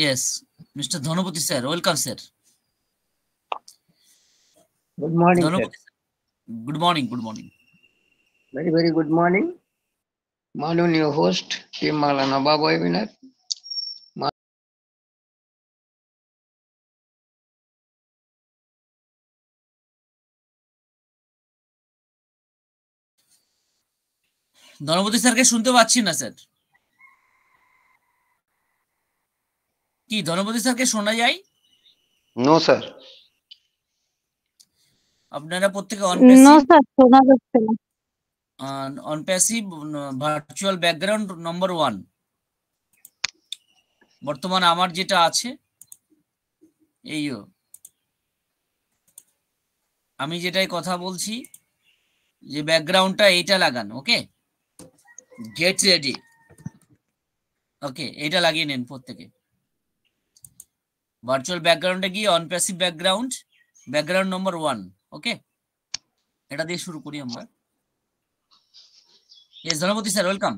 Yes mister Dhanpati sir welcome sir good morning good morning good morning very very good morning মাননীয় host কে মালানা বাবা অভিনাথ ধনপতি স্যারকে শুনতে পাচ্ছি না স্যার কি ধনপতি স্যারকে শোনা যায় নো স্যার আপনারা প্রত্যেকে OnPassive virtual background number one বর্তমান আমার যেটা আছে এইও আমি যেটাই কথা বলছি যে ব্যাকগ্রাউন্ডটা এইটা লাগান ওকে গেট রেডি ওকে এটা লাগিয়ে নেন প্রত্যেকে ভার্চুয়াল ব্যাকগ্রাউন্ডে গিয়ে OnPassive background background number one okay এটা দিয়ে শুরু করি আমরা yes sir welcome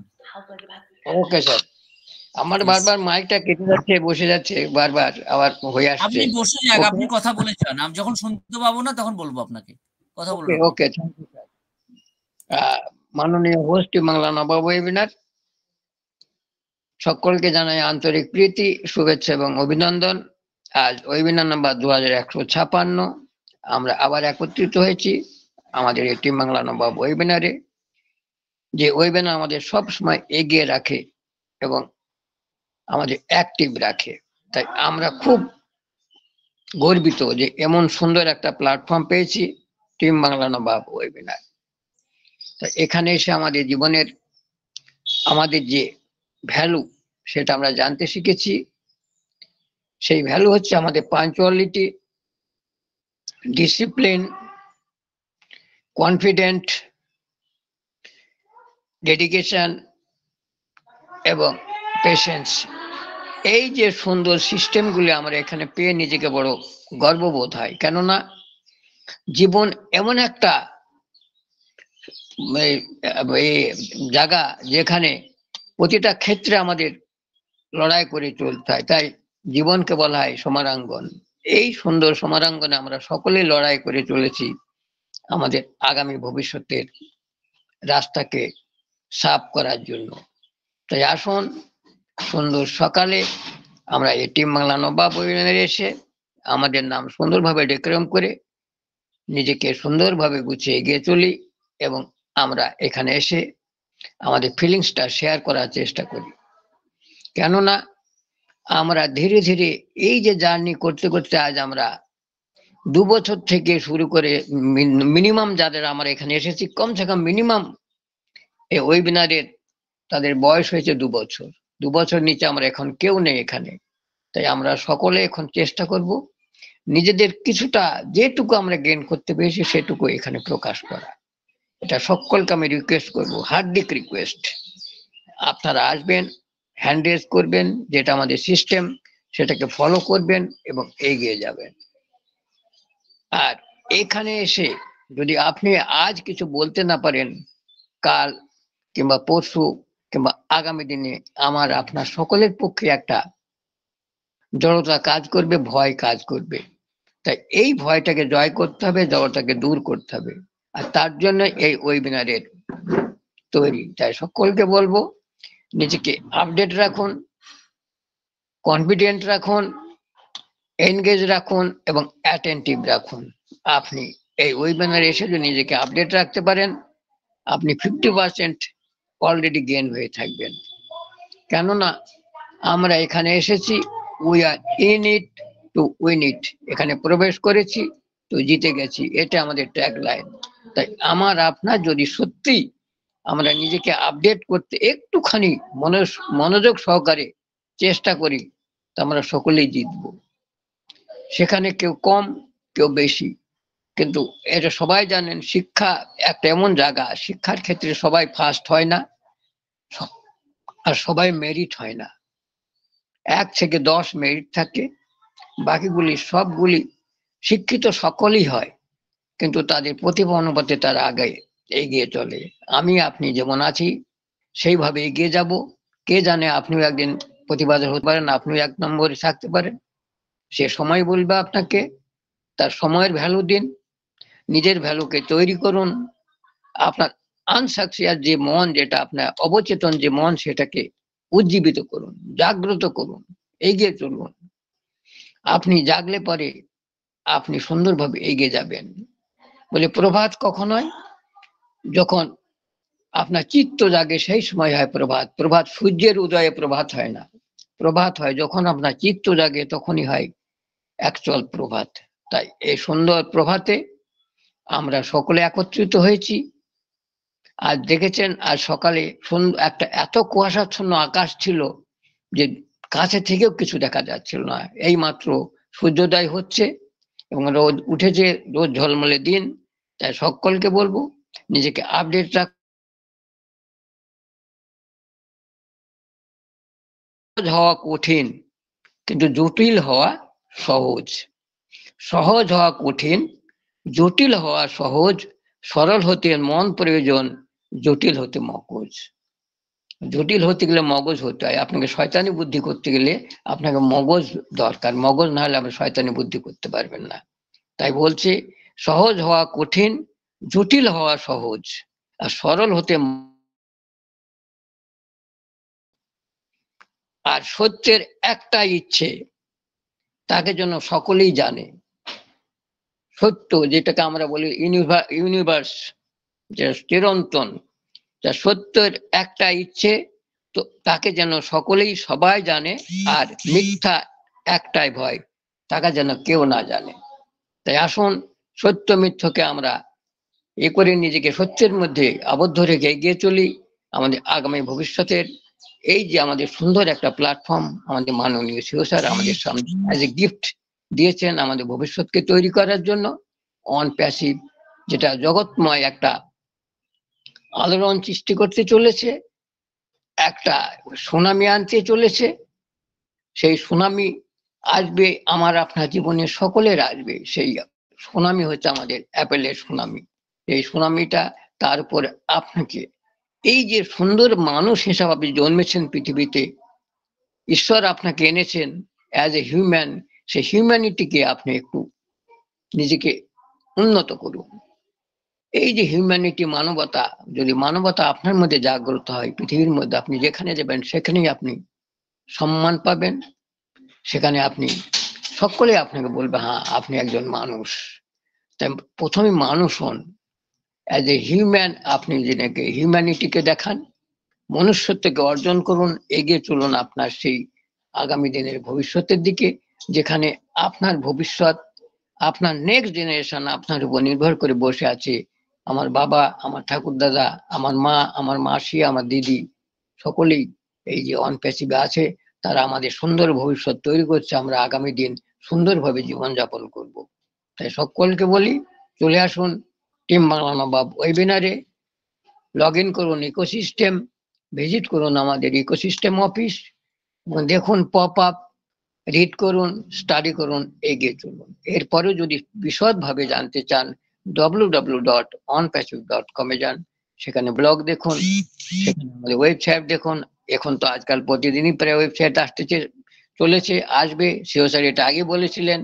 okay sir আমার বারবার মাইকটা কেটে যাচ্ছে বসে যাচ্ছে বারবার আবার হয়ে আসছে আপনি বসে যাক আপনি কথা বলে যান আমি যখন শুনতে পাবো না তখন বলবো আপনাকে কথা বলবো ওকে মাননীয় হোস্ট বাংলা নবাব ওয়েবিনার সকলকে জানাই আন্তরিক প্রীতি শুভেচ্ছা এবং অভিনন্দন আজ ওয়েবিনার নাম্বার দু হাজার একশো ছাপান্ন আমরা আবার একত্রিত হয়েছি আমাদের এই টিম বাংলা নবাব ওয়েবিনারে যে ওয়েবিনার আমাদের সব সময় এগিয়ে রাখে এবং আমাদের অ্যাক্টিভ রাখে তাই আমরা খুব গর্বিত যে এমন সুন্দর একটা প্ল্যাটফর্ম পেয়েছি টিম বাংলা নবাব ওয়েবিনার তাই এখানে এসে আমাদের জীবনের আমাদের যে ভ্যালু সেটা আমরা জানতে শিখেছি সেই ভ্যালু হচ্ছে আমাদের পাঞ্চুয়ালিটি ডিসিপ্লিন কনফিডেন্ট ডেডিকেশন এবং পেশেন্স এই যে সুন্দর সিস্টেমগুলি আমরা এখানে পেয়ে নিজেকে বড় গর্ববোধ হয় কেননা জীবন এমন একটা জায়গা যেখানে প্রতিটা ক্ষেত্রে আমাদের লড়াই করে চলতে হয় তাই জীবনকে বলা হয় সমারাঙ্গন এই সুন্দর সমারাঙ্গনে আমরা সকলে লড়াই করে চলেছি আমাদের আগামী ভবিষ্যতের রাস্তাকে সাফ করার জন্য তাই আসুন সুন্দর সকালে আমরা এটি বাংলা নবাব অভিনয়ে এসে আমাদের নাম সুন্দরভাবে ডেকরম করে নিজেকে সুন্দরভাবে গুছিয়ে এগিয়ে চলি এবং আমরা এখানে এসে আমাদের ফিলিংসটা শেয়ার করার চেষ্টা করি কেননা আমরা ধীরে ধীরে এই যে জার্নি করতে করতে আজ আমরা দু বছর থেকে শুরু করে মিনিমাম যাদের আমরা এখানে এসেছি কমসে কম মিনিমাম এই ওয়েবিনারের তাদের বয়স হয়েছে দু বছর দু বছর নিচে আমরা এখন কেউ নেই এখানে তাই আমরা সকলে এখন চেষ্টা করব নিজেদের কিছুটা যেটুকু আমরা গেন করতে পেরেছি সেটুকু এখানে প্রকাশ করা এটা সকলকে আমি রিকোয়েস্ট করব হার্দিক রিকোয়েস্ট আপনারা আসবেন হ্যান্ড রেজ করবেন যেটা আমাদের সিস্টেম সেটাকে ফলো করবেন এবং এগিয়ে যাবেন আর এখানে এসে যদি আপনি আজ কিছু বলতে না পারেন কাল কিংবা পরশু কিংবা আগামী দিনে আমার আপনার সকলের পক্ষে একটা জড়তা কাজ করবে ভয় কাজ করবে তাই এই ভয়টাকে জয় করতে হবে জড়তাকে দূর করতে হবে আর তার জন্য এই ওয়েবিনারের তৈরি তাই সকলকে বলবো নিজেকে আপডেট রাখুন কনফিডেন্ট রাখুন এনগেজ রাখুন এবং অ্যাটেন্টিভ রাখুন আপনি এই ওয়েবিনারে এসে যদি নিজেকে আপডেট রাখতে পারেন আপনি ফিফটি পার্সেন্ট অলরেডি গেন হয়ে থাকবেন কেননা আমরা এখানে এসেছি we are in it to win it এখানে প্রবেশ করেছি তো জিতে গেছি এটা আমাদের ট্যাগ লাইন তাই আমার আপনার যদি সত্যি আমরা নিজেকে আপডেট করতে একটুখানি মনোযোগ সহকারে চেষ্টা করি তো আমরা সকলেই জিতব সেখানে কেউ কম কেউ বেশি কিন্তু এটা সবাই জানেন শিক্ষা একটা এমন জায়গা শিক্ষার ক্ষেত্রে সবাই ফার্স্ট হয় না আর সবাই মেরিট হয় না এক থেকে দশ মেরিট থাকে বাকিগুলি সবগুলি শিক্ষিত সকলই হয় কিন্তু তাদের প্রতিভা অনুপাতে তারা আগে এগিয়ে চলে আমি আপনি যেমন আছি সেইভাবে এগিয়ে যাব কে জানে আপনিও একদিন প্রতিবাদক হতে পারেন আপনিও এক নম্বরে থাকতে পারেন সে সময় বলবে আপনাকে তার সময়ের ভ্যালু দিন নিজের ভ্যালুকে তৈরি করুন আপনার আনসাকসিয়ার যে মন যেটা আপনার অবচেতন যে মন সেটাকে উজ্জীবিত করুন জাগ্রত করুন এগিয়ে চলুন আপনি জাগলে পরে আপনি সুন্দরভাবে এগিয়ে যাবেন বলে প্রভাত কখনোই যখন আপনার চিত্ত জাগে সেই সময় হয় প্রভাত প্রভাত সূর্যের উদয়ে প্রভাত হয় না প্রভাত হয় যখন আপনার চিত্ত জাগে তখনই হয় একচল প্রভাত তাই এই সুন্দর প্রভাতে আমরা সকলে একত্রিত হয়েছি আর দেখেছেন আর সকালে সুন্দর একটা এত কুয়াশাচ্ছন্ন আকাশ ছিল যে কাছে থেকেও কিছু দেখা যাচ্ছিল না এই মাত্র সূর্যোদয় হচ্ছে এবং রোদ উঠেছে রোদ ঝলমলে দিন তাই সকলকে বলবো নিজেকে আপডেট রাখ হওয়া কঠিন কিন্তু জটিল হওয়া সহজ সহজ হওয়া কঠিন জটিল হওয়া সহজ সরল হতে মন প্রয়োজন জটিল হতে মগজ জটিল হতে গেলে মগজ হতে হয় আপনাকে শয়তানি বুদ্ধি করতে গেলে আপনাকে মগজ দরকার মগজ না হলে আপনি শয়তানি বুদ্ধি করতে পারবেন না তাই বলছি সহজ হওয়া কঠিন জটিল হওয়া সহজ আর সরল হতে আর সত্যের একটা ইচ্ছে তাকে জন্য সকলেই জানে সত্য যেটাকে আমরা বলি ইউনিভার্স যা চিরন্তন যা সত্যের একটা ইচ্ছে তো তাকে যেন সকলেই সবাই জানে আর মিথ্যা একটাই ভয় তাকে যেন কেউ না জানে তাই আসুন সত্য মিথ্যকে আমরা এ করে নিজেকে সত্যের মধ্যে আবদ্ধ রেখে এগিয়ে চলি আমাদের আগামী ভবিষ্যতের এই যে আমাদের সুন্দর একটা প্ল্যাটফর্ম আমাদের মাননীয় সিও স্যার আমাদের সামনে অ্যাজ এ গিফট দিয়েছেন আমাদের ভবিষ্যৎকে তৈরি করার জন্য অন প্যাসিভ যেটা জগৎময় একটা আলোড়ন সৃষ্টি করতে চলেছে একটা সুনামি আনতে চলেছে সেই সুনামি আসবে আমার আপনার জীবনে সকলের আসবে সেই সুনামি হচ্ছে আমাদের অ্যাপেলের সুনামি এই সুনামিটা তারপর আপনাকে এই যে সুন্দর মানুষ হিসাবে আপনি জন্মেছেন পৃথিবীতে ঈশ্বর আপনাকে এনেছেন অ্যাজ এ হিউম্যান সে হিউম্যানিটিকে আপনি একটু নিজেকে উন্নত করুন এই যে হিউম্যানিটি মানবতা যদি মানবতা আপনার মধ্যে জাগ্রত হয় পৃথিবীর মধ্যে আপনি যেখানে যাবেন সেখানেই আপনি সম্মান পাবেন সেখানে আপনি সকলে আপনাকে বলবে হ্যাঁ আপনি একজন মানুষ তাই প্রথমে মানুষ হন অ্যাজ এ হিউম্যান আপনি যিনাকে হিউম্যানিটিকে দেখান মনুষ্যত্বকে অর্জন করুন এগিয়ে চলুন আপনার সেই আগামী দিনের ভবিষ্যতের দিকে যেখানে আপনার ভবিষ্যৎ আপনার নেক্সট জেনারেশন আপনার উপর নির্ভর করে বসে আছে আমার বাবা আমার ঠাকুর দাদা আমার মা আমার মাসি আমার দিদি সকলেই এই যে অনপ্যাসিভে আছে তারা আমাদের সুন্দর ভবিষ্যৎ তৈরি করছে আমরা আগামী দিন সুন্দরভাবে জীবনযাপন করব তাই সকলকে বলি চলে আসুন টিম বাংলা নবাব ওয়েবিনারে লগ ইন করুন ইকোসিস্টেম ভিজিট করুন আমাদের ইকোসিস্টেম অফিস দেখুন পপ আপ রিড করুন স্টাডি করুন এগিয়ে চলুন এরপরেও যদি বিশদভাবে জানতে চান W W dot OnPassive dot কমে যান সেখানে ব্লগ দেখুন সেখানে আমাদের ওয়েবসাইট দেখুন এখন তো আজকাল প্রতিদিনই প্রায় ওয়েবসাইট আসতেছে চলেছে আসবে সেও স্যার এটা আগে বলেছিলেন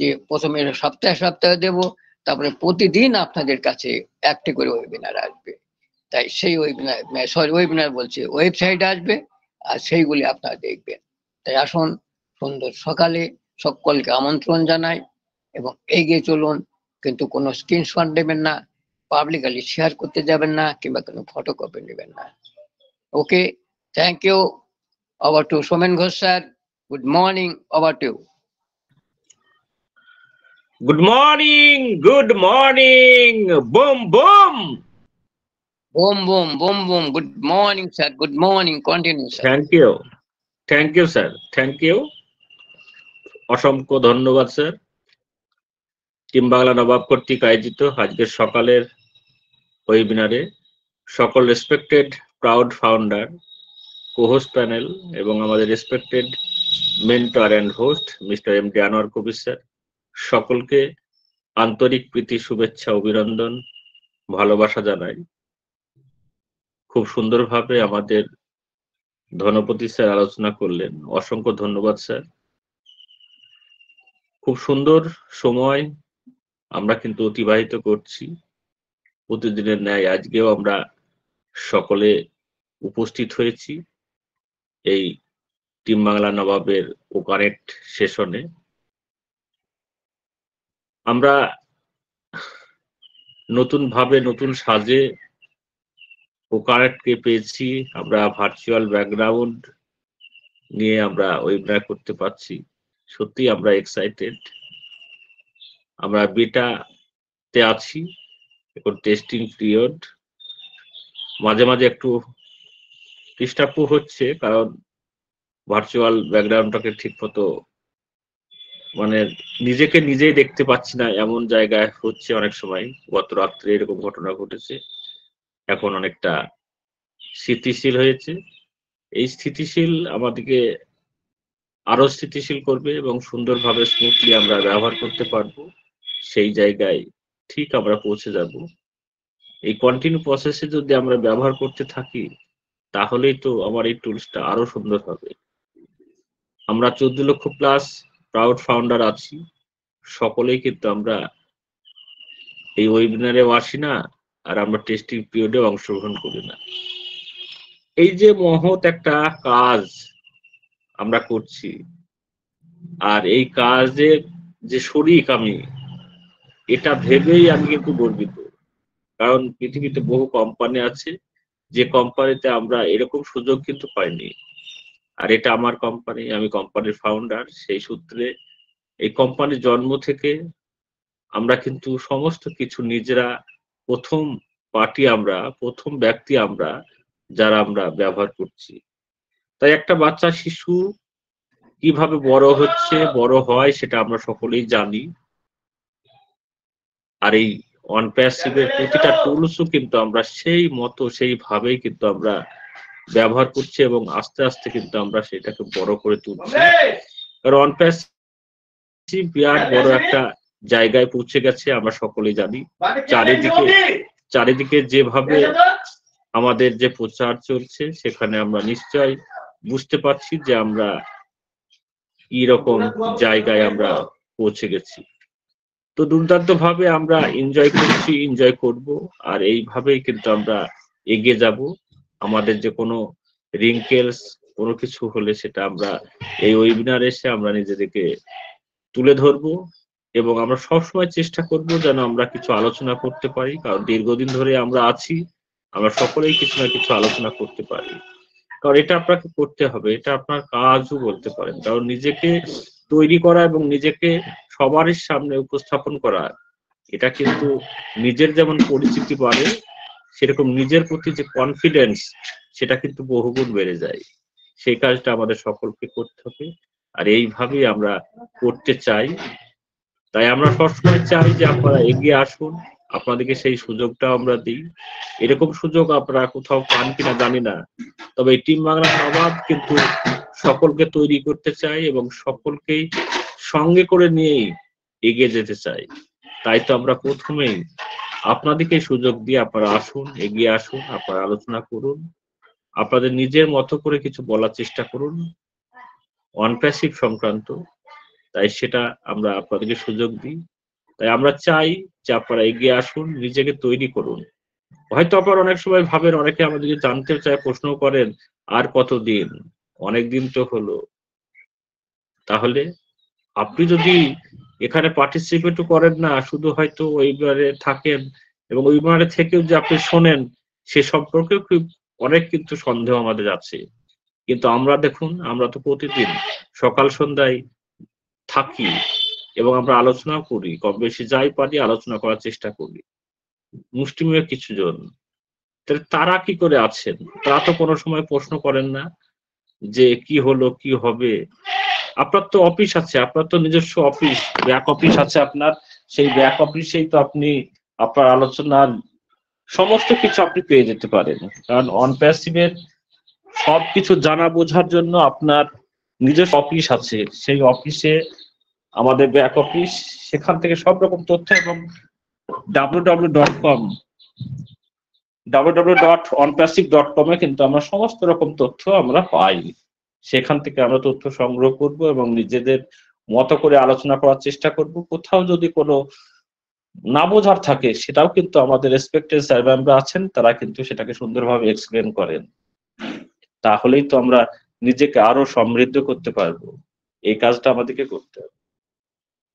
যে প্রথমে সপ্তাহে সপ্তাহে দেবো তারপরে প্রতিদিন আপনাদের কাছে একটি করে ওয়েবিনার আসবে তাই সেই ওয়েবিনার সরি ওয়েবিনার বলছি ওয়েবসাইট আসবে আর সেইগুলি আপনারা দেখবেন তাই আসুন সুন্দর সকালে সকলকে আমন্ত্রণ জানাই এবং এগিয়ে চলুন কিন্তু কোনো স্ক্রিনশট নেবেন না পাবলিকালি শেয়ার করতে যাবেন না কিংবা কোনো ফটোকপি নেবেন না okay thank you over to Somen Ghosh sir good morning over to good morning good morning boom boom boom boom boom boom good morning sir good morning continue sir thank you thank you sir thank you অসংখ্য ধন্যবাদ sir team Bangla নবাব কর্তৃক আয়োজিত আজকের সকালের ওয়েবিনারে সকল respected proud founder cohost panel এবং আমাদের respected mentor and host mister M T Anwar Kabir sir সকলকে আন্তরিক প্রীতি শুভেচ্ছা অভিনন্দন ভালোবাসা জানাই খুব সুন্দরভাবে আমাদের ধনপতি স্যার আলোচনা করলেন অসংখ্য ধন্যবাদ স্যার খুব সুন্দর সময় আমরা কিন্তু অতিবাহিত করছি প্রতিদিনের ন্যায় আজকেও আমরা সকলে উপস্থিত হয়েছি এই টিম বাংলা নবাবের ও কানেক্ট সেশনে আমরা নতুন ভাবে নতুন সাজে কে পেয়েছি আমরা ভার্চুয়াল ব্যাকগ্রাউন্ড নিয়ে আমরা ওয়েবিনার করতে পারছি সত্যি আমরা এক্সাইটেড আমরা বেটাতে আছি এখন টেস্টিং পিরিয়ড মাঝে মাঝে একটু ডিস্টার্বও হচ্ছে কারণ ভার্চুয়াল ব্যাকগ্রাউন্ডটাকে ঠিক মতো মানে নিজেকে নিজেই দেখতে পাচ্ছি না এমন জায়গায় হচ্ছে অনেক সময় গত রাত্রে এরকম ঘটনা ঘটেছে এখন অনেকটা স্থিতিশীল হয়েছে এই স্থিতিশীল আমাদেরকে আরো স্থিতিশীল করবে এবং সুন্দরভাবে স্মুথলি আমরা ব্যবহার করতে পারবো সেই জায়গায় ঠিক আমরা পৌঁছে যাব এই কন্টিনিউ প্রসেসে যদি আমরা ব্যবহার করতে থাকি তাহলেই তো আমার এই টুলসটা আরো সুন্দর হবে আমরা চোদ্দ লক্ষ প্লাস ক্রাউড ফাউন্ডার আছি সকলেই কিন্তু আমরা এই ওয়েবিনারে আসি না আর আমরা টেস্টিং পিরিয়ডে অংশগ্রহণ করি না এই যে মহৎ একটা কাজ আমরা করছি আর এই কাজে যে শরিক আমি এটা ভেবেই আমি কিন্তু গর্বিত কারণ পৃথিবীতে বহু কোম্পানি আছে যে কোম্পানিতে আমরা এরকম সুযোগ কিন্তু পাইনি আর এটা আমার কোম্পানি আমি কোম্পানির ফাউন্ডার সেই সূত্রে এই কোম্পানির জন্ম থেকে আমরা কিন্তু সমস্ত কিছু নিজেরা প্রথম পার্টি আমরা প্রথম ব্যক্তি আমরা যারা আমরা ব্যবহার করছি তাই একটা বাচ্চা শিশু কিভাবে বড় হচ্ছে বড় হয় সেটা আমরা সকলেই জানি আর এই অনপ্যাসিভের প্রতিটা টুলসও কিন্তু আমরা সেই মতো সেইভাবেই কিন্তু আমরা ব্যবহার করছি এবং আস্তে আস্তে কিন্তু আমরা সেটাকে বড় করে তুলছি কারণ অন বিরাট বড় একটা জায়গায় পৌঁছে গেছে আমরা সকলে জানি চারিদিকে চারিদিকে যেভাবে আমাদের যে প্রচার চলছে সেখানে আমরা নিশ্চয় বুঝতে পারছি যে আমরা রকম জায়গায় আমরা পৌঁছে গেছি তো দুর্দান্ত ভাবে আমরা এনজয় করছি এনজয় করব আর এইভাবেই কিন্তু আমরা এগিয়ে যাব আমাদের যে কোনো রিঙ্কেলস কোনো কিছু হলে সেটা আমরা এই ওয়েবিনার এসে আমরা নিজেদেরকে তুলে ধরব এবং আমরা সবসময় চেষ্টা করব যেন আমরা কিছু আলোচনা করতে পারি কারণ দীর্ঘদিন ধরে আমরা আছি আমরা সকলেই কিছু না কিছু আলোচনা করতে পারি কারণ এটা আপনাকে করতে হবে এটা আপনার কাজও বলতে পারেন কারণ নিজেকে তৈরি করা এবং নিজেকে সবারই সামনে উপস্থাপন করা এটা কিন্তু নিজের যেমন পরিচিতি বাড়ে সেরকম নিজের প্রতি যে কনফিডেন্স সেটা কিন্তু বহুগুণ বেড়ে যায় সেই কাজটা আমাদের সকলকে করতে হবে আর এইভাবেই আমরা করতে চাই তাই আমরা সবসময় চাই যে আপনারা এগিয়ে আসুন আপনাদেরকে সেই সুযোগটা আমরা দিই এরকম সুযোগ আপনারা কোথাও পান কিনা জানি না তবে এই টিম বাংলা নবাব কিন্তু সকলকে তৈরি করতে চাই এবং সকলকেই সঙ্গে করে নিয়েই এগিয়ে যেতে চাই তাই তো আমরা প্রথমেই আপনাদেরকে সুযোগ দিয়ে আপনারা আসুন এগিয়ে আসুন আপনারা আলোচনা করুন আপনাদের নিজের মতো করে কিছু বলার চেষ্টা করুন অনপ্যাসিভ সংক্রান্ত তাই সেটা আমরা আপনাদেরকে সুযোগ দিই তাই আমরা চাই যে আপনারা এগিয়ে আসুন নিজেকে তৈরি করুন হয়তো আপনার অনেক সময় ভাবেন অনেকে আমাদেরকে জানতে চায় প্রশ্ন করেন আর কতদিন অনেক দিন তো হলো তাহলে আপনি যদি এখানে পার্টিসিপেটও করেন না শুধু হয়তো ওইবারে থাকেন এবং ওইবারে থেকেও যে আপনি শোনেন সে সম্পর্কেও খুব অনেক কিন্তু সন্দেহ আমাদের আছে কিন্তু আমরা দেখুন আমরা তো প্রতিদিন সকাল সন্ধ্যায় থাকি এবং আমরা আলোচনা করি কম বেশি যাই পারি আলোচনা করার চেষ্টা করি মুষ্টিমেয় কিছু জন তারা কি করে আছেন তারা তো কোনো সময় প্রশ্ন করেন না যে কি হলো কি হবে আপনার তো অফিস আছে আপনার তো নিজস্ব অফিস ব্যাক অফিস আছে আপনার সেই ব্যাক অফিসেই তো আপনি আপনার আলোচনার সমস্ত কিছু আপনি পেয়ে যেতে পারেন কারণ অনপ্যাসিভ এর সব কিছু জানা বোঝার জন্য আপনার নিজস্ব অফিস আছে সেই অফিসে আমাদের ব্যাক অফিস সেখান থেকে সব রকম তথ্য এবং W W dot com W W dot OnPassive dot A কিন্তু আমরা সমস্ত রকম তথ্য আমরা পাই সেখান থেকে আমরা তথ্য সংগ্রহ করব এবং নিজেদের মতো করে আলোচনা করার চেষ্টা করব কোথাও যদি কোনো না বোঝার থাকে সেটাও কিন্তু আমাদের রেসপেক্টেড স্যার ম্যামরা আছেন তারা কিন্তু সেটাকে সুন্দরভাবে এক্সপ্লেন করেন তাহলেই তো আমরা নিজেকে আরো সমৃদ্ধ করতে পারবো এই কাজটা আমাদেরকে করতে হবে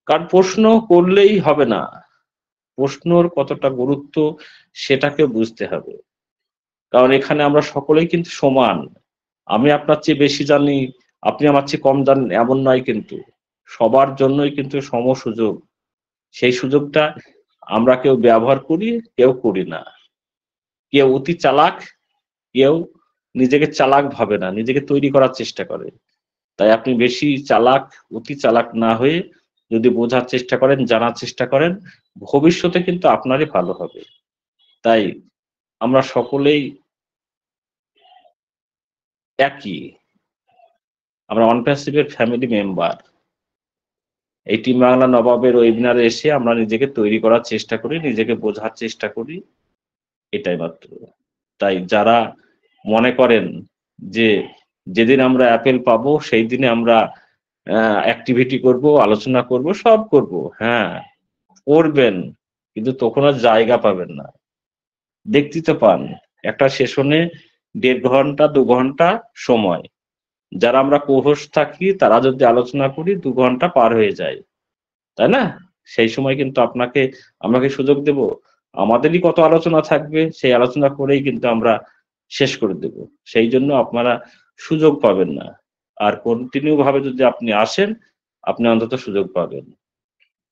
কারণ প্রশ্ন করলেই হবে না প্রশ্নর কতটা গুরুত্ব সেটাকে বুঝতে হবে কারণ এখানে আমরা সকলেই কিন্তু সমান আমি আপনার চেয়ে বেশি জানি আপনি আমার চেয়ে কম জানেন এমন নয় কিন্তু সবার জন্যই কিন্তু সম সুযোগ সেই সুযোগটা আমরা কেউ ব্যবহার করি কেউ করি না কেউ অতি চালাক কেউ নিজেকে চালাক ভাবে না নিজেকে তৈরি করার চেষ্টা করে তাই আপনি বেশি চালাক অতি চালাক না হয়ে যদি বোঝার চেষ্টা করেন জানার চেষ্টা করেন ভবিষ্যতে কিন্তু আপনারই ভালো হবে তাই আমরা সকলেই একই আমরা অনপ্যাসিভের ফ্যামিলি মেম্বার এই টিম বাংলা নবাবের ওয়েবিনারে এসে আমরা নিজেকে তৈরি করার চেষ্টা করি নিজেকে বোঝার চেষ্টা করি এটাই মাত্র তাই যারা মনে করেন যে যেদিন আমরা অ্যাপেল পাবো সেই দিনে আমরা অ্যাক্টিভিটি করব আলোচনা করব সব করব হ্যাঁ করবেন কিন্তু তখন আর জায়গা পাবেন না দেখতে তো পান একটা সেশনে দেড় ঘন্টা দু ঘন্টা সময় যারা আমরা কোহস থাকি তারা যদি আলোচনা করি দু ঘন্টা পার হয়ে যায় তাই না সেই সময় কিন্তু আপনাকে আমাকে সুযোগ দেব আমাদেরই কত আলোচনা থাকবে সেই আলোচনা করেই কিন্তু আমরা শেষ করে দেব সেই জন্য আপনারা সুযোগ পাবেন না আর কন্টিনিউ ভাবে যদি আপনি আসেন আপনি অন্তত সুযোগ পাবেন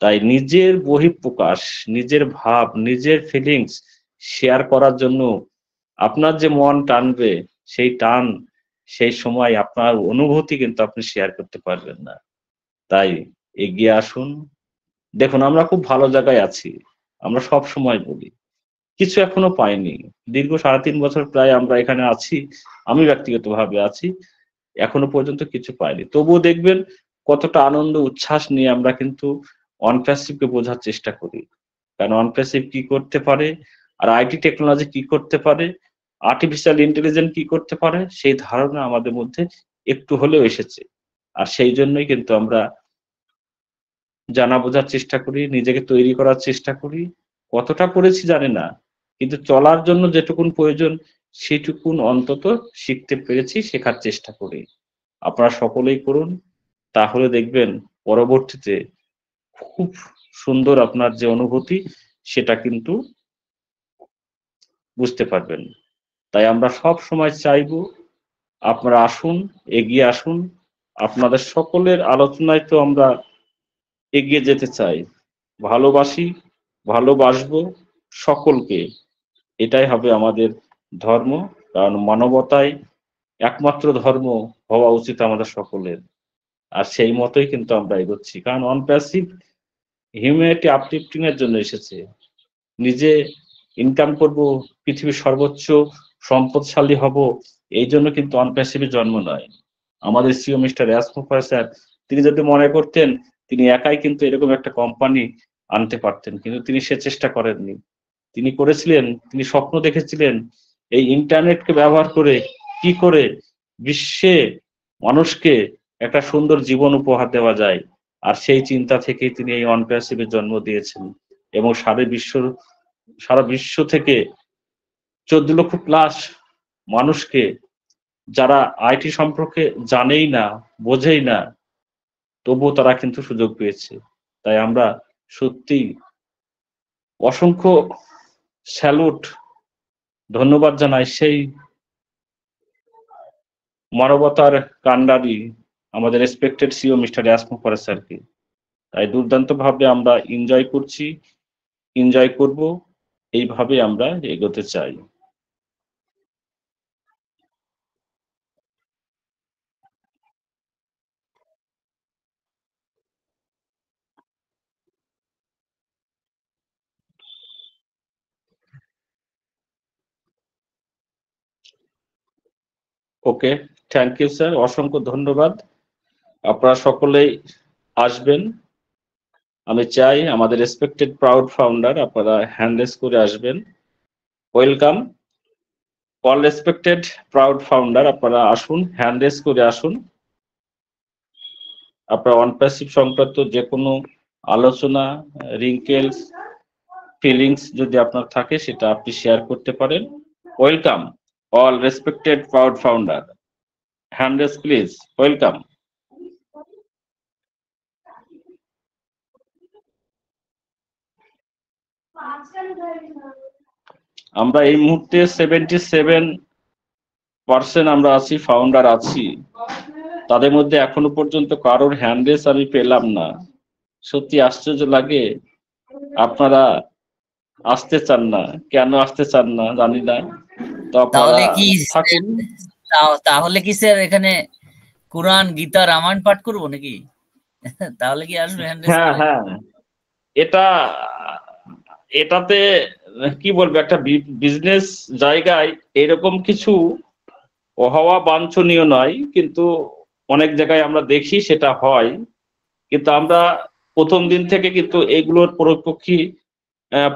তাই নিজের বহিঃপ্রকাশ নিজের ভাব নিজের ফিলিংস শেয়ার করার জন্য আপনার যে মন টানবে সেই টান সেই সময় আপনার অনুভূতি কিন্তু আপনি শেয়ার করতে পারবেন না তাই এগিয়ে আসুন দেখুন আমরা খুব ভালো জায়গায় আছি আমরা সব সময় বলি কিছু এখনো পাইনি দীর্ঘ সাড়ে তিন বছর প্রায় আমরা এখানে আছি আমি ব্যক্তিগতভাবে আছি এখনো পর্যন্ত কিছু পাইনি তবুও দেখবেন কতটা আনন্দ উচ্ছ্বাস নিয়ে আমরা কিন্তু অনপ্যাসিভকে বোঝার চেষ্টা করি কারণ অনপ্যাসিভ কি করতে পারে আর আইটি টেকনোলজি কি করতে পারে আর্টিফিশিয়াল ইন্টেলিজেন্ট কি করতে পারে সেই ধারণা আমাদের মধ্যে একটু হলেও এসেছে আর সেই জন্যই কিন্তু আমরা জানা বোঝার চেষ্টা করি নিজেকে তৈরি করার চেষ্টা করি কতটা করেছি জানি না কিন্তু চলার জন্য যেটুকুন প্রয়োজন সেটুকুন অন্তত শিখতে পেরেছি শেখার চেষ্টা করি আপনারা সকলেই করুন তাহলে দেখবেন পরবর্তীতে খুব সুন্দর আপনার যে অনুভূতি সেটা কিন্তু বুঝতে পারবেন তাই আমরা সব সময় চাইব আপনারা আসুন এগিয়ে আসুন আপনাদের সকলের আলোচনায় তো আমরা এগিয়ে যেতে চাই ভালোবাসি ভালোবাসব সকলকে এটাই হবে আমাদের ধর্ম কারণ মানবতায় একমাত্র ধর্ম হওয়া উচিত আমাদের সকলের আর সেই মতোই কিন্তু আমরা এগোচ্ছি কারণ অনপ্যাসিভ হিউম্যানিটি আপলিফটিং এর জন্য এসেছে নিজে ইনকাম করব পৃথিবীর সর্বোচ্চ সম্পদশালী হব এই জন্য কিন্তু অনপ্যাসিভে জন্ম নয় আমাদের সিও মিস্টার ইয়াসমুফার স্যার তিনি যদি মনে করতেন তিনি একাই কিন্তু এরকম একটা কোম্পানি আনতে পারতেন কিন্তু তিনি সে চেষ্টা করেননি তিনি করেছিলেন তিনি স্বপ্ন দেখেছিলেন এই ইন্টারনেটকে ব্যবহার করে কি করে বিশ্বে মানুষকে একটা সুন্দর জীবন উপহার দেওয়া যায় আর সেই চিন্তা থেকে তিনি এই অনপ্যাসিভের জন্ম দিয়েছেন এবং সারা বিশ্ব সারা বিশ্ব থেকে চোদ্দ লক্ষ প্লাস মানুষকে যারা আইটি সম্পর্কে জানেই না বোঝেই না তবুও তারা কিন্তু সুযোগ পেয়েছে তাই আমরা সত্যি অসংখ্য স্যালুট ধন্যবাদ জানাই সেই মানবতার কান্ডারি আমাদের রেসপেক্টেড সিও e মিস্টার ইয়াসমু ফরে স্যারকে তাই দুর্দান্তভাবে আমরা এনজয় করছি এনজয় করব এইভাবে আমরা এগোতে চাই ওকে থ্যাংক ইউ স্যার অসংখ্য ধন্যবাদ আপনারা সকলেই আসবেন আমি চাই আমাদের রেসপেক্টেড প্রাউড ফাউন্ডার আপনারা হ্যান্ডেস করে আসবেন welcome all respected proud founder আপনারা আসুন হ্যান্ডেস করে আসুন আপনারা অনপ্যাসিভ সংক্রান্ত যে কোনো আলোচনা রিঙ্কেলস ফিলিংস যদি আপনার থাকে সেটা আপনি শেয়ার করতে পারেন welcome all respected proud founder. Hands please, welcome. আমরা এই মুহূর্তে সেভেন্টি সেভেন পার্সেন্ট আমরা আছি ফাউন্ডার আছি তাদের মধ্যে এখনো পর্যন্ত কারোর হ্যান্ডেস আমি পেলাম না সত্যি আশ্চর্য লাগে আপনারা আসতে চান না কেন আসতে চান না জানি না তাহলে কি তাহলে কি স্যার এখানে কোরআন গীতা রামায়ণ পাঠ করবো নাকি তাহলে কি আসবে হ্যাঁ, হ্যাঁ হ্যাঁ এটা এটাতে কি বলবো একটা বিজনেস জায়গায় এরকম কিছু হওয়া বাঞ্ছনীয় নয় কিন্তু অনেক জায়গায় আমরা দেখি সেটা হয় কিন্তু আমরা প্রথম দিন থেকে কিন্তু এগুলোর পরিপক্ষী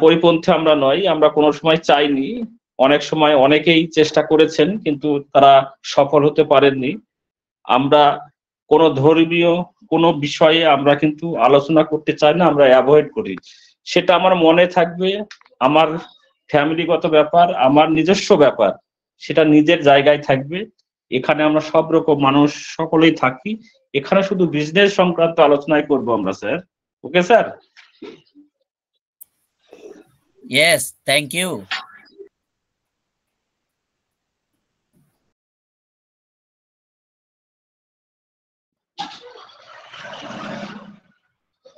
পরিপন্থী আমরা নয় আমরা কোনো সময় চাইনি অনেক সময় অনেকেই চেষ্টা করেছেন কিন্তু তারা সফল হতে পারেননি আমরা কোনো ধর্মীয় কোনো বিষয়ে আমরা কিন্তু আলোচনা করতে চাই না আমরা অ্যাভয়েড করি সেটা আমার মনে থাকবে আমার ফ্যামিলিগত ব্যাপার আমার নিজস্ব ব্যাপার সেটা নিজের জায়গায় থাকবে এখানে আমরা সব রকম মানুষ সকলেই থাকি এখানে শুধু বিজনেস সংক্রান্ত আলোচনাই করব আমরা sir okay sir yes thank you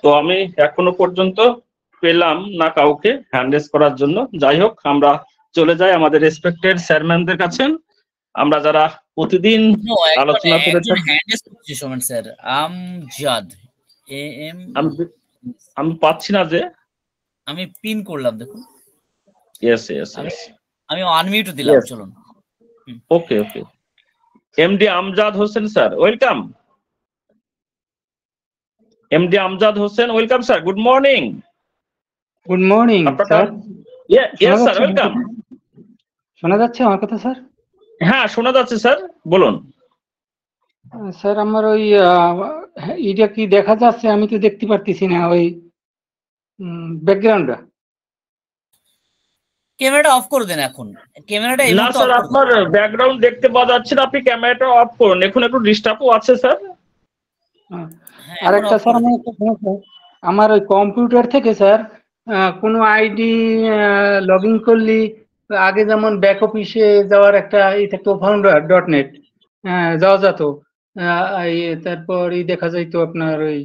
তো আমি এখনো পর্যন্ত পেলাম না কাউকে হ্যান্ড করার জন্য যাই হোক আমরা চলে যাই আমাদের রেসপেক্টেড স্যারম্যানদের কাছে আমরা যারা প্রতিদিন আলোচনা করে স্যার আমজাদ এ এম আমি পাচ্ছি না যে আমি পিন করলাম দেখুন ইয়েস ইয়েস ইয়েস আমি আনমিউট দিলাম চলুন okay okay MD Amjad Hossain sir welcome MD Amjad Hossain welcome sir good morning good morning sir yes sir welcome শোনা যাচ্ছে আমার কথা স্যার হ্যাঁ শোনা যাচ্ছে স্যার বলুন স্যার আমার ওই এটা কি দেখা যাচ্ছে আমি তো দেখতে পারতেছি না ওই ব্যাকগ্রাউন্ডটা ক্যামেরাটা অফ করে দেন এখন ক্যামেরাটা না স্যার আপনার ব্যাকগ্রাউন্ড দেখতে পাওয়া যাচ্ছে না আপনি ক্যামেরাটা অফ করুন এখন একটু ডিস্টার্বও আছে স্যার হ্যাঁ। হ্যাঁ, আর একটা স্যার আমি আমার ওই কম্পিউটার থেকে স্যার কোনো আইডি লগ ইন করলে আগে যেমন ব্যাক অফিসে যাওয়ার একটা ই থাকতো ফাউন্ডার ডট নেট যাওয়া যেত তারপর এই দেখা যাইতো আপনার ওই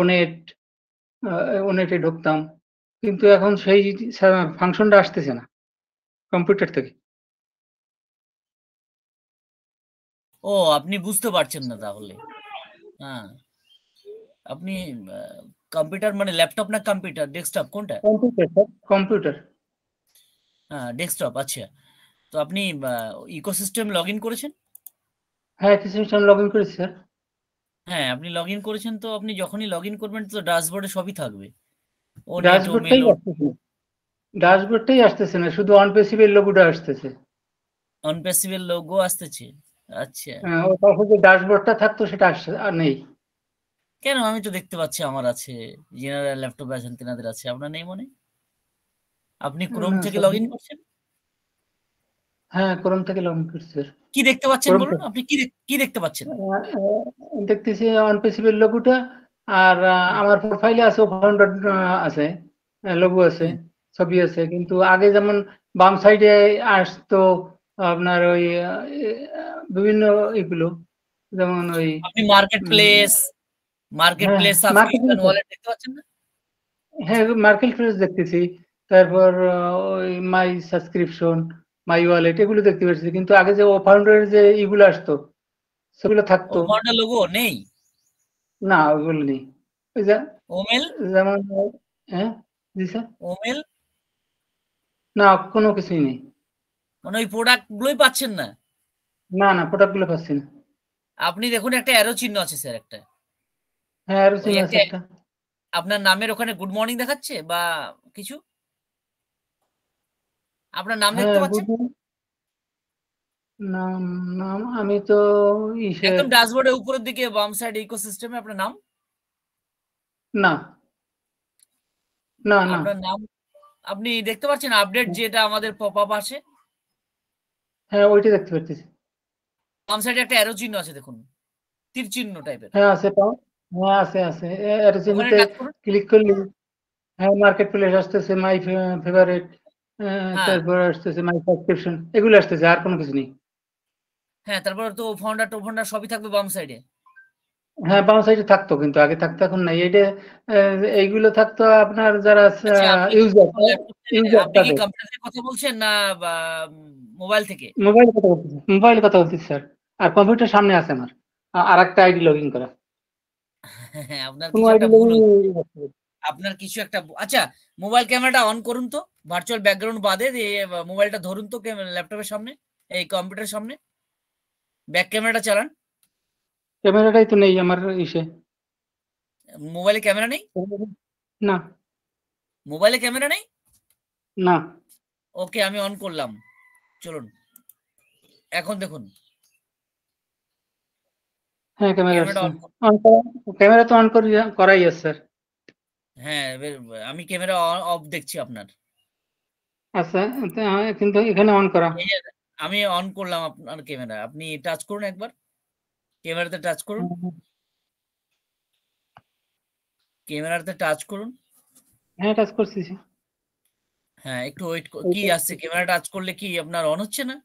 ওনেট ওনেটে ঢুকতাম কিন্তু এখন সেই ফাংশনটা আসতেছে না কম্পিউটার থেকে ও আপনি বুঝতে পারছেন না তাহলে হ্যাঁ আপনি কম্পিউটার মানে ল্যাপটপ না কম্পিউটার ডেস্কটপ কোনটা কম্পিউটার হ্যাঁ ডেস্কটপ আচ্ছা তো আপনি ইকোসিস্টেম লগ ইন করেছেন হ্যাঁ ইকোসিস্টেম লগ ইন করেছি স্যার হ্যাঁ আপনি লগ ইন করেছেন তো আপনি যখনই লগ ইন করবেন তো ড্যাশবোর্ডে সবই থাকবে ও ড্যাশবোর্ডটাই আসছে আসতেছে না শুধু অনপেসিভের লোগোটা আসতেছে অনপেসিভের লোগো আসতেছে আচ্ছা হ্যাঁ, ওর যে ড্যাশবোর্ডটা থাকতো সেটা আর নেই কেন আমি তো দেখতে পাচ্ছি আমার আছে জেনারেল ল্যাপটপ আছেন তেনাদের আছে আপনার নেই মনে আপনি ক্রোম থেকে লগ ইন করছেন হ্যাঁ ক্রোম থেকে লগ ইন করছি কি দেখতে পাচ্ছেন বলুন আপনি কি কি দেখতে পাচ্ছেন দেখতেছি অন পেসিবের লোগোটা আর আমার প্রোফাইলে আছে ওভান আছে লোগো আছে ছবি আছে কিন্তু আগে যেমন বাম সাইডে আসতো আপনার ওই বিভিন্ন এগুলো যেমন ওই আপনি মার্কেট প্লেস মার্কেট প্লেস হ্যাঁ মার্কেট প্লেস হ্যাঁ, দেখতেছি তারপর ওই মাই সাবস্ক্রিপশন মাই ওয়ালেট এগুলো দেখতে পাচ্ছি কিন্তু আগে যে ফাউন্ডারের যে ইগুলো আসতো সেগুলো থাকতো ফাউন্ডার লোগো নেই না ওগুলো নেই ওই যে ওমেল যেমন হ্যাঁ জি স্যার ওমেল না কোনো কিছুই নেই মানে ওই প্রোডাক্ট গুলোই পাচ্ছেন না না না প্রোডাক্ট গুলো পাচ্ছি না আপনি দেখুন একটা অ্যারো চিহ্ন আছে স্যার একটা হ্যাঁ অ্যারো চিহ্ন আছে একটা আপনার নামের ওখানে গুড মর্নিং দেখাচ্ছে বা কিছু আপনার নাম দেখতে হ্যাঁ, পাচ্ছেন নাম নাম আমি তো একদম ড্যাশবোর্ডের উপরের দিকে বাম সাইড ইকোসিস্টেমে আপনার নাম না না না আপনার নাম আপনি দেখতে পাচ্ছেন আপডেট যেটা আমাদের পপ আপ আসে হ্যাঁ ওইটা দেখতে পাচ্ছি বাম সাইডে একটা অ্যারো চিহ্ন আছে দেখুন তীর চিহ্ন টাইপের হ্যাঁ আছে হ্যাঁ আছে আছে অ্যারো চিহ্নতে ক্লিক করলে হ্যাঁ মার্কেট প্লেস আসতেছে মাই হ্যাঁ। ফেভারিট তারপর আসতেছে মাই সাবস্ক্রিপশন এগুলো আসতেছে আর কোনো কিছু নেই হ্যাঁ তারপর তো ফাউন্ডার ফাউন্ডার সবই থাকবে বাম সাইডে হ্যাঁ বাম সাইডে থাকতো কিন্তু আগে থাকতো এখন নাই এটা এইগুলো থাকতো আপনার যারা ইউজার আচ্ছা, ইউজার কথা বলছেন না মোবাইল থেকে মোবাইল কথা বলছি মোবাইল কথা বলছি স্যার আর কম্পিউটার সামনে আছে আমার আর হ্যাঁ, একটা আইডি লগইন করা আপনার আপনার কিছু একটা আচ্ছা মোবাইল ক্যামেরাটা অন করুন তো ভার্চুয়াল ব্যাকগ্রাউন্ড বাদে মোবাইলটা ধরুন তো ল্যাপটপের সামনে এই কম্পিউটারের সামনে ব্যাক ক্যামেরাটা চালান ক্যামেরাটাই তো নেই আমার ইসে মোবাইলে ক্যামেরা নেই না মোবাইলে ক্যামেরা নেই না ওকে আমি অন করলাম চলুন এখন দেখুন হ্যাঁ ক্যামেরা ক্যামেরা তো অন করাই আছে স্যার হ্যাঁ আমি ক্যামেরা অফ দেখছি আপনার আচ্ছা হ্যাঁ, কিন্তু এখানে অন করা আমি অন করলাম আপনার ক্যামেরা আপনি টাচ করুন একবার ক্যামেরাতে টাচ করুন ক্যামেরাতে টাচ করুন হ্যাঁ টাচ করছি হ্যাঁ একটু ওয়েট কি আসছে ক্যামেরা টাচ করলে কি আপনার অন হচ্ছে না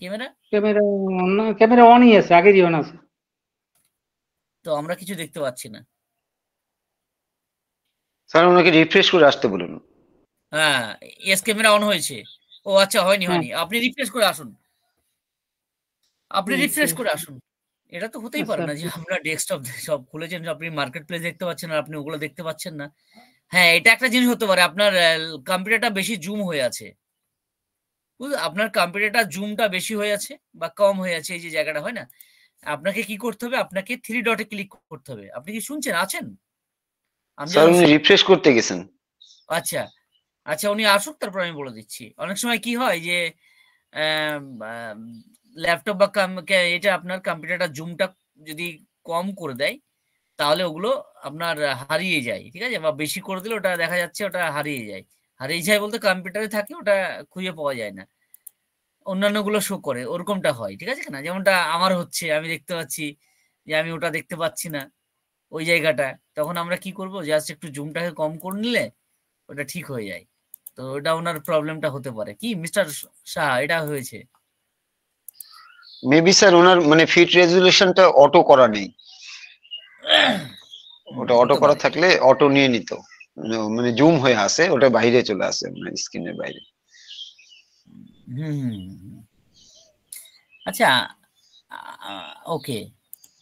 ক্যামেরা ক্যামেরা অন ক্যামেরা অনই আছে আগেরই অন আছে তো আমরা কিছু দেখতে পাচ্ছি না স্যার ওনাকে রিফ্রেশ করে আসতে বলুন হ্যাঁ এস ক্যামেরা অন হয়েছে ও আচ্ছা হয়নি হয়নি হ্যাঁ। আপনি রিফ্রেশ করে আসুন আপনি রিফ্রেশ করে আসুন এটা তো হতেই পারে আচ্ছা, না যে আচ্ছা। আমরা ডেস্কটপ সব খুলেছেন আপনি মার্কেট প্লেস দেখতে পাচ্ছেন আর আপনি ওগুলো দেখতে পাচ্ছেন না হ্যাঁ এটা একটা জিনিস হতে পারে আপনার কম্পিউটারটা বেশি জুম হয়ে আছে আপনার কম্পিউটারটা জুমটা বেশি হয়ে আছে বা কম হয়ে আছে এই যে জায়গাটা হয় না আপনাকে কি করতে হবে আপনাকে থ্রি ডটে ক্লিক করতে হবে আপনি কি শুনছেন আছেন রিফ্রেশ করতে গেছেন আচ্ছা আচ্ছা উনি আসুক তারপর আমি বলে দিচ্ছি অনেক সময় কি হয় যে ল্যাপটপ বা এটা আপনার কম্পিউটারটা জুমটা যদি কম করে দেয় তাহলে ওগুলো আপনার হারিয়ে যায় ঠিক আছে বা বেশি করে দিলে ওটা দেখা যাচ্ছে ওটা হারিয়ে যায় হারিয়ে যায় বলতে কম্পিউটারে থাকে ওটা খুঁজে পাওয়া যায় না অন্যান্য গুলো শো করে ওরকমটা হয় ঠিক আছে না যেমনটা আমার হচ্ছে আমি দেখতে পাচ্ছি যে আমি ওটা দেখতে পাচ্ছি না ওই জায়গাটা তখন আমরা কি করব জাস্ট একটু জুমটাকে কম করে নিলে ওটা ঠিক হয়ে যায় তো ওটা ওনার প্রবলেমটা হতে পারে কি মিস্টার শাহ এটা হয়েছে মেবি স্যার ওনার মানে ফিট রেজুলেশনটা অটো করা নেই ওটা অটো করা থাকলে অটো নিয়ে নিত মানে জুম মানে হয়ে আসে ওটা বাইরে চলে আসে মানে স্ক্রিনের বাইরে আচ্ছা ওকে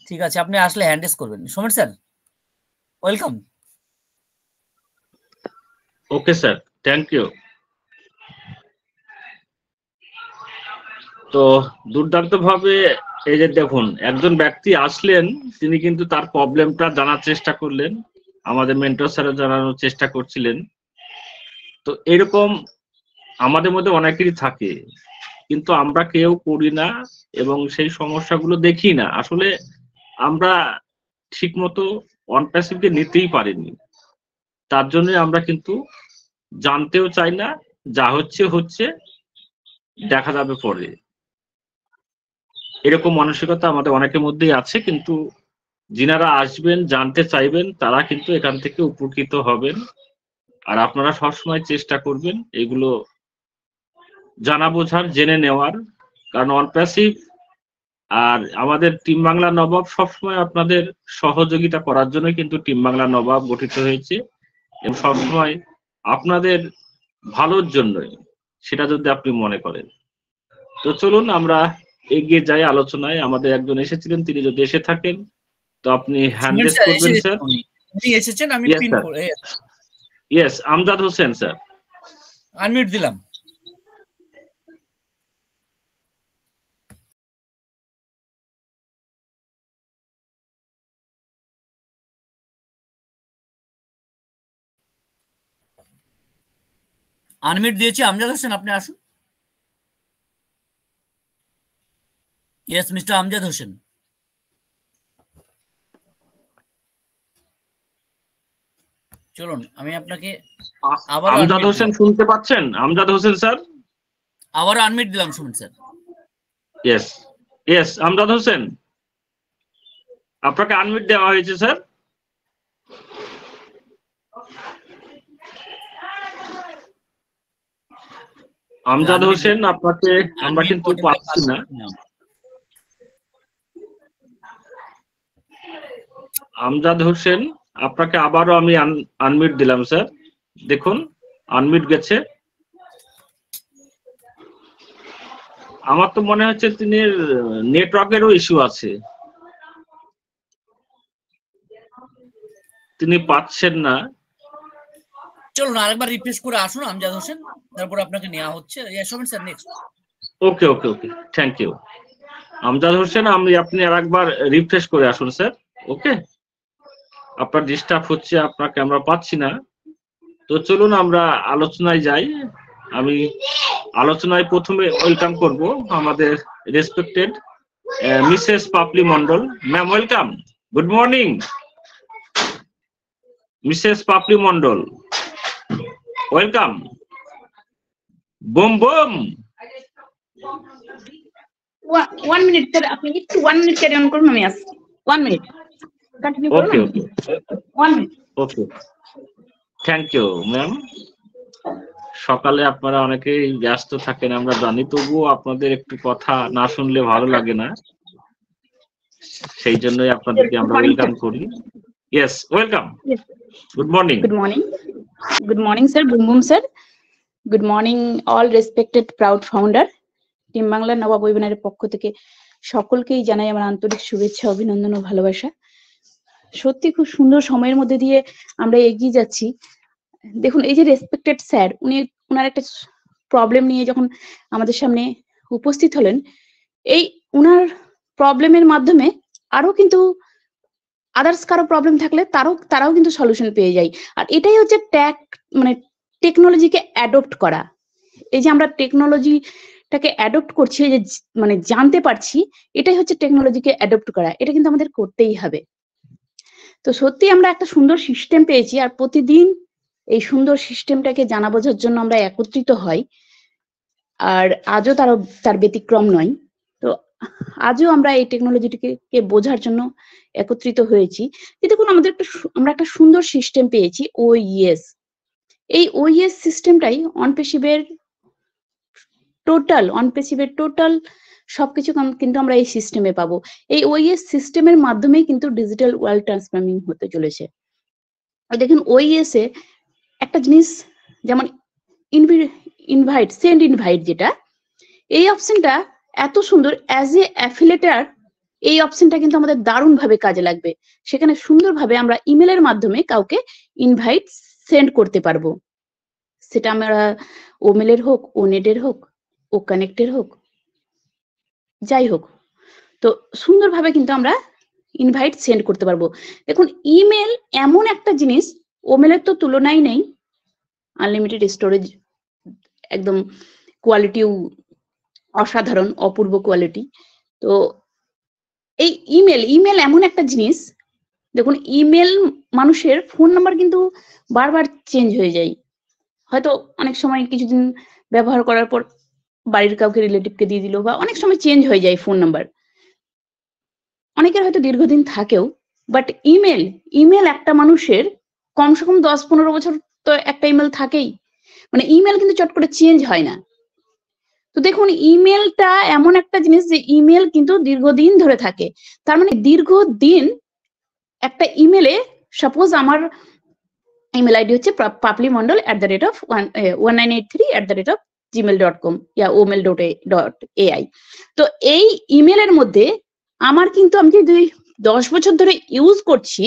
ঠিক আছে আপনি আসলে হ্যান্ডেস করবেন Samir sir welcome okay sir thank you তো দুর্দান্তভাবে এই যে দেখুন একজন ব্যক্তি আসলেন তিনি কিন্তু তার প্রবলেমটা জানার চেষ্টা করলেন আমাদের মেন্টর স্যারও জানানোর চেষ্টা করছিলেন তো এরকম আমাদের মধ্যে অনেকেরই থাকে কিন্তু আমরা কেউ করি না এবং সেই সমস্যাগুলো দেখি না আসলে আমরা ঠিকমতো মতো প্যাসিভকে নিতেই পারিনি তার জন্য আমরা কিন্তু জানতেও চাই না যা হচ্ছে হচ্ছে দেখা যাবে পরে এরকম মানসিকতা আমাদের অনেকের মধ্যেই আছে কিন্তু যিনারা আসবেন জানতে চাইবেন তারা কিন্তু এখান থেকে উপকৃত হবেন আর আপনারা সবসময় চেষ্টা করবেন এগুলো জানা বোঝার জেনে নেওয়ার কারণ অনপ্যাসিভ আর আমাদের টিম বাংলা নবাব সবসময় আপনাদের সহযোগিতা করার জন্য কিন্তু টিম বাংলা নবাব গঠিত হয়েছে এবং সবসময় আপনাদের ভালোর জন্যই সেটা যদি আপনি মনে করেন তো চলুন আমরা এগিয়ে যাই আলোচনায় আমাদের একজন এসেছিলেন তিনি যদি এসে থাকেন তো আপনি হ্যান্ড করবেন স্যার এসেছেন আমি পিন করে yes Amjad Hossain sir unmute দিলাম আনমিউট দিয়েছি আমজাদ হোসেন আপনি আসুন Yes, Mr. Amjad Hossain. চলুন আমি আপনাকে আবার আমজাদ হোসেন শুনতে পাচ্ছেন আমজাদ হোসেন স্যার আবার আনমিট দিলাম শুনুন sir yes yes Amjad Hossain আপনাকে আনমিট দেওয়া হয়েছে স্যার আমজাদ হোসেন আপনাকে আমরা কিন্তু পাচ্ছি না আমজাদ হোসেন আপনাকে আবারও আমি আনমিট দিলাম স্যার দেখুন আনমিট গেছে আমার তো মনে হচ্ছে তিনি নেটওয়ার্কেরও ইস্যু আছে তিনি পাচ্ছেন না চলুন আরেকবার রিফ্রেশ করে আসুন আমজাদ হোসেন তারপর আপনাকে নেওয়া হচ্ছে sir next okay okay okay thank you Amjad Hossain আমি আপনি আরেকবার রিফ্রেশ করে আসুন স্যার ওকে আপনার ডিস্টার্ব হচ্ছে আপনাকে আমরা পাচ্ছি না তো চলুন আমরা আলোচনায় যাই আমি আলোচনায় প্রথমে ওয়েলকাম করব আমাদের respected Mrs Papli Mondal ma'am welcome good morning Mrs Papli Mondal welcome boom boom one minute sir আপনি একটু ওয়ান মিনিট ক্যারি অন করুন আমি আসছি one minute continue okay okay one okay thank you ma'am সকালে আপনারা অনেকেই ব্যস্ত থাকেন আমরা জানি তবুও আপনাদের একটু কথা না শুনলে ভালো লাগে না সেই জন্যই আপনাদেরকে আমরা ওয়েলকাম করি yes welcome good morning good morning good morning sir boom boom sir good morning all respected proud founder team Bangla Nawab ওয়েবিনারের পক্ষ থেকে সকলকেই জানাই আমার আন্তরিক শুভেচ্ছা অভিনন্দন ও ভালোবাসা সত্যি খুব সুন্দর সময়ের মধ্যে দিয়ে আমরা এগিয়ে যাচ্ছি দেখুন এই যে রেসপেক্টেড স্যার উনি ওনার একটা প্রবলেম নিয়ে যখন আমাদের সামনে উপস্থিত হলেন এই উনার প্রবলেমের মাধ্যমে আরো কিন্তু আদার্স কারো প্রবলেম থাকলে তারও তারাও কিন্তু সলিউশন পেয়ে যায় আর এটাই হচ্ছে ট্যাক মানে টেকনোলজিকে অ্যাডপ্ট করা এই যে আমরা টেকনোলজিটাকে অ্যাডপ্ট করছি যে মানে জানতে পারছি এটাই হচ্ছে টেকনোলজিকে অ্যাডপ্ট করা এটা কিন্তু আমাদের করতেই হবে তো সত্যি আমরা একটা সুন্দর সিস্টেম পেয়েছি আর প্রতিদিন এই সুন্দর সিস্টেমটাকে জানা বোঝার জন্য আমরা একত্রিত হই আর আজও তার তার ব্যতিক্রম নয় তো আজও আমরা এই টেকনোলজিটিকে বোঝার জন্য একত্রিত হয়েছি দেখুন আমাদের একটা আমরা একটা সুন্দর সিস্টেম পেয়েছি ওইএস e এই ওইএস সিস্টেমটাই অনপেশিবের টোটাল অনপেশিবের টোটাল সবকিছু কিন্তু আমরা এই সিস্টেমে পাবো এই e এস সিস্টেমের মাধ্যমেই কিন্তু ডিজিটাল ওয়ার্ল্ড ট্রান্সফর্মিং হতে চলেছে দেখেন ওইএস e এ একটা জিনিস যেমন ইনভাইট সেন্ড ইনভাইট যেটা এই অপশনটা এত সুন্দর অ্যাজ এ অ্যাফিলেটার এই অপশনটা কিন্তু আমাদের দারুণভাবে কাজে লাগবে সেখানে সুন্দরভাবে আমরা ইমেলের মাধ্যমে কাউকে ইনভাইট সেন্ড করতে পারবো সেটা আমরা ওমেলের হোক ও নেটের হোক ও কানেক্টের হোক যাই হোক তো সুন্দরভাবে কিন্তু আমরা ইনভাইট সেন্ড করতে পারবো দেখুন ইমেল এমন একটা জিনিস ওমেলের তো তুলনাই নেই আনলিমিটেড স্টোরেজ একদম কোয়ালিটিও অসাধারণ অপূর্ব কোয়ালিটি তো এই ইমেল ইমেল এমন একটা জিনিস দেখুন ইমেল মানুষের ফোন নাম্বার কিন্তু বারবার চেঞ্জ হয়ে যায় হয়তো অনেক সময় কিছুদিন ব্যবহার করার পর বাড়ির কাউকে রিলেটিভকে দিয়ে দিল বা অনেক সময় চেঞ্জ হয়ে যায় ফোন নাম্বার অনেকের হয়তো দীর্ঘদিন থাকেও বাট ইমেল ইমেল একটা মানুষের কমসে কম দশ পনেরো বছর তো একটা ইমেল থাকেই মানে ইমেল কিন্তু চট করে চেঞ্জ হয় না তো দেখুন ইমেলটা এমন একটা জিনিস যে ইমেল কিন্তু দীর্ঘদিন ধরে থাকে তার মানে দীর্ঘদিন একটা ইমেলে সাপোজ আমার ইমেল আইডি হচ্ছে Papli Mondal at the rate of one one nine eight three at the rate of Gmail dot com ইয়া ওমেল ডট এ ডট এআই তো এই ইমেলের মধ্যে আমার কিন্তু আমি যদি দশ বছর ধরে ইউজ করছি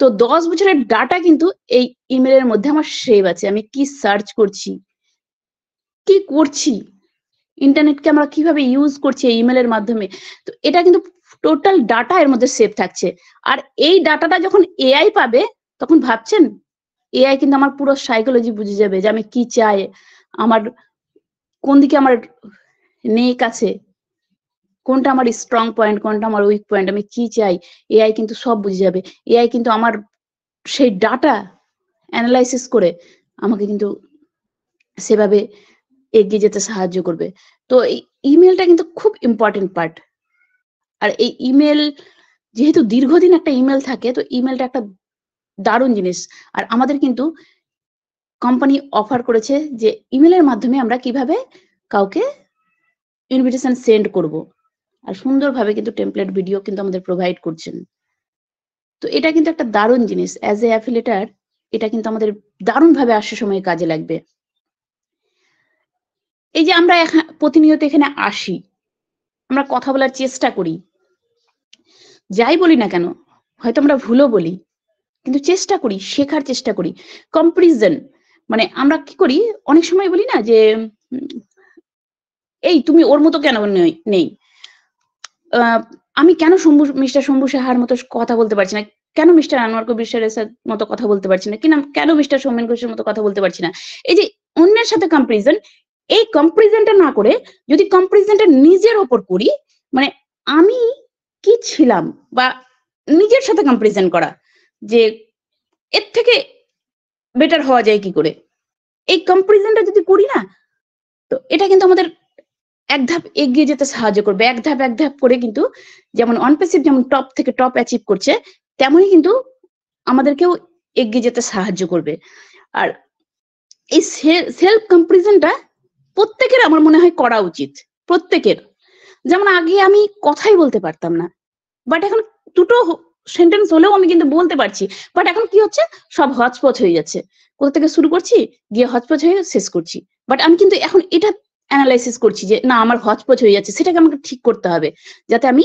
তো দশ বছরের ডাটা কিন্তু এই ইমেলের মধ্যে আমার সেভ আছে আমি কি সার্চ করছি কি করছি ইন্টারনেটকে আমরা কিভাবে ইউজ করছি এই ইমেলের মাধ্যমে তো এটা কিন্তু টোটাল ডাটা এর মধ্যে সেভ থাকছে আর এই ডাটাটা যখন এআই পাবে তখন ভাবছেন এআই কিন্তু আমার পুরো সাইকোলজি বুঝে যাবে যে আমি কি চাই আমার কোন দিকে আমার নেক আছে কোনটা আমার স্ট্রং পয়েন্ট কোনটা আমার উইক পয়েন্ট আমি কি চাই এআই কিন্তু সব বুঝে যাবে এআই কিন্তু আমার সেই ডাটা অ্যানালাইসিস করে আমাকে কিন্তু সেভাবে এগিয়ে যেতে সাহায্য করবে তো এই ইমেলটা কিন্তু খুব ইম্পর্টেন্ট পার্ট আর এই ইমেল যেহেতু দীর্ঘদিন একটা ইমেল থাকে তো ইমেলটা একটা দারুণ জিনিস আর আমাদের কিন্তু কোম্পানি অফার করেছে যে ইমেলের মাধ্যমে আমরা কিভাবে কাউকে ইনভিটেশন সেন্ড করব আর সুন্দরভাবে কিন্তু টেমপ্লেট ভিডিও কিন্তু আমাদের প্রোভাইড করছেন তো এটা কিন্তু একটা দারুণ জিনিস অ্যাজ এ অ্যাফিলেটার এটা কিন্তু আমাদের দারুণভাবে আসার সময়ে কাজে লাগবে এই যে আমরা প্রতিনিয়ত এখানে আসি আমরা কথা বলার চেষ্টা করি যাই বলি না কেন হয়তো আমরা ভুলও বলি কিন্তু চেষ্টা করি শেখার চেষ্টা করি কম্পারিজন মানে আমরা কি করি অনেক সময় বলি না যে এই তুমি ওর মতো কেন নেই আমি কেন শম্ভু মিস্টার শম্ভু সাহার মতো কথা বলতে পারছি না কেন মিস্টার আনোয়ার কবির সাহের মতো কথা বলতে পারছি না কিনা কেন মিস্টার সৌমেন ঘোষের মতো কথা বলতে পারছি না এই যে অন্যের সাথে কম্পারিজন এই কম্পারিজনটা না করে যদি কম্পারিজনটা নিজের ওপর করি মানে আমি কি ছিলাম বা নিজের সাথে কম্পারিজন করা যে এর থেকে বেটার হওয়া যায় কি করে এই কম্পারিজনটা যদি করি না তো এটা কিন্তু আমাদের এক ধাপ এগিয়ে যেতে সাহায্য করবে এক ধাপ এক ধাপ করে কিন্তু যেমন অনপেসিভ যেমন টপ থেকে টপ অ্যাচিভ করছে তেমনই কিন্তু আমাদেরকেও এগিয়ে যেতে সাহায্য করবে আর এই সেলফ কম্পারিজনটা প্রত্যেকের আমার মনে হয় করা উচিত প্রত্যেকের যেমন আগে আমি কথাই বলতে পারতাম না বাট এখন দুটো সেন্টেন্স হলেও আমি কিন্তু বলতে পারছি বাট এখন কি হচ্ছে সব হচপচ হয়ে যাচ্ছে কোথা থেকে শুরু করছি গিয়ে হচপচ হয়ে শেষ করছি বাট আমি কিন্তু এখন এটা অ্যানালাইসিস করছি যে না আমার হচপচ হয়ে যাচ্ছে সেটাকে আমাকে ঠিক করতে হবে যাতে আমি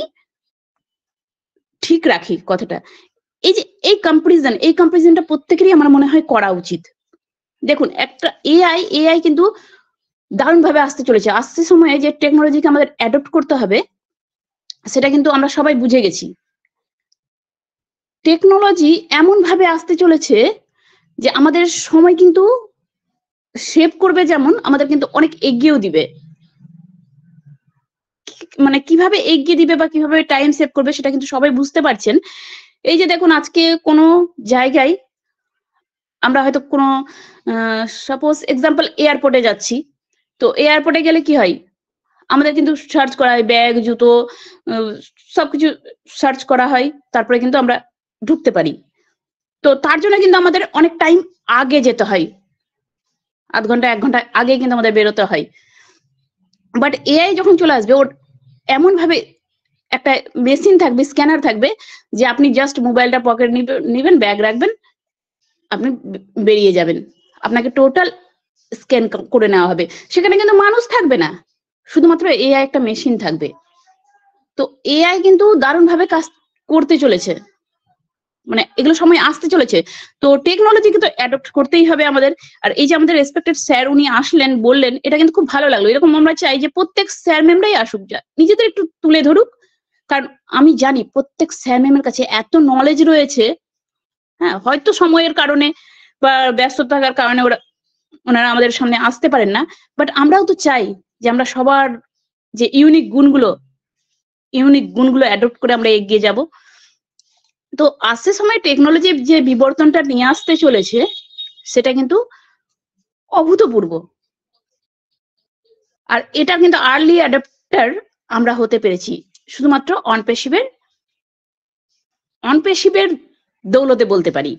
ঠিক রাখি কথাটা এই যে এই কম্পারিজন এই কম্পারিজনটা প্রত্যেকেরই আমার মনে হয় করা উচিত দেখুন একটা এআই এআই কিন্তু ভাবে আসতে চলেছে আসতে সময়ে যে টেকনোলজিকে আমাদের অ্যাডপ্ট করতে হবে সেটা কিন্তু আমরা সবাই বুঝে গেছি টেকনোলজি এমনভাবে আসতে চলেছে যে আমাদের সময় কিন্তু সেভ করবে যেমন আমাদের কিন্তু অনেক এগিয়েও দিবে মানে কিভাবে এগিয়ে দিবে বা কিভাবে টাইম সেভ করবে সেটা কিন্তু সবাই বুঝতে পারছেন এই যে দেখুন আজকে কোনো জায়গায় আমরা হয়তো কোনো সাপোজ এক্সাম্পল এয়ারপোর্টে যাচ্ছি তো এয়ারপোর্টে গেলে কি হয় আমাদের কিন্তু সার্চ করা হয় ব্যাগ জুতো সবকিছু সার্চ করা হয় তারপরে কিন্তু আমরা ঢুকতে পারি তো তার জন্য কিন্তু আমাদের অনেক টাইম আগে যেতে হয় আধ ঘন্টা এক ঘন্টা আগে কিন্তু আমাদের বেরোতে হয় বাট এআই যখন চলে আসবে ওর এমন ভাবে একটা মেশিন থাকবে স্ক্যানার থাকবে যে আপনি জাস্ট মোবাইলটা পকেট নিবেন ব্যাগ রাখবেন আপনি বেরিয়ে যাবেন আপনাকে টোটাল স্ক্যান করে নেওয়া হবে সেখানে কিন্তু মানুষ থাকবে না শুধুমাত্র এআই একটা মেশিন থাকবে তো এআই কিন্তু দারুণভাবে কাজ করতে চলেছে মানে এগুলো সময় আসতে চলেছে তো টেকনোলজিকে তো অ্যাডপ্ট করতেই হবে আমাদের আর এই যে আমাদের রেসপেক্টেড স্যার উনি আসলেন বললেন এটা কিন্তু খুব ভালো লাগলো এরকম আমরা চাই যে প্রত্যেক স্যার ম্যামরাই আসুক যা নিজেদের একটু তুলে ধরুক কারণ আমি জানি প্রত্যেক স্যার ম্যামের কাছে এত নলেজ রয়েছে হ্যাঁ হয়তো সময়ের কারণে বা ব্যস্ত থাকার কারণে ওরা ওনারা আমাদের সামনে আসতে পারেন না বাট আমরাও তো চাই যে আমরা সবার যে ইউনিক গুণগুলো ইউনিক গুণগুলো অ্যাডপ্ট করে আমরা এগিয়ে যাব তো আসতে সময় টেকনোলজি যে বিবর্তনটা নিয়ে আসতে চলেছে সেটা কিন্তু অভূতপূর্ব আর এটা কিন্তু আর্লি অ্যাডাপ্টার আমরা হতে পেরেছি শুধুমাত্র অনপেশিবের অনপেশিবের দৌলতে বলতে পারি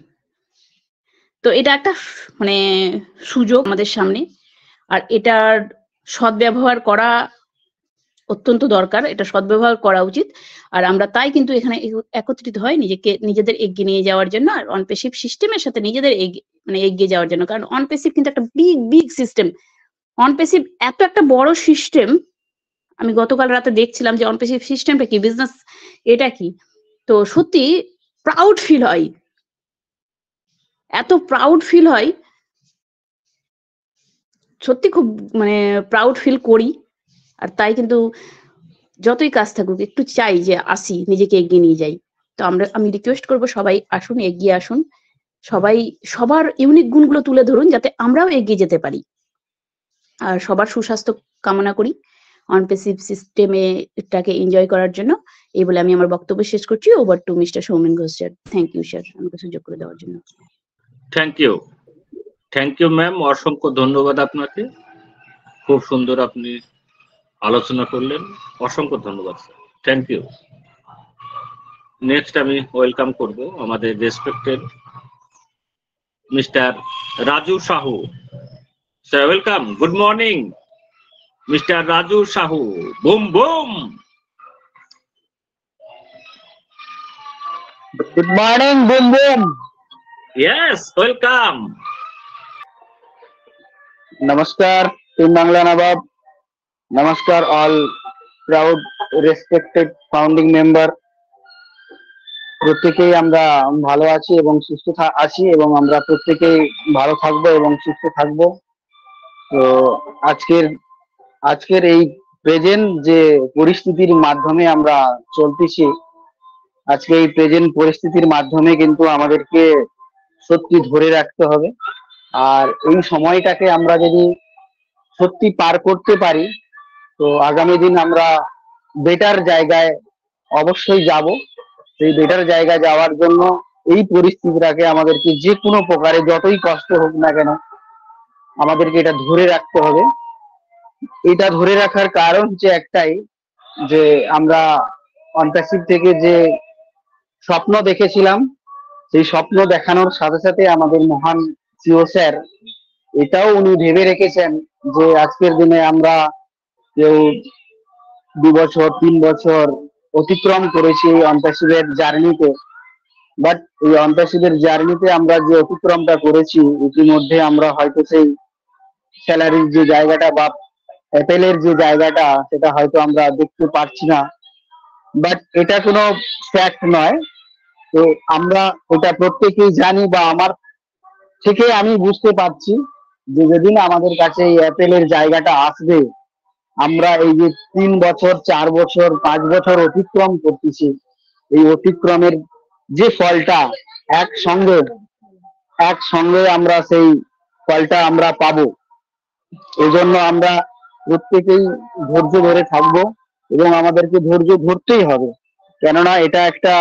তো এটা একটা মানে সুযোগ আমাদের সামনে আর এটার সদ্ব্যবহার করা অত্যন্ত দরকার এটা সদ্ব্যবহার করা উচিত আর আমরা তাই কিন্তু এখানে একত্রিত হয় নিজেকে নিজেদের এগিয়ে নিয়ে যাওয়ার জন্য আর অনপেসিভ সিস্টেমের সাথে নিজেদের মানে এগিয়ে যাওয়ার জন্য কারণ অনপেসিভ কিন্তু একটা বিগ বিগ সিস্টেম অনপেসিভ এত একটা বড় সিস্টেম আমি গতকাল রাতে দেখছিলাম যে অনপেসিভ সিস্টেমটা কি বিজনেস এটা কি তো সত্যি প্রাউড ফিল হয় এত প্রাউড ফিল হয় সত্যি খুব মানে প্রাউড ফিল করি আর তাই কিন্তু যতই কাজ থাকুক একটু চাই যে আসি নিজেকে এগিয়ে নিয়ে যাই তো আমরা আমি রিকোয়েস্ট করব সবাই আসুন এগিয়ে আসুন সবাই সবার ইউনিক গুণগুলো তুলে ধরুন যাতে আমরাও এগিয়ে যেতে পারি আর সবার সুস্বাস্থ্য কামনা করি অনপেসিভ সিস্টেমে এটাকে এনজয় করার জন্য এই বলে আমি আমার বক্তব্য শেষ করছি over to mister Soumen Ghosh sir thank you sir আমাকে সুযোগ করে দেওয়ার জন্য thank you thank you ma'am অসংখ্য ধন্যবাদ আপনাকে খুব সুন্দর আপনি আলোচনা করলেন অসংখ্য ধন্যবাদ স্যার থ্যাংক ইউ নেক্সট আমি ওয়েলকাম করব আমাদের respected mister Raju Sahu sir welcome good morning mister Raju Sahu boom boom good morning boom boom yes welcome নমস্কার टीम বাংলা নবাব নমস্কার all proud, respected founding member প্রত্যেকেই আমরা ভালো আছি এবং সুস্থ আছি এবং আমরা প্রত্যেকেই ভালো থাকবো এবং সুস্থ থাকবো তো আজকের আজকের এই প্রেজেন্ট যে পরিস্থিতির মাধ্যমে আমরা চলতেছি আজকে এই প্রেজেন্ট পরিস্থিতির মাধ্যমে কিন্তু আমাদেরকে সত্যি ধরে রাখতে হবে আর এই সময়টাকে আমরা যদি সত্যি পার করতে পারি তো আগামী দিন আমরা বেটার জায়গায় অবশ্যই যাব এই বেটার জায়গায় যাওয়ার জন্য এই পরিস্থিতিটাকে আমাদেরকে যে কোনো প্রকারে যতই কষ্ট হোক না কেন আমাদেরকে এটা ধরে রাখতে হবে এটা ধরে রাখার কারণ হচ্ছে একটাই যে আমরা অন্টাসিপ থেকে যে স্বপ্ন দেখেছিলাম সেই স্বপ্ন দেখানোর সাথে সাথে আমাদের মহান সিও স্যার এটাও উনি ভেবে রেখেছেন যে আজকের দিনে আমরা কেউ দু বছর তিন বছর অতিক্রম করেছি এই অন্তাসিদের জার্নিতে বাট এই অন্তাসিদের জার্নিতে আমরা যে অতিক্রমটা করেছি ইতিমধ্যে আমরা হয়তো সেই স্যালারির যে জায়গাটা বা অ্যাপেলের যে জায়গাটা সেটা হয়তো আমরা দেখতে পারছি না বাট এটা কোনো ফ্যাক্ট নয় তো আমরা ওটা প্রত্যেকেই জানি বা আমার থেকে আমি বুঝতে পারছি যে যেদিন আমাদের কাছে এই অ্যাপেলের জায়গাটা আসবে আমরা এই যে তিন বছর চার বছর পাঁচ বছর অতিক্রম করতেছি এই অতিক্রমের যে ফলটা একসঙ্গে একসঙ্গে আমরা সেই ফলটা আমরা পাবো এই জন্য আমরা প্রত্যেকেই ধৈর্য ধরে থাকবো এবং আমাদেরকে ধৈর্য ধরতেই হবে কেননা এটা একটা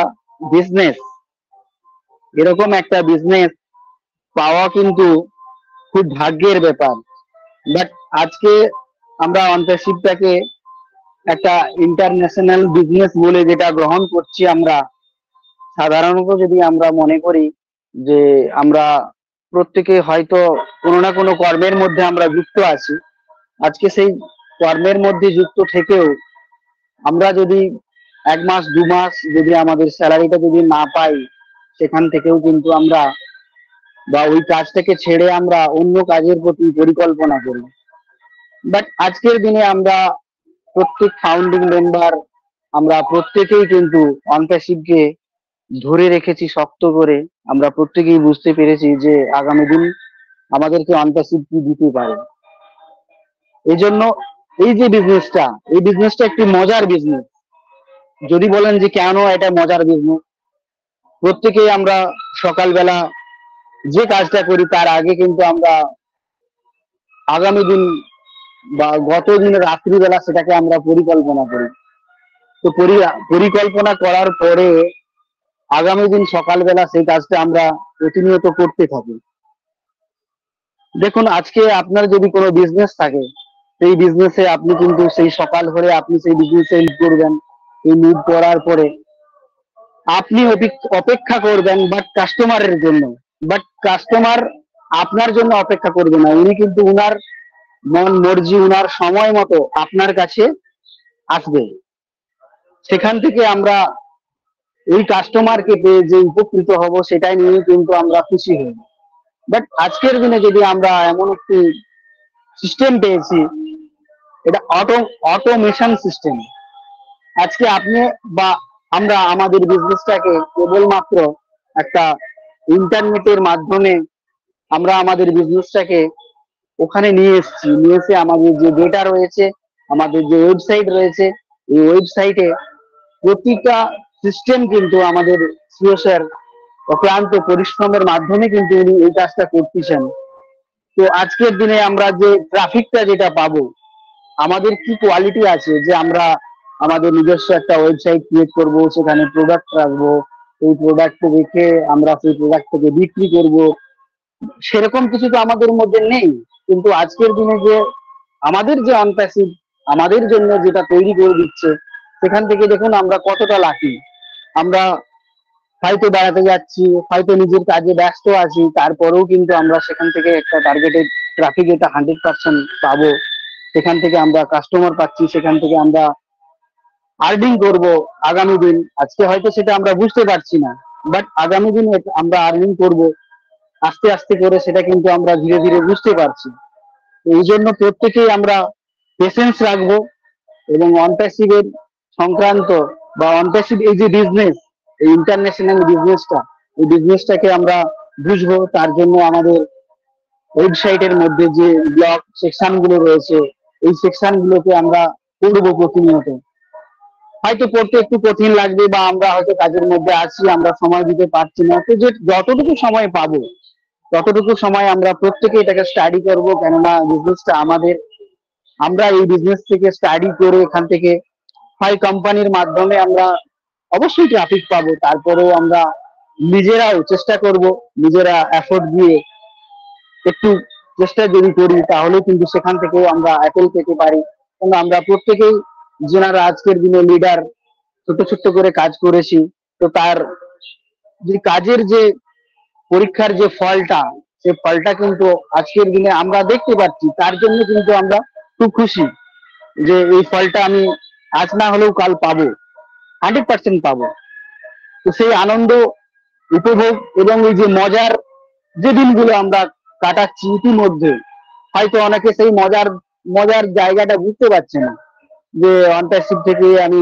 বিজনেস এরকম একটা বিজনেস পাওয়া কিন্তু খুব ভাগ্যের ব্যাপার বাট আজকে আমরা অন্টারশিপটাকে একটা ইন্টারন্যাশনাল বিজনেস বলে যেটা গ্রহণ করছি আমরা সাধারণত যদি আমরা মনে করি যে আমরা প্রত্যেকে হয়তো কোনো না কোনো কর্মের মধ্যে আমরা যুক্ত আছি আজকে সেই কর্মের মধ্যে যুক্ত থেকেও আমরা যদি এক মাস দু মাস যদি আমাদের স্যালারিটা যদি না পাই সেখান থেকেও কিন্তু আমরা বা ওই কাজটাকে ছেড়ে আমরা অন্য কাজের প্রতি পরিকল্পনা করি বাট আজকের দিনে আমরা প্রত্যেক ফাউন্ডিং মেম্বার আমরা প্রত্যেকেই কিন্তু অন্টারশিপকে ধরে রেখেছি শক্ত করে আমরা প্রত্যেকেই বুঝতে পেরেছি যে আগামী দিন আমাদেরকে অন্টারশিপ কি দিতে পারে এই জন্য এই যে বিজনেসটা এই বিজনেসটা একটি মজার বিজনেস যদি বলেন যে কেন এটা মজার বিজনেস প্রত্যেকেই আমরা সকালবেলা যে কাজটা করি তার আগে কিন্তু আমরা আগামী দিন বা গত রাত্রিবেলা সেটাকে আমরা পরিকল্পনা করি তো পরিকল্পনা করার পরে আগামী দিন সকালবেলা সেই কাজটা আমরা প্রতিনিয়ত করতে থাকি দেখুন আজকে আপনার যদি কোনো বিজনেস থাকে সেই বিজনেসে আপনি কিন্তু সেই সকাল হলে আপনি সেই বিজনেসে লিড করবেন এই লিড করার পরে আপনি অপেক্ষা করবেন বাট কাস্টমারের জন্য বাট কাস্টমার আপনার জন্য অপেক্ষা করবে না উনি কিন্তু উনার মন মর্জি উনার সময় মতো আপনার কাছে আসবে সেখান থেকে আমরা ওই কাস্টমারকে পেয়ে যে উপকৃত হব সেটাই নিয়ে কিন্তু আমরা খুশি হই বাট আজকের দিনে যদি আমরা এমন একটি সিস্টেম পেয়েছি এটা অটো অটোমেশন সিস্টেম আজকে আপনি বা আমরা আমাদের বিজনেসটাকে কেবলমাত্র একটা ইন্টারনেটের মাধ্যমে আমরা আমাদের বিজনেসটাকে ওখানে নিয়ে এসেছি নিয়ে এসে আমাদের যে ডেটা রয়েছে আমাদের যে ওয়েবসাইট রয়েছে এই ওয়েবসাইটে প্রতিটা সিস্টেম কিন্তু আমাদের সিও স্যার অক্লান্ত পরিশ্রমের মাধ্যমে কিন্তু উনি এই কাজটা করতেছেন তো আজকের দিনে আমরা যে ট্রাফিকটা যেটা পাবো আমাদের কি কোয়ালিটি আছে যে আমরা আমাদের নিজস্ব একটা ওয়েবসাইট ক্রিয়েট করব সেখানে প্রোডাক্ট রাখবো সেই প্রোডাক্ট রেখে আমরা সেই প্রোডাক্টটাকে বিক্রি করব সেরকম কিছু তো আমাদের মধ্যে নেই কিন্তু আজকের দিনে যে আমাদের যে অনপ্যাসিভ আমাদের জন্য যেটা তৈরি করে দিচ্ছে সেখান থেকে দেখুন আমরা কতটা লাকি আমরা হয়তো বেড়াতে যাচ্ছি হয়তো নিজের কাজে ব্যস্ত আছি তারপরেও কিন্তু আমরা সেখান থেকে একটা টার্গেটেড ট্রাফিক এটা হান্ড্রেড পার্সেন্ট পাবো সেখান থেকে আমরা কাস্টমার পাচ্ছি সেখান থেকে আমরা আর্নিং করব আগামী দিন আজকে হয়তো সেটা আমরা বুঝতে পারছি না বাট আগামী দিন আমরা আর্নিং করব আস্তে আস্তে করে সেটা কিন্তু আমরা ধীরে ধীরে বুঝতে পারছি এই জন্য প্রত্যেকেই আমরা পেশেন্স রাখবো এবং এর সংক্রান্ত বা অনপ্যাসিভ এই যে বিজনেস এই ইন্টারন্যাশনাল বিজনেসটা এই বিজনেসটাকে আমরা বুঝবো তার জন্য আমাদের ওয়েবসাইটের মধ্যে যে ব্লগ গুলো রয়েছে এই গুলোকে আমরা পড়বো প্রতিনিয়ত হয়তো পড়তে একটু কঠিন লাগবে বা আমরা হয়তো কাজের মধ্যে আছি আমরা সময় দিতে পারছি না তো যে যতটুকু সময় পাবো ততটুকু সময় আমরা প্রত্যেকে এটাকে স্টাডি করব কেননা বিজনেসটা আমাদের আমরা এই বিজনেস থেকে স্টাডি করে এখান থেকে হয় কোম্পানির মাধ্যমে আমরা অবশ্যই ট্রাফিক পাবো তারপরেও আমরা নিজেরাও চেষ্টা করব নিজেরা এফোর্ট দিয়ে একটু চেষ্টা যদি করি তাহলে কিন্তু সেখান থেকেও আমরা অ্যাপেল পেতে পারি এবং আমরা প্রত্যেকেই যেনারা আজকের দিনে লিডার ছোট ছোট্ট করে কাজ করেছি তো তার যে কাজের যে পরীক্ষার যে ফলটা সে ফলটা কিন্তু আজকের দিনে আমরা দেখতে পাচ্ছি তার জন্য কিন্তু আমরা খুব খুশি যে এই ফলটা আমি আজ না হলেও কাল পাবো হান্ড্রেড পার্সেন্ট পাবো তো সেই আনন্দ উপভোগ এবং এই যে মজার যে দিনগুলো আমরা কাটাচ্ছি ইতিমধ্যে হয়তো অনেকে সেই মজার মজার জায়গাটা বুঝতে পারছে না যে অন্টারশিপ থেকে আমি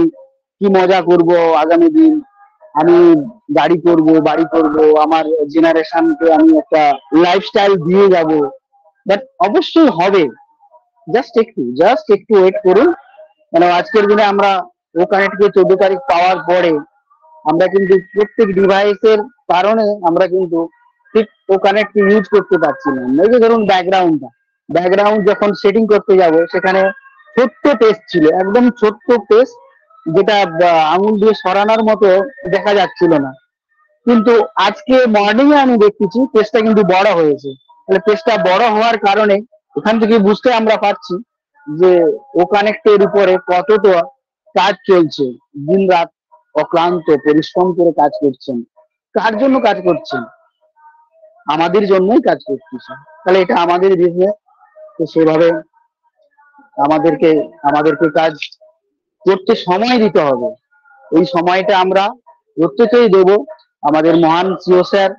কি মজা করব আগামী দিন আমি গাড়ি করব বাড়ি করব আমার জেনারেশনকে আমি একটা লাইফস্টাইল দিয়ে যাব বাট অবশ্যই হবে জাস্ট একটু জাস্ট একটু ওয়েট করুন মানে আজকের দিনে আমরা ও কানেক্টকে চোদ্দ তারিখ পাওয়ার পরে আমরা কিন্তু প্রত্যেক ডিভাইসের কারণে আমরা কিন্তু ঠিক ও কানেক্টকে ইউজ করতে পারছি না এই যে ধরুন ব্যাকগ্রাউন্ডটা ব্যাকগ্রাউন্ড যখন সেটিং করতে যাব সেখানে ছোট্ট পেস্ট ছিল একদম ছোট্ট পেস্ট যেটা আঙুল দিয়ে সরানোর মতো দেখা যাচ্ছিল না কিন্তু আজকে মর্নিং এ আমি দেখতেছি পেস্টটা কিন্তু বড় হয়েছে তাহলে পেস্টটা বড় হওয়ার কারণে এখান থেকে বুঝতে আমরা পারছি যে ও কানেক্টের উপরে কতটা কাজ চলছে দিন রাত অক্লান্ত পরিশ্রম করে কাজ করছেন কার জন্য কাজ করছেন আমাদের জন্যই কাজ করতেছেন তাহলে এটা আমাদের বিজনেস তো সেভাবে আমাদেরকে আমাদেরকে কাজ করতে সময় দিতে হবে এই সময়টা আমরা প্রত্যেকেই দেব আমাদের মহান সিও স্যার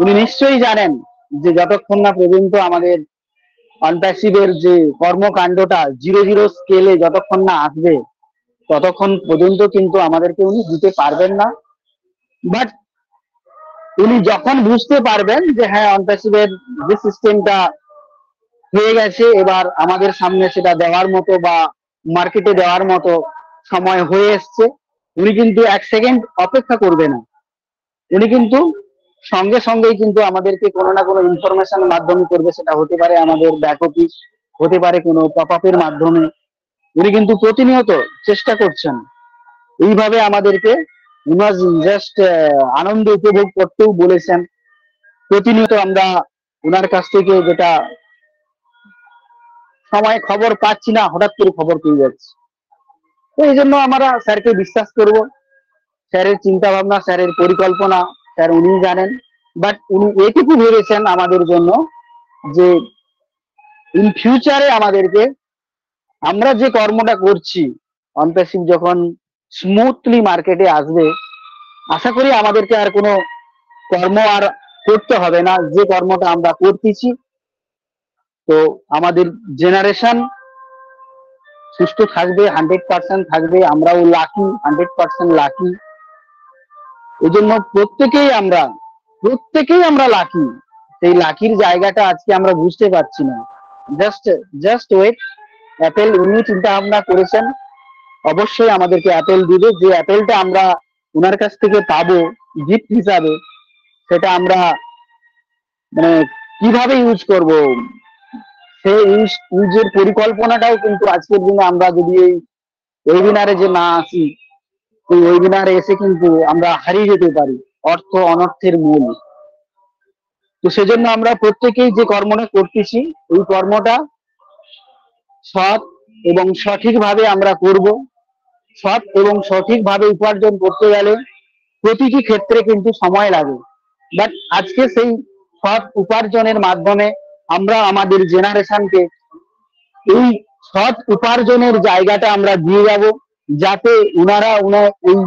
উনি নিশ্চয়ই জানেন যে যতক্ষণ না পর্যন্ত আমাদের অন্টাসিবের যে কর্মকাণ্ডটা জিরো জিরো স্কেলে যতক্ষণ না আসবে ততক্ষণ পর্যন্ত কিন্তু আমাদেরকে উনি দিতে পারবেন না বাট উনি যখন বুঝতে পারবেন যে হ্যাঁ অন্টাসিবের যে সিস্টেমটা হয়ে গেছে এবার আমাদের সামনে সেটা দেওয়ার মতো বা মার্কেটে দেওয়ার মতো সময় হয়ে এসছে উনি কিন্তু এক সেকেন্ড অপেক্ষা করবে না উনি কিন্তু সঙ্গে সঙ্গেই কিন্তু আমাদেরকে কোনো না কোনো ইনফরমেশন মাধ্যমে করবে সেটা হতে পারে আমাদের ব্যাক অফিস হতে পারে কোনো পপ আপের মাধ্যমে উনি কিন্তু প্রতিনিয়ত চেষ্টা করছেন এইভাবে আমাদেরকে জাস্ট আনন্দ উপভোগ করতেও বলেছেন প্রতিনিয়ত আমরা ওনার কাছ থেকে যেটা সময় খবর পাচ্ছি না হঠাৎ করে খবর পেয়ে যাচ্ছি তো এই জন্য আমরা স্যারকে বিশ্বাস করব স্যারের চিন্তা ভাবনা স্যারের পরিকল্পনা স্যার উনি জানেন বাট উনি এটুকু ভেবেছেন আমাদের জন্য যে ইন ফিউচারে আমাদেরকে আমরা যে কর্মটা করছি অনপেসিভ যখন স্মুথলি মার্কেটে আসবে আশা করি আমাদেরকে আর কোনো কর্ম আর করতে হবে না যে কর্মটা আমরা করতেছি তো আমাদের জেনারেশন সুস্থ থাকবে হান্ড্রেড পার্সেন্ট থাকবে আমরাও লাকি হান্ড্রেড পার্সেন্ট লাকি এই জন্য প্রত্যেকেই আমরা প্রত্যেকেই আমরা লাকি সেই লাকির জায়গাটা আজকে আমরা বুঝতে পারছি না জাস্ট জাস্ট ওয়েট অ্যাপেল উনি চিন্তা ভাবনা করেছেন অবশ্যই আমাদেরকে অ্যাপেল দিবে যে অ্যাপেলটা আমরা ওনার কাছ থেকে পাবো গিফট হিসাবে সেটা আমরা মানে কিভাবে ইউজ করব সেই ইউজের পরিকল্পনাটাও কিন্তু আজকের দিনে আমরা যদি এই ওয়েবিনারে যে না আসি এই ওয়েবিনারে এসে কিন্তু আমরা হারিয়ে যেতে পারি অর্থ অনর্থের মূল তো সেজন্য আমরা প্রত্যেকেই যে কর্মটা করতেছি ওই কর্মটা সৎ এবং সঠিকভাবে আমরা করব সৎ এবং সঠিকভাবে উপার্জন করতে গেলে প্রতিটি ক্ষেত্রে কিন্তু সময় লাগে বাট আজকে সেই সৎ উপার্জনের মাধ্যমে আমরা আমাদের জেনারেশনকে এই সৎ উপার্জনের জায়গাটা আমরা দিয়ে যাব যাতে উনারা এই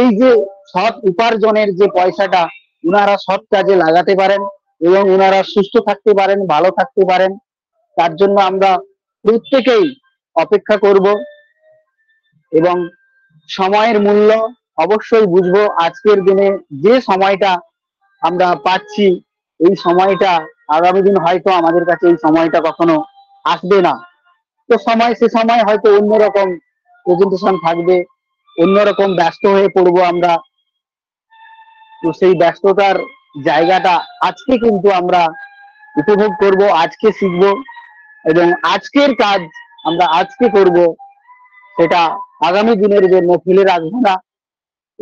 এই যে সৎ উপার্জনের যে পয়সাটা উনারা সৎ কাজে লাগাতে পারেন এবং উনারা সুস্থ থাকতে পারেন ভালো থাকতে পারেন তার জন্য আমরা প্রত্যেকেই অপেক্ষা করব এবং সময়ের মূল্য অবশ্যই বুঝবো আজকের দিনে যে সময়টা আমরা পাচ্ছি এই সময়টা আগামী দিন হয়তো আমাদের কাছে এই সময়টা কখনো আসবে না তো সময় সে সময় হয়তো অন্যরকম প্রেজেন্টেশন থাকবে অন্যরকম ব্যস্ত হয়ে পড়বো আমরা তো সেই ব্যস্ততার জায়গাটা আজকে কিন্তু আমরা উপভোগ করব আজকে শিখব এবং আজকের কাজ আমরা আজকে করব সেটা আগামী দিনের জন্য ফেলে রাখবো না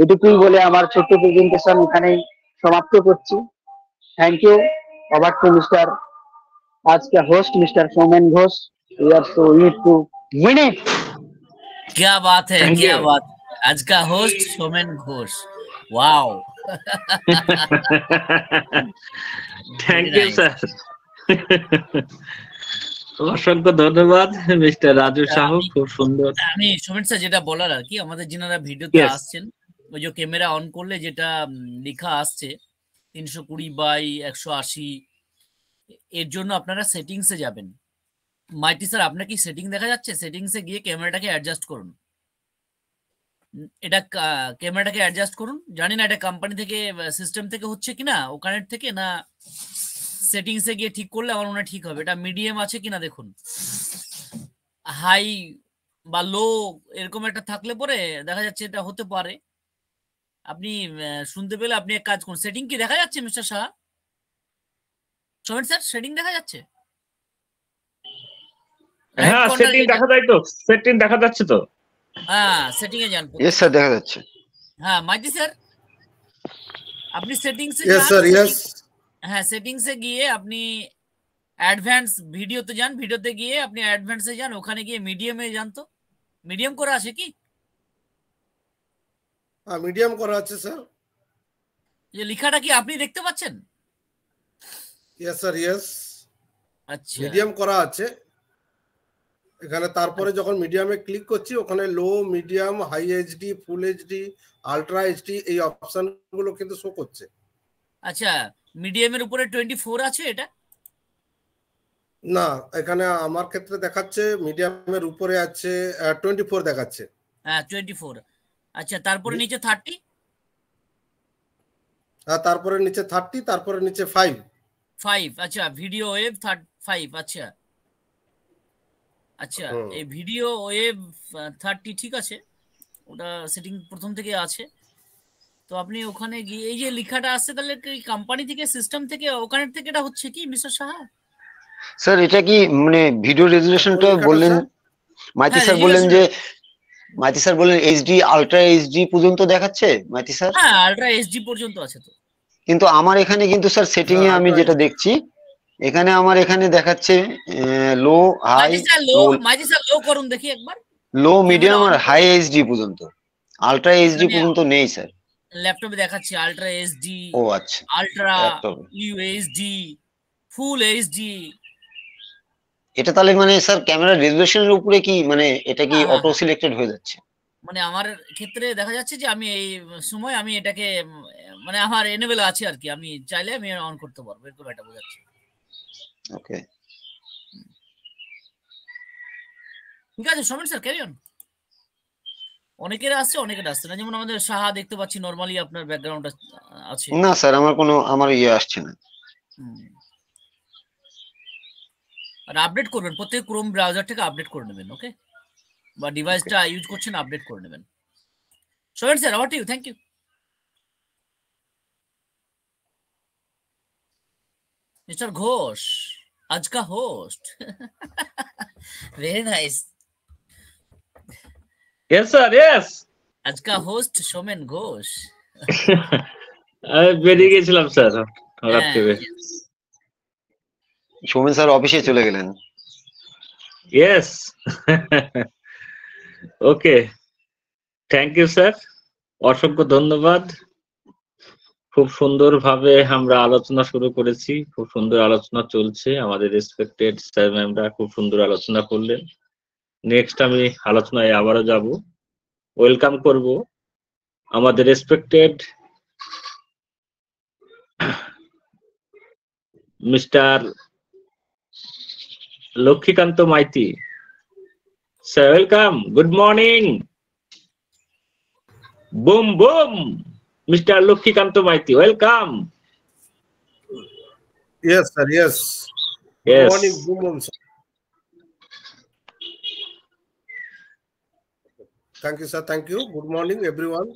এটুকুই বলে আমার ছোট্ট প্রেজেন্টেশন এখানেই সমাপ্ত করছি থ্যাংক ইউ অবাক টু मिस्टर আজকে host mister Somen Ghosh you are so ready to win it কিয়া বাত হে কিয়া বাত আজকে host Somen Ghosh wow thank you sir অসংখ্য ধন্যবাদ मिस्टर রাজু সাহা খুব সুন্দর আমি সোমেন স্যার যেটা বলার কি আমাদের জিনার ভিডিওতে আছেন ওই যে ক্যামেরা অন করলে যেটা লেখা আসছে তিনশো কুড়ি বাই একশো আশি এর জন্য আপনারা সেটিংসে যাবেন মাইটি স্যার আপনার কি সেটিং দেখা যাচ্ছে সেটিংসে গিয়ে ক্যামেরাটাকে অ্যাডজাস্ট করুন এটা ক্যামেরাটাকে অ্যাডজাস্ট করুন জানি না এটা কোম্পানি থেকে সিস্টেম থেকে হচ্ছে কিনা ওখানের থেকে না সেটিংসে গিয়ে ঠিক করলে আমার মনে ঠিক হবে এটা মিডিয়াম আছে কিনা দেখুন হাই বা লো এরকম একটা থাকলে পরে দেখা যাচ্ছে এটা হতে পারে আপনি শুনতে পেলে আপনি এক কাজ করুন সেটিং কি দেখা যাচ্ছে mister Shah Somen sir setting দেখা যাচ্ছে হ্যাঁ সেটিং দেখা যায় তো সেটিং দেখা যাচ্ছে তো হ্যাঁ সেটিং এ যান यस স্যার দেখা যাচ্ছে হ্যাঁ মাইতি স্যার আপনি সেটিংসে यस স্যার यस হ্যাঁ সেটিংসে গিয়ে আপনি অ্যাডভান্স ভিডিওতে যান ভিডিওতে গিয়ে আপনি অ্যাডভান্সে যান ওখানে গিয়ে মিডিয়ামে যান তো মিডিয়াম করে আছে কি হ্যাঁ মিডিয়াম করা আছে স্যার যে লেখাটা কি আপনি দেখতে পাচ্ছেন ইয়েস স্যার ইয়েস আচ্ছা মিডিয়াম করা আছে এখানে তারপরে যখন মিডিয়ামে ক্লিক করছি ওখানে low medium high HD full HD ultra HD এই অপশনগুলো কিন্তু শো করছে আচ্ছা মিডিয়ামের উপরে 24 আছে এটা না এখানে আমার ক্ষেত্রে দেখাচ্ছে মিডিয়ামের উপরে আছে 24 দেখাচ্ছে হ্যাঁ 24 আচ্ছা তারপরে নিচে থার্টি তারপরে নিচে থার্টি তারপরে নিচে ফাইভ ফাইভ আচ্ছা ভিডিও ওয়েভ ফাইভ আচ্ছা আচ্ছা এই ভিডিও ওয়েভ থার্টি ঠিক আছে ওটা সেটিং প্রথম থেকে আছে তো আপনি ওখানে গিয়ে এই যে লেখাটা আসছে তাহলে কি কোম্পানি থেকে সিস্টেম থেকে ওখানে থেকে এটা হচ্ছে কি মিস্টার সাহা স্যার এটা কি মানে ভিডিও রেজুলেশনটা বললেন মাইতি স্যার বললেন যে মাইতি স্যার বললেন এইচডি আলট্রা এইচডি পর্যন্ত দেখাচ্ছে মাইতি স্যার হ্যাঁ আলট্রা এইচডি পর্যন্ত আছে তো কিন্তু আমার এখানে কিন্তু স্যার সেটিং এ হ্যাঁ, আমি যেটা দেখছি এখানে আমার এখানে দেখাচ্ছে low high Maiti sir low করুন দেখি একবার লো মিডিয়াম আর হাই এইচডি পর্যন্ত আলট্রা এইচডি পর্যন্ত নেই স্যার ল্যাপটপে দেখাচ্ছি আলট্রা এইচডি ও আচ্ছা আলট্রা ইউএসডি ফুল এইচডি এটা তাহলে মানে স্যার ক্যামেরা রেজুলেশনের উপরে কি মানে এটা কি অটো হ্যাঁ, সিলেক্টেড হ্যাঁ। হয়ে যাচ্ছে মানে আমার ক্ষেত্রে দেখা যাচ্ছে যে আমি এই সময় আমি এটাকে মানে আমার এনেবেল আছে আর কি আমি চাইলে আমি অন করতে পারবো এরকম এটা বোঝাচ্ছে ওকে ঠিক আছে সমেন স্যার ক্যারি অন অনেকের আছে অনেকের আসছে না যেমন আমাদের সাহা দেখতে পাচ্ছি নরমালি আপনার ব্যাকগ্রাউন্ডটা আছে না স্যার আমার কোনো আমার ইয়ে আসছে না হুম আর আপডেট করেন প্রত্যেক ক্রোম ব্রাউজার থেকে আপডেট করে নেবেন ওকে বা ডিভাইসটা यूज করছেন আপডেট করে নেবেন sorry sir what you thank you mister Ghosh আজকের host well nice yes sir yes আজকের হোস্ট শোমেন ঘোষ আমি বেলি গেছিলাম sir love to be Soumen sir অফিসে চলে গেলেন yes okay thank you sir অসংখ্য ধন্যবাদ খুব সুন্দর ভাবে আমরা আলোচনা শুরু করেছি খুব সুন্দর আলোচনা চলছে আমাদের রেসপেক্টেড স্যার ম্যামরা খুব সুন্দর আলোচনা করলেন নেক্সট আমি আলোচনায় আবারও যাব ওয়েলকাম করব আমাদের respected mister Lokhikanto Maiti. Sir, welcome. Good morning. Boom, boom. Mr. Lokhikanto Maiti, welcome. Yes, sir. Yes. Yes. Good morning, boom, boom, sir. you, you sir thank you good morning everyone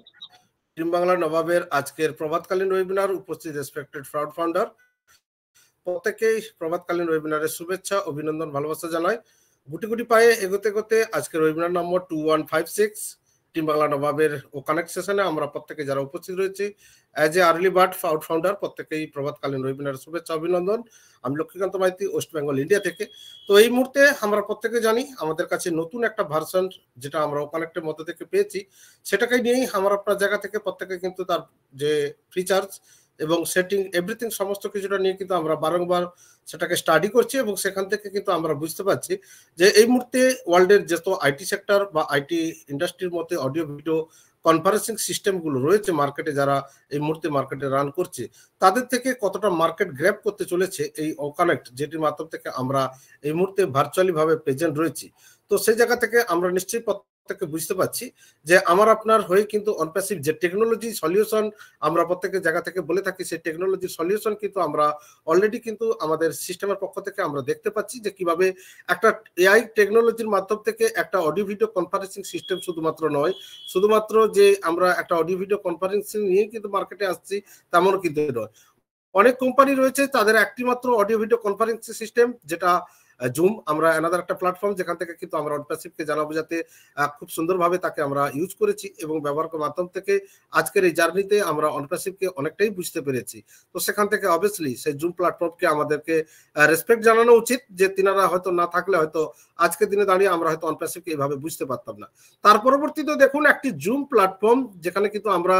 team Bangla নবাবের আজকের প্রভাতকালীন webinar উপস্থিত respected fraud founder. প্রত্যেকেই প্রভাতকালীন ওয়েবিনারের শুভেচ্ছা অভিনন্দন ভালোবাসা জানাই গুটি গুটি পায়ে এগোতে এগোতে আজকের webinar number two one five six team Bangla নবাবের ও কানেক্ট সেশনে আমরা প্রত্যেকে যারা উপস্থিত রয়েছি অ্যাজ এ আর্লি বার্ড ফাউট ফাউন্ডার প্রত্যেকেই প্রভাতকালীন ওয়েবিনারের শুভেচ্ছা অভিনন্দন আমি Lakshmikanta Maiti West Bengal India থেকে তো এই মুহূর্তে আমরা প্রত্যেকে জানি আমাদের কাছে নতুন একটা ভার্সন যেটা আমরা ওকানেক্টের মধ্যে থেকে পেয়েছি সেটাকে নিয়েই আমার আপনার জায়গা থেকে প্রত্যেকে কিন্তু তার যে ফ্রিচার্জ এবং সেটিং এভরিথিং সমস্ত কিছুটা নিয়ে কিন্তু আমরা বারংবার সেটাকে স্টাডি করছি এবং সেখান থেকে কিন্তু আমরা বুঝতে পারছি যে এই মুহূর্তে ওয়ার্ল্ডের যত আইটি সেক্টর বা আইটি ইন্ডাস্ট্রির মধ্যে অডিও ভিডিও কনফারেন্সিং সিস্টেমগুলো রয়েছে মার্কেটে যারা এই মুহূর্তে মার্কেটে রান করছে তাদের থেকে কতটা মার্কেট গ্র্যাপ করতে চলেছে এই অকানেক্ট যেটির মাধ্যম থেকে আমরা এই মুহূর্তে ভার্চুয়ালিভাবে প্রেজেন্ট রয়েছি তো সেই জায়গা থেকে আমরা নিশ্চয়ই প্রত্যেককে বুঝতে পারছি যে আমার আপনার হয়ে কিন্তু অনপ্যাসিভ যে টেকনোলজি সলিউশন আমরা প্রত্যেকের জায়গা থেকে বলে থাকি সেই টেকনোলজির সলিউশন কিন্তু আমরা অলরেডি কিন্তু আমাদের সিস্টেমের পক্ষ থেকে আমরা দেখতে পাচ্ছি যে কিভাবে একটা এআই টেকনোলজির মাধ্যম থেকে একটা অডিও ভিডিও কনফারেন্সিং সিস্টেম শুধুমাত্র নয় শুধুমাত্র যে আমরা একটা অডিও ভিডিও কনফারেন্সিং নিয়ে কিন্তু মার্কেটে আসছি তেমন কিন্তু নয় অনেক কোম্পানি রয়েছে তাদের একটি মাত্র অডিও ভিডিও কনফারেন্সিং সিস্টেম যেটা জুম আমরা অ্যানাদার একটা প্ল্যাটফর্ম যেখান থেকে কিন্তু আমরা অনপ্যাসিভকে জানাবো যাতে খুব সুন্দরভাবে তাকে আমরা ইউজ করেছি এবং ব্যবহার করার মাধ্যম থেকে আজকের এই জার্নিতে আমরা অনপ্যাসিভকে অনেকটাই বুঝতে পেরেছি তো সেখান থেকে অবভিয়াসলি সেই জুম প্ল্যাটফর্মকে আমাদেরকে রেসপেক্ট জানানো উচিত যে তিনারা হয়তো না থাকলে হয়তো আজকের দিনে দাঁড়িয়ে আমরা হয়তো অনপ্যাসিভকে এইভাবে বুঝতে পারতাম না তার পরবর্তীতে দেখুন একটি জুম প্ল্যাটফর্ম যেখানে কিন্তু আমরা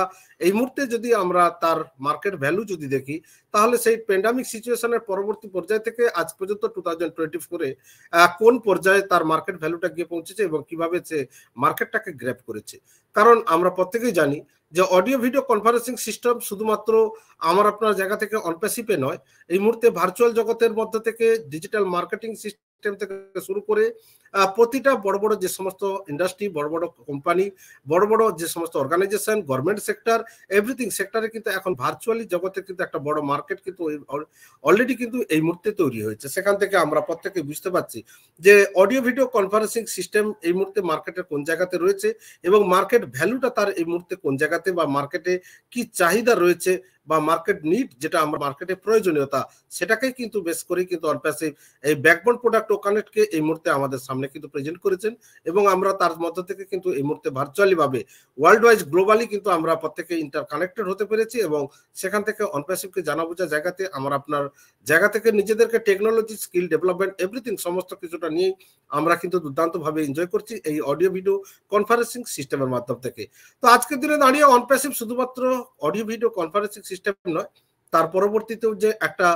এই মুহূর্তে যদি আমরা তার মার্কেট ভ্যালু যদি দেখি তাহলে সেই প্যান্ডামিক সিচুয়েশনের পরবর্তী পর্যায় থেকে আজ পর্যন্ত টু থাউজেন্ড টোয়েন্টি করে কোন পর্যায়ে তার মার্কেট ভ্যালুটা গিয়ে পৌঁছেছে এবং কিভাবে সে মার্কেটটাকে গ্র্যাপ করেছে কারণ আমরা প্রত্যেকেই জানি যে অডিও ভিডিও কনফারেন্সিং সিস্টেম শুধুমাত্র আমার আপনার জায়গা থেকে অল্পেসিপে নয় এই মুহূর্তে ভার্চুয়াল জগতের মধ্যে থেকে ডিজিটাল মার্কেটিং সিস্টেম সিস্টেম থেকে শুরু করে প্রতিটা বড় বড় যে সমস্ত ইন্ডাস্ট্রি বড় বড় কোম্পানি বড় বড় যে সমস্ত অর্গানাইজেশন গভর্নমেন্ট সেক্টর এভরিথিং সেক্টরে কিন্তু এখন ভার্চুয়ালি জগতে কিন্তু একটা বড় মার্কেট কিন্তু অলরেডি কিন্তু এই মুহূর্তে তৈরি হয়েছে সেখান থেকে আমরা প্রত্যেকে বুঝতে পারছি যে অডিও ভিডিও কনফারেন্সিং সিস্টেম এই মুহূর্তে মার্কেটের কোন জায়গাতে রয়েছে এবং মার্কেট ভ্যালুটা তার এই মুহূর্তে কোন জায়গাতে বা মার্কেটে কি চাহিদা রয়েছে বা মার্কেট নিড যেটা আমার মার্কেটে প্রয়োজনীয়তা সেটাকে কিন্তু বেস করে কিন্তু অনপ্যাসিভ এই ব্যাকবোন প্রোডাক্ট ও কানেক্টকে এই মুহূর্তে আমাদের সামনে কিন্তু প্রেজেন্ট করেছেন এবং আমরা তার মধ্য থেকে কিন্তু এই মুহূর্তে ভার্চুয়ালি ভাবে ওয়ার্ল্ড ওয়াইজ গ্লোবালি কিন্তু আমরা প্রত্যেকে ইন্টার কানেক্টেড হতে পেরেছি এবং সেখান থেকে অনপ্যাসিভকে জানা বোঝা জায়গাতে আমরা আপনার জায়গা থেকে নিজেদেরকে টেকনোলজি স্কিল ডেভেলপমেন্ট এভরিথিং সমস্ত কিছুটা নিয়ে আমরা কিন্তু দুর্দান্তভাবে এনজয় করছি এই অডিও ভিডিও কনফারেন্সিং সিস্টেমের মাধ্যম থেকে তো আজকের দিনে দাঁড়িয়ে অনপ্যাসিভ শুধুমাত্র অডিও ভিডিও কনফারেন্সিং সিস্টেম নয় তার পরবর্তীতেও যে একটা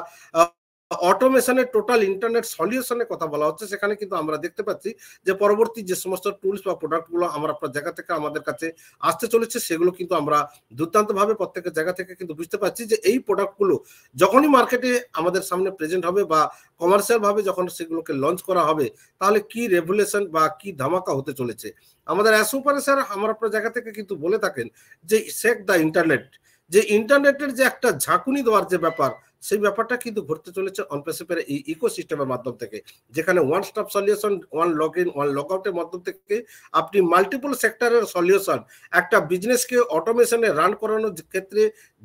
অটোমেশনের টোটাল ইন্টারনেট সলিউশনের কথা বলা হচ্ছে সেখানে কিন্তু আমরা দেখতে পাচ্ছি যে পরবর্তী যে সমস্ত টুলস বা প্রোডাক্টগুলো আমরা আপনার জায়গা থেকে আমাদের কাছে আসতে চলেছে সেগুলো কিন্তু আমরা দুর্দান্তভাবে প্রত্যেকের জায়গা থেকে কিন্তু বুঝতে পারছি যে এই প্রোডাক্টগুলো যখনই মার্কেটে আমাদের সামনে প্রেজেন্ট হবে বা কমার্শিয়ালভাবে যখন সেগুলোকে লঞ্চ করা হবে তাহলে কি রেভুলেশন বা কি ধামাকা হতে চলেছে আমাদের অ্যাসোপারে স্যার আমার আপনার জায়গা থেকে কিন্তু বলে থাকেন যে সেক দ্য ইন্টারনেট যে ইন্টারনেটের যে একটা ঝাঁকুনি দেওয়ার যে ব্যাপার সেই ব্যাপারটা কিন্তু ঘুরতে চলেছে অনপেসিপের এই ইকোসিস্টেমের মাধ্যম থেকে যেখানে one stop solution one log in one log আউটের মাধ্যম থেকে আপনি মাল্টিপল সেক্টরের সলিউশন একটা বিজনেসকে অটোমেশনে রান করানোর ক্ষেত্রে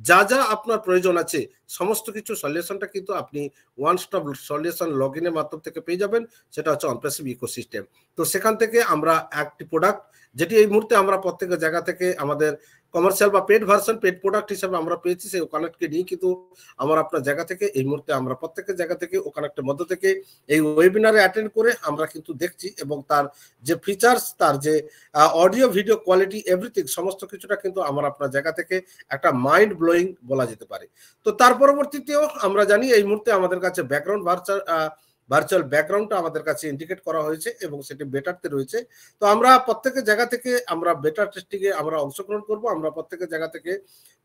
যা যা আপনার প্রয়োজন আছে সমস্ত কিছু সলিউশনটা কিন্তু আপনি ওয়ান স্টপ সলিউশন লগ ইনের মাধ্যম থেকে পেয়ে যাবেন সেটা হচ্ছে অনপ্রেসিভ ইকোসিস্টেম তো সেখান থেকে আমরা একটি প্রোডাক্ট যেটি এই মুহূর্তে আমরা প্রত্যেক জায়গা থেকে আমাদের কমার্শিয়াল বা পেড ভার্সন পেড প্রোডাক্ট হিসাবে আমরা পেয়েছি সেই কানেক্টকে নিয়ে কিন্তু আমার আপনার জায়গা থেকে এই মুহূর্তে আমরা প্রত্যেকের জায়গা থেকে ওখানে একটা মধ্য থেকে এই ওয়েবিনারে অ্যাটেন্ড করে আমরা কিন্তু দেখছি এবং তার যে ফিচার্স তার যে অডিও ভিডিও কোয়ালিটি এভরিথিং সমস্ত কিছুটা কিন্তু আমার আপনার জায়গা থেকে একটা মাইন্ড ব্লোয়িং বলা যেতে পারে তো তার পরবর্তীতেও আমরা জানি এই মুহূর্তে আমাদের কাছে ব্যাকগ্রাউন্ড ভার্চার ভার্চুয়াল ব্যাকগ্রাউন্ডটা আমাদের কাছে ইন্ডিকেট করা হয়েছে এবং সেটি বেটারতে রয়েছে তো আমরা প্রত্যেকের জায়গা থেকে আমরা বেটার টেস্টিংয়ে আমরা অংশগ্রহণ করব আমরা প্রত্যেকের জায়গা থেকে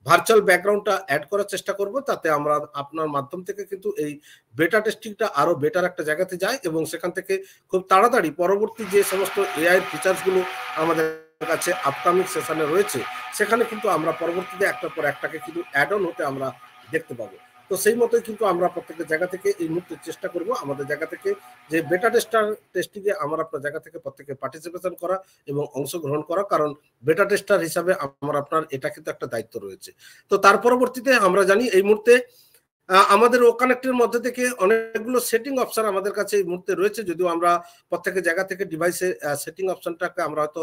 ভার্চুয়াল ব্যাকগ্রাউন্ডটা অ্যাড করার চেষ্টা করব তাতে আমরা আপনার মাধ্যম থেকে কিন্তু এই বেটা টেস্টিংটা আরও বেটার একটা জায়গাতে যায় এবং সেখান থেকে খুব তাড়াতাড়ি পরবর্তী যে সমস্ত এআই ফিচার্সগুলো আমাদের কাছে আপকামিং সেশনে রয়েছে সেখানে কিন্তু আমরা পরবর্তীতে একটার পর একটাকে কিন্তু অ্যাড অন হতে আমরা দেখতে পাবো তো সেই মতোই কিন্তু আমরা প্রত্যেকটা জায়গা থেকে এই মুহূর্তে চেষ্টা করব আমাদের জায়গা থেকে যে বেটা টেস্টার টেস্টিংয়ে আমার আপনার জায়গা থেকে প্রত্যেকে পার্টিসিপেশন করা এবং অংশগ্রহণ করা কারণ বেটা টেস্টার হিসাবে আমার আপনার এটা কিন্তু একটা দায়িত্ব রয়েছে তো তার পরবর্তীতে আমরা জানি এই মুহূর্তে আমাদের ও কানেক্টের মধ্যে থেকে অনেকগুলো সেটিং অপশন আমাদের কাছে এই মুহূর্তে রয়েছে যদিও আমরা প্রত্যেকের জায়গা থেকে ডিভাইসের সেটিং অপশনটাকে আমরা হয়তো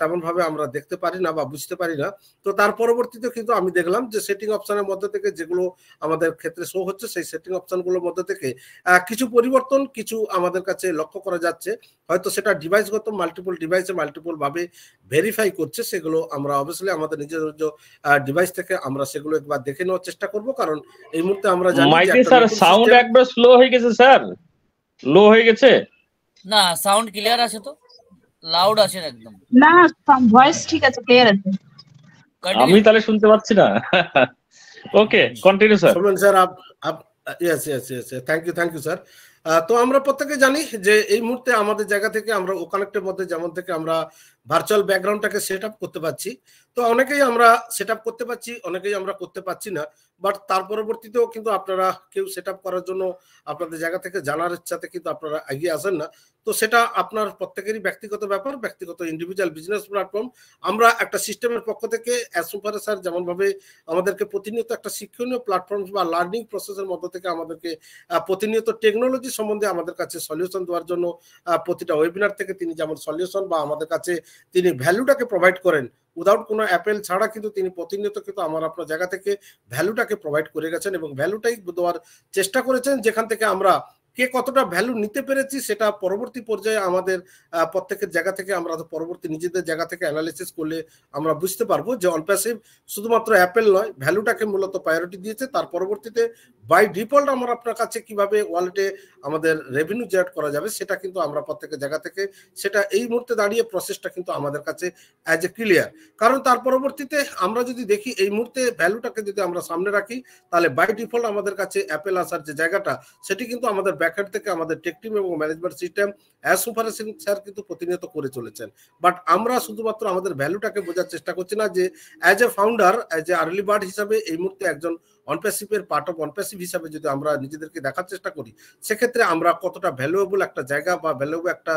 তেমনভাবে আমরা দেখতে পারি না বা বুঝতে পারি না তো তার পরবর্তীতে কিন্তু আমি দেখলাম যে সেটিং অপশনের মধ্যে থেকে যেগুলো আমাদের ক্ষেত্রে শো হচ্ছে সেই সেটিং অপশনগুলোর মধ্যে থেকে কিছু পরিবর্তন কিছু আমাদের কাছে লক্ষ্য করা যাচ্ছে হয়তো সেটা ডিভাইসগত মাল্টিপল ডিভাইসে মাল্টিপলভাবে ভেরিফাই করছে সেগুলো আমরা অবভিয়াসলি আমাদের নিজের ডিভাইস থেকে আমরা সেগুলো একবার দেখে নেওয়ার চেষ্টা করব কারণ এই মুহূর্তে আমরা জানি মাইকে স্যার সাউন্ড একবার স্লো হয়ে গেছে স্যার লো হয়ে গেছে না সাউন্ড ক্লিয়ার আছে তো লাউড আছে একদম না ভয়েস ঠিক আছে ক্লিয়ার আছে আমি তাহলে শুনতে পাচ্ছি না okay continue sir Suman sir up up yes yes yes thank you thank you sir তো আমরা প্রত্যেকে জানি যে এই মুহূর্তে আমাদের জায়গা থেকে আমরা ওকানেক্টের মধ্যে যেমন থেকে আমরা ভার্চুয়াল ব্যাকগ্রাউন্ডটাকে সেট আপ করতে পারছি তো অনেকেই আমরা সেট আপ করতে পারছি অনেকেই আমরা করতে পারছি না বাট তার পরবর্তীতেও কিন্তু আপনারা কেউ সেট আপ করার জন্য আপনাদের জায়গা থেকে জানার ইচ্ছাতে কিন্তু আপনারা এগিয়ে আসেন না তো সেটা আপনার প্রত্যেকেরই ব্যক্তিগত ব্যাপার ব্যক্তিগত ইন্ডিভিজুয়াল বিজনেস প্ল্যাটফর্ম আমরা একটা সিস্টেমের পক্ষ থেকে অ্যাজ স্যার যেমনভাবে আমাদেরকে প্রতিনিয়ত একটা শিক্ষণীয় প্ল্যাটফর্ম বা লার্নিং প্রসেসের মধ্য থেকে আমাদেরকে প্রতিনিয়ত টেকনোলজি সম্বন্ধে আমাদের কাছে সলিউশন দেওয়ার জন্য প্রতিটা ওয়েবিনার থেকে তিনি যেমন সলিউশন বা আমাদের কাছে তিনি ভ্যালুটাকে প্রোভাইড করেন উইদাউট কোনো অ্যাপেল ছাড়া কিন্তু তিনি প্রতিনিয়ত কিন্তু আমার আপনার জায়গা থেকে ভ্যালুটাকে প্রোভাইড করে গেছেন এবং ভ্যালুটাই দেওয়ার চেষ্টা করেছেন যেখান থেকে আমরা কে কতটা ভ্যালু নিতে পেরেছি সেটা পরবর্তী পর্যায়ে আমাদের প্রত্যেকের জায়গা থেকে আমরা পরবর্তী নিজেদের জায়গা থেকে অ্যানালিসিস করলে আমরা বুঝতে পারবো যে অল শুধুমাত্র অ্যাপেল নয় ভ্যালুটাকে মূলত প্রায়োরিটি দিয়েছে তার পরবর্তীতে বাই ডিফল্ট আমরা আপনার কাছে কিভাবে ওয়ালেটে আমাদের রেভিনিউ জেনারেট করা যাবে সেটা কিন্তু আমরা প্রত্যেকের জায়গা থেকে সেটা এই মুহূর্তে দাঁড়িয়ে প্রসেসটা কিন্তু আমাদের কাছে অ্যাজ এ ক্লিয়ার কারণ তার পরবর্তীতে আমরা যদি দেখি এই মুহূর্তে ভ্যালুটাকে যদি আমরা সামনে রাখি তাহলে বাই ডিফল্ট আমাদের কাছে অ্যাপেল আসার যে জায়গাটা সেটি কিন্তু আমাদের ব্যাকহাট থেকে আমাদের টেকটিম এবং management system as super sir কিন্তু প্রতিনিয়ত করে চলেছেন বাট আমরা শুধুমাত্র আমাদের ভ্যালুটাকে বোঝার চেষ্টা করছি না যে as a founder as a early bird হিসাবে এই মুহূর্তে একজন অনপ্যাসিভের পার্ট অফ অনপ্যাসিভ হিসাবে যদি আমরা নিজেদেরকে দেখার চেষ্টা করি সেক্ষেত্রে আমরা কতটা ভ্যালুয়েবল একটা জায়গা বা ভ্যালুয়েবল একটা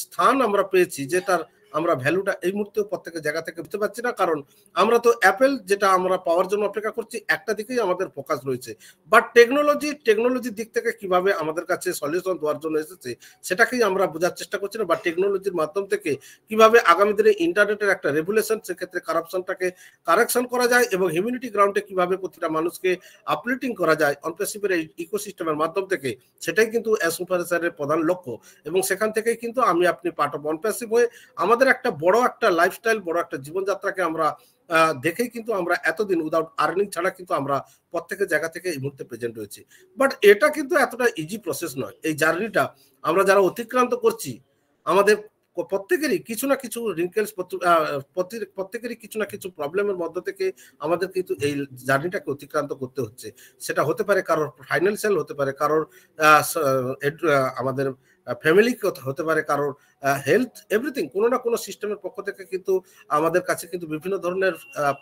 স্থান আমরা পেয়েছি যেটার আমরা ভ্যালুটা এই মুহূর্তে প্রত্যেকের জায়গা থেকে বুঝতে পারছি না কারণ আমরা তো অ্যাপেল যেটা আমরা পাওয়ার জন্য অপেক্ষা করছি একটা দিকেই আমাদের ফোকাস রয়েছে বাট টেকনোলজি টেকনোলজির দিক থেকে কিভাবে আমাদের কাছে সলিউশন দেওয়ার জন্য এসেছে সেটাকেই আমরা বোঝার চেষ্টা করছি না বা টেকনোলজির মাধ্যম থেকে কিভাবে আগামী দিনে ইন্টারনেটের একটা রেগুলেশন সেক্ষেত্রে কারাপশনটাকে কারেকশন করা যায় এবং হিউম্যানিটি গ্রাউন্ডে কিভাবে প্রতিটা মানুষকে আপলিটিং করা যায় অনপ্রেসিভের এই ইকোসিস্টেমের মাধ্যম থেকে সেটাই কিন্তু অ্যাসোফারেসারের প্রধান লক্ষ্য এবং সেখান থেকেই কিন্তু আমি আপনি পার্ট অফ অনপ্যাসিভ হয়ে আমাদের আমাদের একটা বড় একটা লাইফস্টাইল বড় একটা জীবনযাত্রাকে আমরা দেখে কিন্তু আমরা এতদিন উইদাউট আর্নিং ছাড়া কিন্তু আমরা প্রত্যেকের জায়গা থেকে এই মুহূর্তে প্রেজেন্ট হয়েছি বাট এটা কিন্তু এতটা ইজি প্রসেস নয় এই জার্নিটা আমরা যারা অতিক্রান্ত করছি আমাদের প্রত্যেকেরই কিছু না কিছু রিঙ্কেলস প্রত্যেকেরই কিছু না কিছু প্রবলেমের মধ্য থেকে আমাদের কিন্তু এই জার্নিটাকে অতিক্রান্ত করতে হচ্ছে সেটা হতে পারে কারোর ফাইন্যান্সিয়াল হতে পারে কারোর আমাদের ফ্যামিলি হতে পারে কারোর হেলথ এভরিথিং কোনো না কোনো সিস্টেমের পক্ষ থেকে কিন্তু আমাদের কাছে কিন্তু বিভিন্ন ধরনের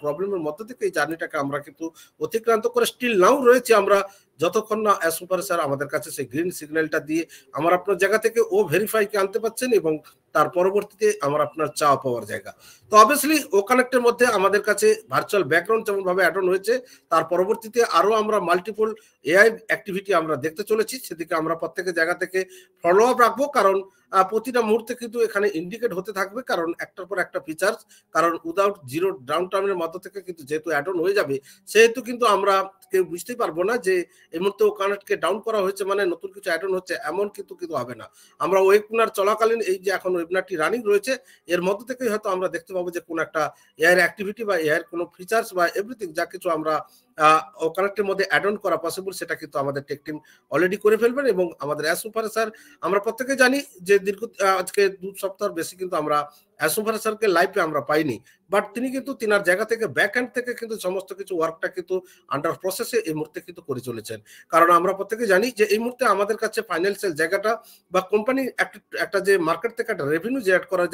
প্রবলেমের মধ্য থেকে এই জার্নিটাকে আমরা কিন্তু অতিক্রান্ত করে স্টিল নাও রয়েছে আমরা যতক্ষণ না সুপার স্যার আমাদের কাছে সেই গ্রিন সিগন্যালটা দিয়ে আমার আপনার জায়গা থেকে ও ভেরিফাইকে আনতে পারছেন এবং তার পরবর্তীতে আমার আপনার চাওয়া পাওয়ার জায়গা তো অবভিয়াসলি ও কানেক্টের মধ্যে আমাদের কাছে ভার্চুয়াল ব্যাকগ্রাউন্ড যেমনভাবে অ্যাড অন হয়েছে তার পরবর্তীতে আরও আমরা মাল্টিপল এআই অ্যাক্টিভিটি আমরা দেখতে চলেছি সেদিকে আমরা প্রত্যেকের জায়গা থেকে ফলো আপ রাখবো কারণ প্রতিটা মুহূর্তে কিন্তু এখানে ইন্ডিকেট হতে থাকবে কারণ একটার পর একটা ফিচার্স কারণ উইদাউট জিরো ডাউন টার্মের মধ্য থেকে কিন্তু যেহেতু অ্যাড অন হয়ে যাবে সেহেতু কিন্তু আমরা কেউ বুঝতেই পারবো না যে এই মুহূর্তে ও কানেক্টকে ডাউন করা হয়েছে মানে নতুন কিছু অ্যাড অন হচ্ছে এমন কিন্তু কিন্তু হবে না আমরা ওয়েবনার চলাকালীন এই যে এখন ওয়েবনারটি রানিং রয়েছে এর মধ্য থেকেই হয়তো আমরা দেখতে পাবো যে কোনো একটা এআইয়ের অ্যাক্টিভিটি বা এআইয়ের কোনো ফিচার্স বা এভরিথিং যা কিছু আমরা কানেক্টের মধ্যে অ্যাড অন করা পসিবল সেটা কিন্তু আমাদের টেক টিম অলরেডি করে ফেলবেন এবং আমাদের অ্যাসুফারা স্যার আমরা প্রত্যেকে জানি যে দীর্ঘ আজকে দু সপ্তাহ বেশি কিন্তু আমরা অ্যাসুফারা স্যারকে লাইফে আমরা পাইনি বাট তিনি কিন্তু তিনার জায়গা থেকে ব্যাক হ্যান্ড থেকে কিন্তু সমস্ত কিছু ওয়ার্কটা কিন্তু আন্ডার প্রসেসে এই মুহূর্তে কিন্তু করে চলেছেন কারণ আমরা প্রত্যেকে জানি যে এই মুহূর্তে আমাদের কাছে ফাইন্যান্সিয়াল জায়গাটা বা কোম্পানি একটা একটা যে মার্কেট থেকে একটা রেভিনিউ জেনারেট করার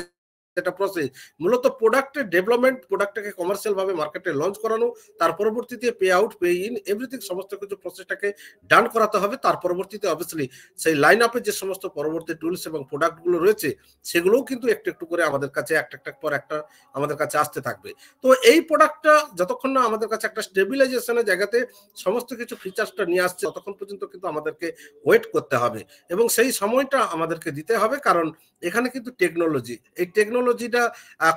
যেটা প্রসেস মূলত প্রোডাক্টের ডেভেলপমেন্ট প্রোডাক্টটাকে কমার্শিয়াল ভাবে মার্কেটে লঞ্চ করানো তার পরবর্তীতে pay out pay in everything সমস্ত কিছু প্রসেসটাকে ডান করাতে হবে তার পরবর্তীতে অবভিয়াসলি সেই লাইন আপে যে সমস্ত পরবর্তী টুলস এবং প্রোডাক্টগুলো রয়েছে সেগুলোও কিন্তু একটু একটু করে আমাদের কাছে একটা একটা পর একটা আমাদের কাছে আসতে থাকবে তো এই প্রোডাক্টটা যতক্ষণ না আমাদের কাছে একটা স্টেবিলাইজেশনের জায়গাতে সমস্ত কিছু ফিচার্সটা নিয়ে আসছে ততক্ষণ পর্যন্ত কিন্তু আমাদেরকে ওয়েট করতে হবে এবং সেই সময়টা আমাদেরকে দিতে হবে কারণ এখানে কিন্তু টেকনোলজি এই টেকনোলজি টেকনোলজিটা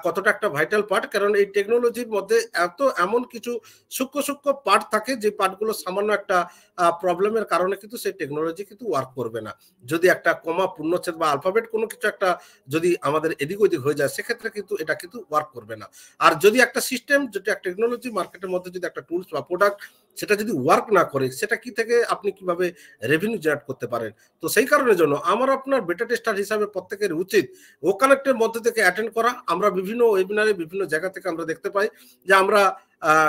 কতটা একটা ভাইটাল পার্ট কারণ এই টেকনোলজির মধ্যে এত এমন কিছু সূক্ষ্ম সূক্ষ্ম পার্ট থাকে যে পার্টগুলো সামান্য একটা প্রবলেমের কারণে কিন্তু সেই টেকনোলজি কিন্তু ওয়ার্ক করবে না যদি একটা কমা পূর্ণচ্ছেদ বা আলফাবেট কোনো কিছু একটা যদি আমাদের এদিক ওদিক হয়ে যায় সেক্ষেত্রে কিন্তু এটা কিন্তু ওয়ার্ক করবে না আর যদি একটা সিস্টেম যেটা টেকনোলজি মার্কেটের মধ্যে যদি একটা টুলস বা প্রোডাক্ট সেটা যদি ওয়ার্ক না করে সেটা কি থেকে আপনি কিভাবে রেভিনিউ জেনারেট করতে পারেন তো সেই কারণের জন্য আমার আপনার বেটা টেস্টার হিসাবে প্রত্যেকের উচিত ও কানেক্টের মধ্যে থেকে অ্যাটেন্ড করা আমরা বিভিন্ন ওয়েবিনারে বিভিন্ন জায়গা থেকে আমরা দেখতে পাই যে আমরা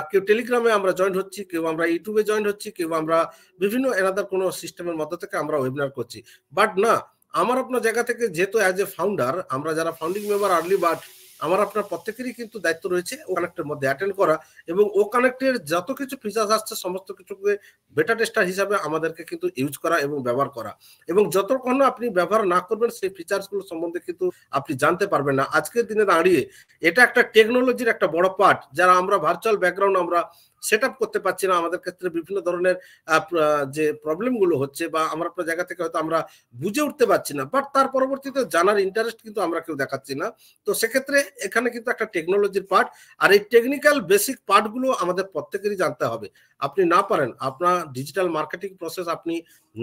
কেউ টেলিগ্রামে আমরা জয়েন হচ্ছি কেউ আমরা ইউটিউবে জয়েন হচ্ছি কেউ আমরা বিভিন্ন এনাদার কোনো সিস্টেমের মধ্যে থেকে আমরা ওয়েবিনার করছি বাট না আমার আপনার জায়গা থেকে যেহেতু অ্যাজ এ ফাউন্ডার আমরা যারা ফাউন্ডিং মেম্বার আর্লি বাট আমার আপনার প্রত্যেকেরই কিন্তু দায়িত্ব রয়েছে ও কানেক্টের মধ্যে অ্যাটেন্ড করা এবং ও কানেক্টের যত কিছু ফিচার্স আসছে সমস্ত কিছুকে বেটা টেস্টার হিসাবে আমাদেরকে কিন্তু ইউজ করা এবং ব্যবহার করা এবং যতক্ষণ আপনি ব্যবহার না করবেন সেই ফিচার্সগুলো সম্বন্ধে কিন্তু আপনি জানতে পারবেন না আজকের দিনে দাঁড়িয়ে এটা একটা টেকনোলজির একটা বড় পার্ট যারা আমরা ভার্চুয়াল ব্যাকগ্রাউন্ড আমরা সেট করতে পারছি না আমাদের ক্ষেত্রে বিভিন্ন ধরনের যে প্রবলেমগুলো হচ্ছে বা আমরা আপনার জায়গা থেকে হয়তো আমরা বুঝে উঠতে পারছি না বাট তার পরবর্তীতে জানার ইন্টারেস্ট কিন্তু আমরা কেউ দেখাচ্ছি না তো সেক্ষেত্রে এখানে কিন্তু একটা টেকনোলজির পার্ট আর এই টেকনিক্যাল বেসিক পার্টগুলো আমাদের প্রত্যেকেরই জানতে হবে আপনি না পারেন আপনার ডিজিটাল মার্কেটিং প্রসেস আপনি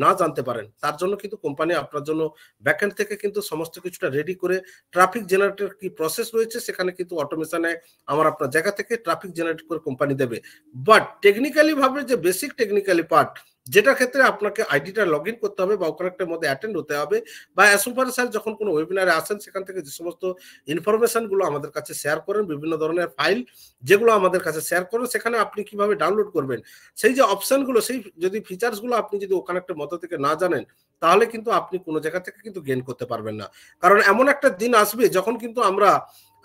না জানতে পারেন তার জন্য কিন্তু কোম্পানি আপনার জন্য ব্যাকএন্ড থেকে কিন্তু সমস্ত কিছুটা রেডি করে ট্রাফিক জেনারেটর কি প্রসেস রয়েছে সেখানে কিন্তু অটোমেশনে আমার আপনার জায়গা থেকে ট্রাফিক জেনারেট করে কোম্পানি দেবে বাট টেকনিক্যালি ভাবে যে বেসিক টেকনিক্যালি পার্ট যেটা ক্ষেত্রে আপনাকে আইডিটা লগ ইন করতে হবে বা ওখানে মধ্যে অ্যাটেন্ড হতে হবে বা অ্যাসোফার স্যার যখন কোনো ওয়েবিনারে আসেন সেখান থেকে যে সমস্ত ইনফরমেশনগুলো আমাদের কাছে শেয়ার করেন বিভিন্ন ধরনের ফাইল যেগুলো আমাদের কাছে শেয়ার করেন সেখানে আপনি কিভাবে ডাউনলোড করবেন সেই যে অপশানগুলো সেই যদি ফিচার্সগুলো আপনি যদি ওখানে একটা মতো থেকে না জানেন তাহলে কিন্তু আপনি কোনো জায়গা থেকে কিন্তু গেন করতে পারবেন না কারণ এমন একটা দিন আসবে যখন কিন্তু আমরা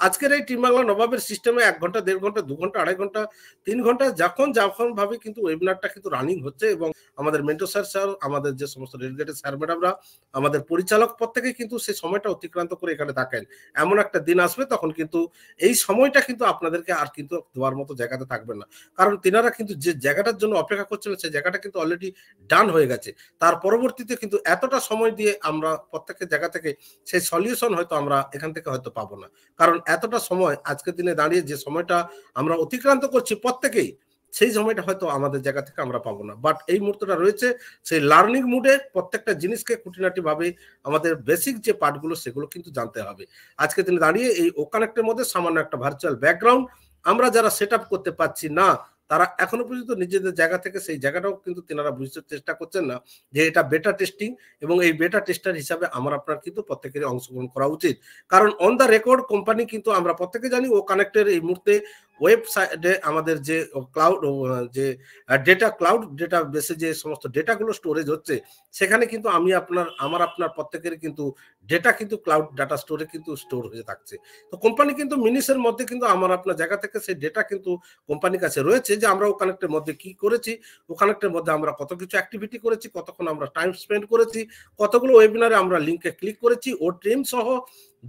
আজকের এই টিম বাংলা নবাবের সিস্টেমে এক ঘন্টা দেড় ঘন্টা দু ঘন্টা আড়াই ঘন্টা তিন ঘন্টা যখন যখন ভাবে কিন্তু ওয়েবিনারটা কিন্তু রানিং হচ্ছে এবং আমাদের মেন্টো স্যার স্যার আমাদের যে সমস্ত রেলগেটের স্যার ম্যাডামরা আমাদের পরিচালক থেকে কিন্তু সেই সময়টা অতিক্রান্ত করে এখানে থাকেন এমন একটা দিন আসবে তখন কিন্তু এই সময়টা কিন্তু আপনাদেরকে আর কিন্তু দেওয়ার মতো জায়গাতে থাকবেন না কারণ তিনারা কিন্তু যে জায়গাটার জন্য অপেক্ষা করছেন সেই জায়গাটা কিন্তু অলরেডি ডান হয়ে গেছে তার পরবর্তীতে কিন্তু এতটা সময় দিয়ে আমরা প্রত্যেকের জায়গা থেকে সেই সলিউশন হয়তো আমরা এখান থেকে হয়তো পাবো না কারণ এতটা সময় আজকের দিনে দাঁড়িয়ে যে সময়টা আমরা অতিক্রান্ত করছি প্রত্যেকেই সেই সময়টা হয়তো আমাদের জায়গা থেকে আমরা পাবো না বাট এই মুহূর্তটা রয়েছে সেই লার্নিং মুডে প্রত্যেকটা জিনিসকে খুঁটিনাটিভাবে আমাদের বেসিক যে পার্টগুলো সেগুলো কিন্তু জানতে হবে আজকে তিনি দাঁড়িয়ে এই ও কানেক্টের মধ্যে সামান্য একটা ভার্চুয়াল ব্যাকগ্রাউন্ড আমরা যারা সেট করতে পারছি না তারা এখনো পর্যন্ত নিজেদের জায়গা থেকে সেই জায়গাটাও কিন্তু তেনারা বুঝতে চেষ্টা করছেন না যে এটা বেটা টেস্টিং এবং এই বেটা টেস্টার হিসাবে আমার আপনার কিন্তু প্রত্যেকেরই অংশগ্রহণ করা উচিত কারণ অন দ্য রেকর্ড কোম্পানি কিন্তু আমরা প্রত্যেকে জানি ও কানেক্টের এই মুহূর্তে ওয়েবসাইটে আমাদের যে ক্লাউড যে ডেটা ক্লাউড ডেটা বেসে যে সমস্ত ডেটাগুলো স্টোরেজ হচ্ছে সেখানে কিন্তু আমি আপনার আমার আপনার প্রত্যেকের কিন্তু ডেটা কিন্তু ক্লাউড ডাটা স্টোরে কিন্তু স্টোর হয়ে থাকছে তো কোম্পানি কিন্তু মিনিসের মধ্যে কিন্তু আমার আপনার জায়গা থেকে সেই ডেটা কিন্তু কোম্পানির কাছে রয়েছে যে আমরা ওখানেক্টের মধ্যে কি করেছি ওখানেক্টের মধ্যে আমরা কত কিছু অ্যাক্টিভিটি করেছি কতক্ষণ আমরা টাইম স্পেন্ড করেছি কতগুলো ওয়েবিনারে আমরা লিঙ্কে ক্লিক করেছি ও টিম সহ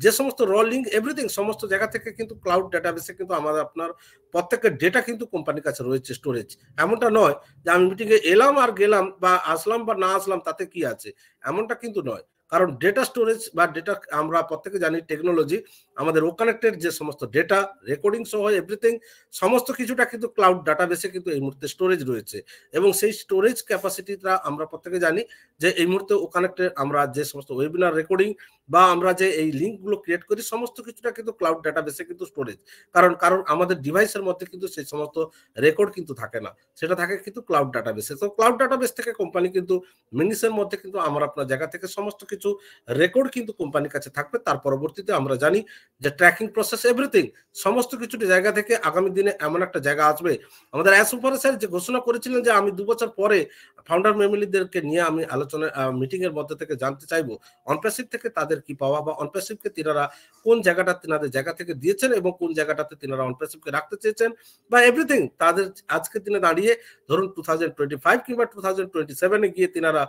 যে সমস্ত র লিঙ্ক এভরিথিং সমস্ত জায়গা থেকে কিন্তু ক্লাউড ডাটাবেসে কিন্তু আমাদের আপনার প্রত্যেকের ডেটা কিন্তু কোম্পানির কাছে রয়েছে স্টোরেজ এমনটা নয় যে আমি মিটিংয়ে এলাম আর গেলাম বা আসলাম বা না আসলাম তাতে কি আছে এমনটা কিন্তু নয় কারণ ডেটা স্টোরেজ বা ডেটা আমরা প্রত্যেকে জানি টেকনোলজি আমাদের ও কানেক্টেড যে সমস্ত ডেটা রেকর্ডিং সহ এভরিথিং সমস্ত কিছুটা কিন্তু ক্লাউড ডাটাবেসে কিন্তু এই মুহূর্তে স্টোরেজ রয়েছে এবং সেই স্টোরেজ ক্যাপাসিটিটা আমরা প্রত্যেকে জানি যে এই মুহূর্তে ও কানেক্টেড আমরা যে সমস্ত ওয়েবিনার রেকর্ডিং বা আমরা যে এই লিঙ্কগুলো ক্রিয়েট করি সমস্ত কিছুটা কিন্তু ক্লাউড ডাটাবেসে কিন্তু স্টোরেজ কারণ কারণ আমাদের ডিভাইসের মধ্যে কিন্তু সেই সমস্ত রেকর্ড কিন্তু থাকে না সেটা থাকে কিন্তু ক্লাউড ডাটাবেসে তো ক্লাউড ডাটাবেস থেকে কোম্পানি কিন্তু মিনিসের মধ্যে কিন্তু আমরা আপনার জায়গা থেকে সমস্ত কিছু কিছু রেকর্ড কিন্তু কোম্পানির কাছে থাকবে তার পরবর্তীতে আমরা জানি যে ট্র্যাকিং প্রসেস এভরিথিং সমস্ত কিছু জায়গা থেকে আগামী দিনে এমন একটা জায়গা আসবে আমাদের উপরে স্যার যে ঘোষণা করেছিলেন যে আমি দু বছর পরে ফাউন্ডার মেমিলিদেরকে নিয়ে আমি আলোচনা মিটিং এর মধ্যে থেকে জানতে চাইবো অনপ্যাসিভ থেকে তাদের কি পাওয়া বা অনপ্যাসিভকে তিনারা কোন জায়গাটা তিনাদের জায়গা থেকে দিয়েছেন এবং কোন জায়গাটাতে তিনারা অনপ্যাসিভকে রাখতে চেয়েছেন বা এভরিথিং তাদের আজকে দিনে দাঁড়িয়ে ধরুন টু থাউজেন্ড টোয়েন্টি ফাইভ কিংবা টু থাউজেন্ড টোয়েন্টি সেভেনে গিয়ে তিনারা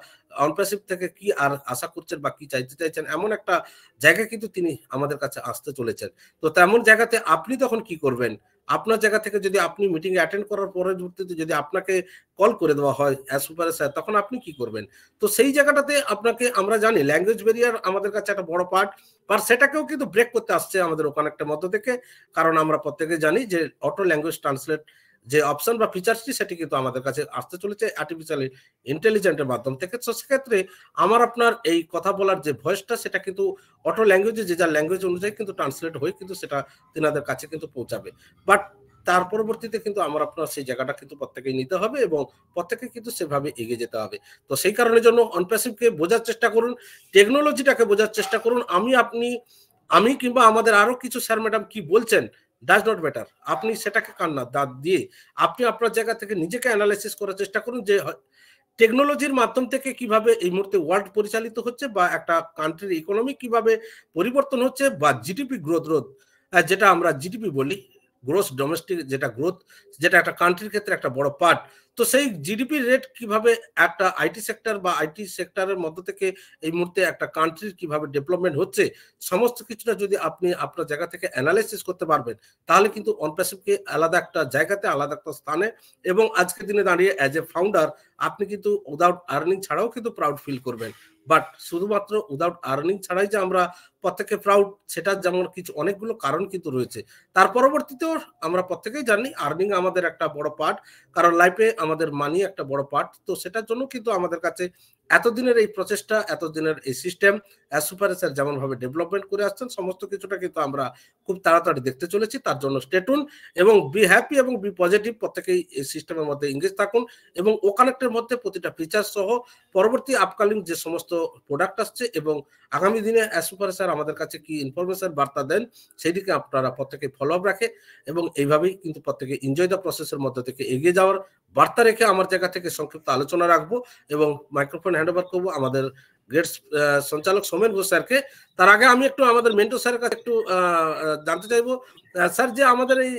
অনপ্যাসিভ থেকে কি আর আশা করছেন চাইছেন বা কি চাইতে চাইছেন এমন একটা জায়গা কিন্তু তিনি আমাদের কাছে আসতে চলেছেন তো তেমন জায়গাতে আপনি তখন কি করবেন আপনার জায়গা থেকে যদি আপনি মিটিং অ্যাটেন্ড করার পরবর্তীতে যদি আপনাকে কল করে দেওয়া হয় অ্যাজ সুপার স্যার তখন আপনি কি করবেন তো সেই জায়গাটাতে আপনাকে আমরা জানি ল্যাঙ্গুয়েজ ব্যারিয়ার আমাদের কাছে একটা বড় পার্ট আর সেটাকেও কিন্তু ব্রেক করতে আসছে আমাদের ওখানে একটা মধ্য থেকে কারণ আমরা প্রত্যেকে জানি যে অটো ল্যাঙ্গুয়েজ ট্রান্সলেট যে অপশন বা ফিচার্সটি সেটি কিন্তু আমাদের কাছে আসতে চলেছে আর্টিফিশিয়াল ইন্টেলিজেন্টের মাধ্যম থেকে তো সেক্ষেত্রে আমার আপনার এই কথা বলার যে ভয়েসটা সেটা কিন্তু অটো ল্যাঙ্গুয়েজে যে যার ল্যাঙ্গুয়েজ অনুযায়ী কিন্তু ট্রান্সলেট হয়ে কিন্তু সেটা তিনাদের কাছে কিন্তু পৌঁছাবে বাট তার পরবর্তীতে কিন্তু আমার আপনার সেই জায়গাটা কিন্তু প্রত্যেকেই নিতে হবে এবং প্রত্যেকে কিন্তু সেভাবে এগিয়ে যেতে হবে তো সেই কারণের জন্য অনপ্যাসিভকে বোঝার চেষ্টা করুন টেকনোলজিটাকে বোঝার চেষ্টা করুন আমি আপনি আমি কিংবা আমাদের আরো কিছু স্যার ম্যাডাম কি বলছেন দ্যাটস নট বেটার আপনি সেটাকে কান্না দাঁত দিয়ে আপনি আপনার জায়গা থেকে নিজেকে অ্যানালাইসিস করার চেষ্টা করুন যে টেকনোলজির মাধ্যম থেকে কিভাবে এই মুহূর্তে ওয়ার্ল্ড পরিচালিত হচ্ছে বা একটা কান্ট্রির ইকোনমি কিভাবে পরিবর্তন হচ্ছে বা জিডিপি গ্রোথ রোধ যেটা আমরা জিডিপি বলি গ্রোস ডোমেস্টিক যেটা গ্রোথ যেটা একটা কান্ট্রির ক্ষেত্রে একটা বড় পার্ট তো সেই জিডিপি রেট কিভাবে একটা আইটি সেক্টর বা আইটি সেক্টরের মধ্য থেকে এই মুহূর্তে একটা কান্ট্রির কিভাবে ডেভেলপমেন্ট হচ্ছে সমস্ত কিছুটা যদি আপনি আপনার জায়গা থেকে অ্যানালাইসিস করতে পারবেন তাহলে কিন্তু অনপ্যাসিভকে আলাদা একটা জায়গাতে আলাদা একটা স্থানে এবং আজকের দিনে দাঁড়িয়ে অ্যাজ এ ফাউন্ডার আপনি কিন্তু উদাউট আর্নিং ছাড়াও কিন্তু প্রাউড ফিল করবেন বাট শুধুমাত্র উইদাউট আর্নিং ছাড়াই যে আমরা প্রত্যেকে প্রাউড সেটার যেমন কিছু অনেকগুলো কারণ কিন্তু রয়েছে তার পরবর্তীতেও আমরা প্রত্যেকেই জানি আর্নিং আমাদের একটা বড় পার্ট কারণ লাইফে আমাদের মানি একটা বড় পার্ট তো সেটার জন্য কিন্তু আমাদের কাছে এতদিনের এই প্রচেষ্টা এতদিনের এই সিস্টেম সুপারেসার এসআর যেমনভাবে ডেভেলপমেন্ট করে আসছেন সমস্ত কিছুটা কিন্তু আমরা খুব তাড়াতাড়ি দেখতে চলেছি তার জন্য স্টেটুন এবং বি হ্যাপি এবং বি পজিটিভ প্রত্যেকেই এই সিস্টেমের মধ্যে ইংরেজ থাকুন এবং ও কানেক্টের মধ্যে প্রতিটা ফিচার সহ পরবর্তী আপকালিং যে সমস্ত প্রোডাক্ট আসছে এবং আগামী দিনে সুপার আমাদের কাছে কি ইনফরমেশন বার্তা দেন সেদিকে আপনারা প্রত্যেকে ফলো আপ রাখে এবং এইভাবেই কিন্তু প্রত্যেকে এনজয় দ্য প্রসেসের মধ্যে থেকে এগিয়ে যাওয়ার বার্তা রেখে আমার জায়গা থেকে সংক্ষিপ্ত আলোচনা রাখবো এবং মাইক্রোফোন হ্যান্ড ওভার করবো আমাদের গ্রেট সঞ্চালক সোমেন ঘোষ স্যারকে তার আগে আমি একটু আমাদের মেন্টো স্যারের কাছে একটু জানতে চাইবো স্যার যে আমাদের এই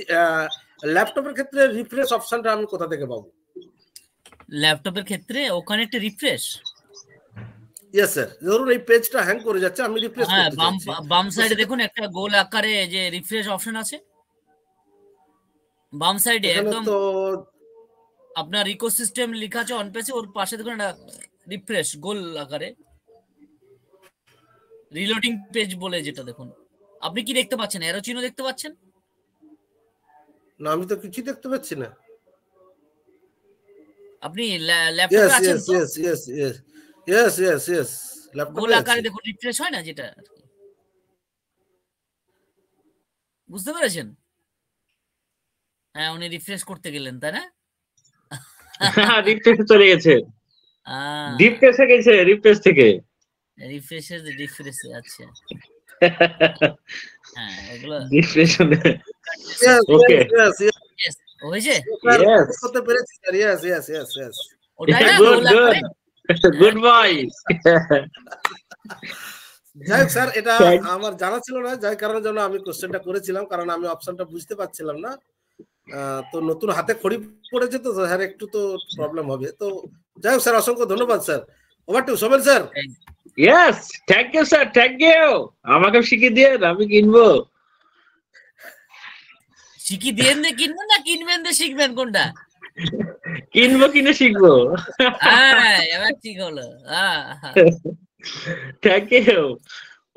ল্যাপটপের ক্ষেত্রে রিফ্রেশ অপশনটা আমি কোথা থেকে পাবো ল্যাপটপের ক্ষেত্রে ওখানে একটা রিফ্রেশ ইয়েস স্যার ধরুন এই পেজটা হ্যাং করে যাচ্ছে আমি হ্যাঁ, রিফ্রেশ বাম বাম সাইডে দেখুন একটা গোল আকারে যে রিফ্রেশ অপশন আছে বাম সাইডে একদম আপনার ইকো সিস্টেম লেখা আছে অন পেসে ওর পাশে দেখুন একটা রিফ্রেশ গোল আকারে রিলোডিং পেজ বলে যেটা দেখুন আপনি কি দেখতে পাচ্ছেন এরো চিহ্ন দেখতে পাচ্ছেন না আমি তো কিছু দেখতে পাচ্ছি না আপনি ল্যাপটপে আছেন তো yes yes yes yes yes yes গোল আকারে দেখুন রিফ্রেশ হয় না যেটা বুঝতে পেরেছেন হ্যাঁ উনি রিফ্রেশ করতে গেলেন তাই না হ্যাঁ, চলে গেছে গেছে রিফ্রেশ থেকে রিফ্রেশ হয়েছে গুড স্যার এটা আমার জানা ছিল না যাই কারণের জন্য আমি কোশ্চেনটা করেছিলাম কারণ আমি অপশনটা বুঝতে পারছিলাম না তো নতুন হাতে খড়ি পড়েছে তো স্যার একটু তো প্রবলেম হবে তো যাই হোক স্যার অসংখ্য ধন্যবাদ sir over to Somen sir yes thank you sir thank you আমাকে শিখিয়ে দিয়েন আমি কিনবো শিখি দিয়ে দিয়ে কিনবেন না কিনবেন দিয়ে শিখবেন কোনটা কিনবো কিনে শিখবো হ্যাঁ এবার ঠিক হলো থ্যাংক ইউ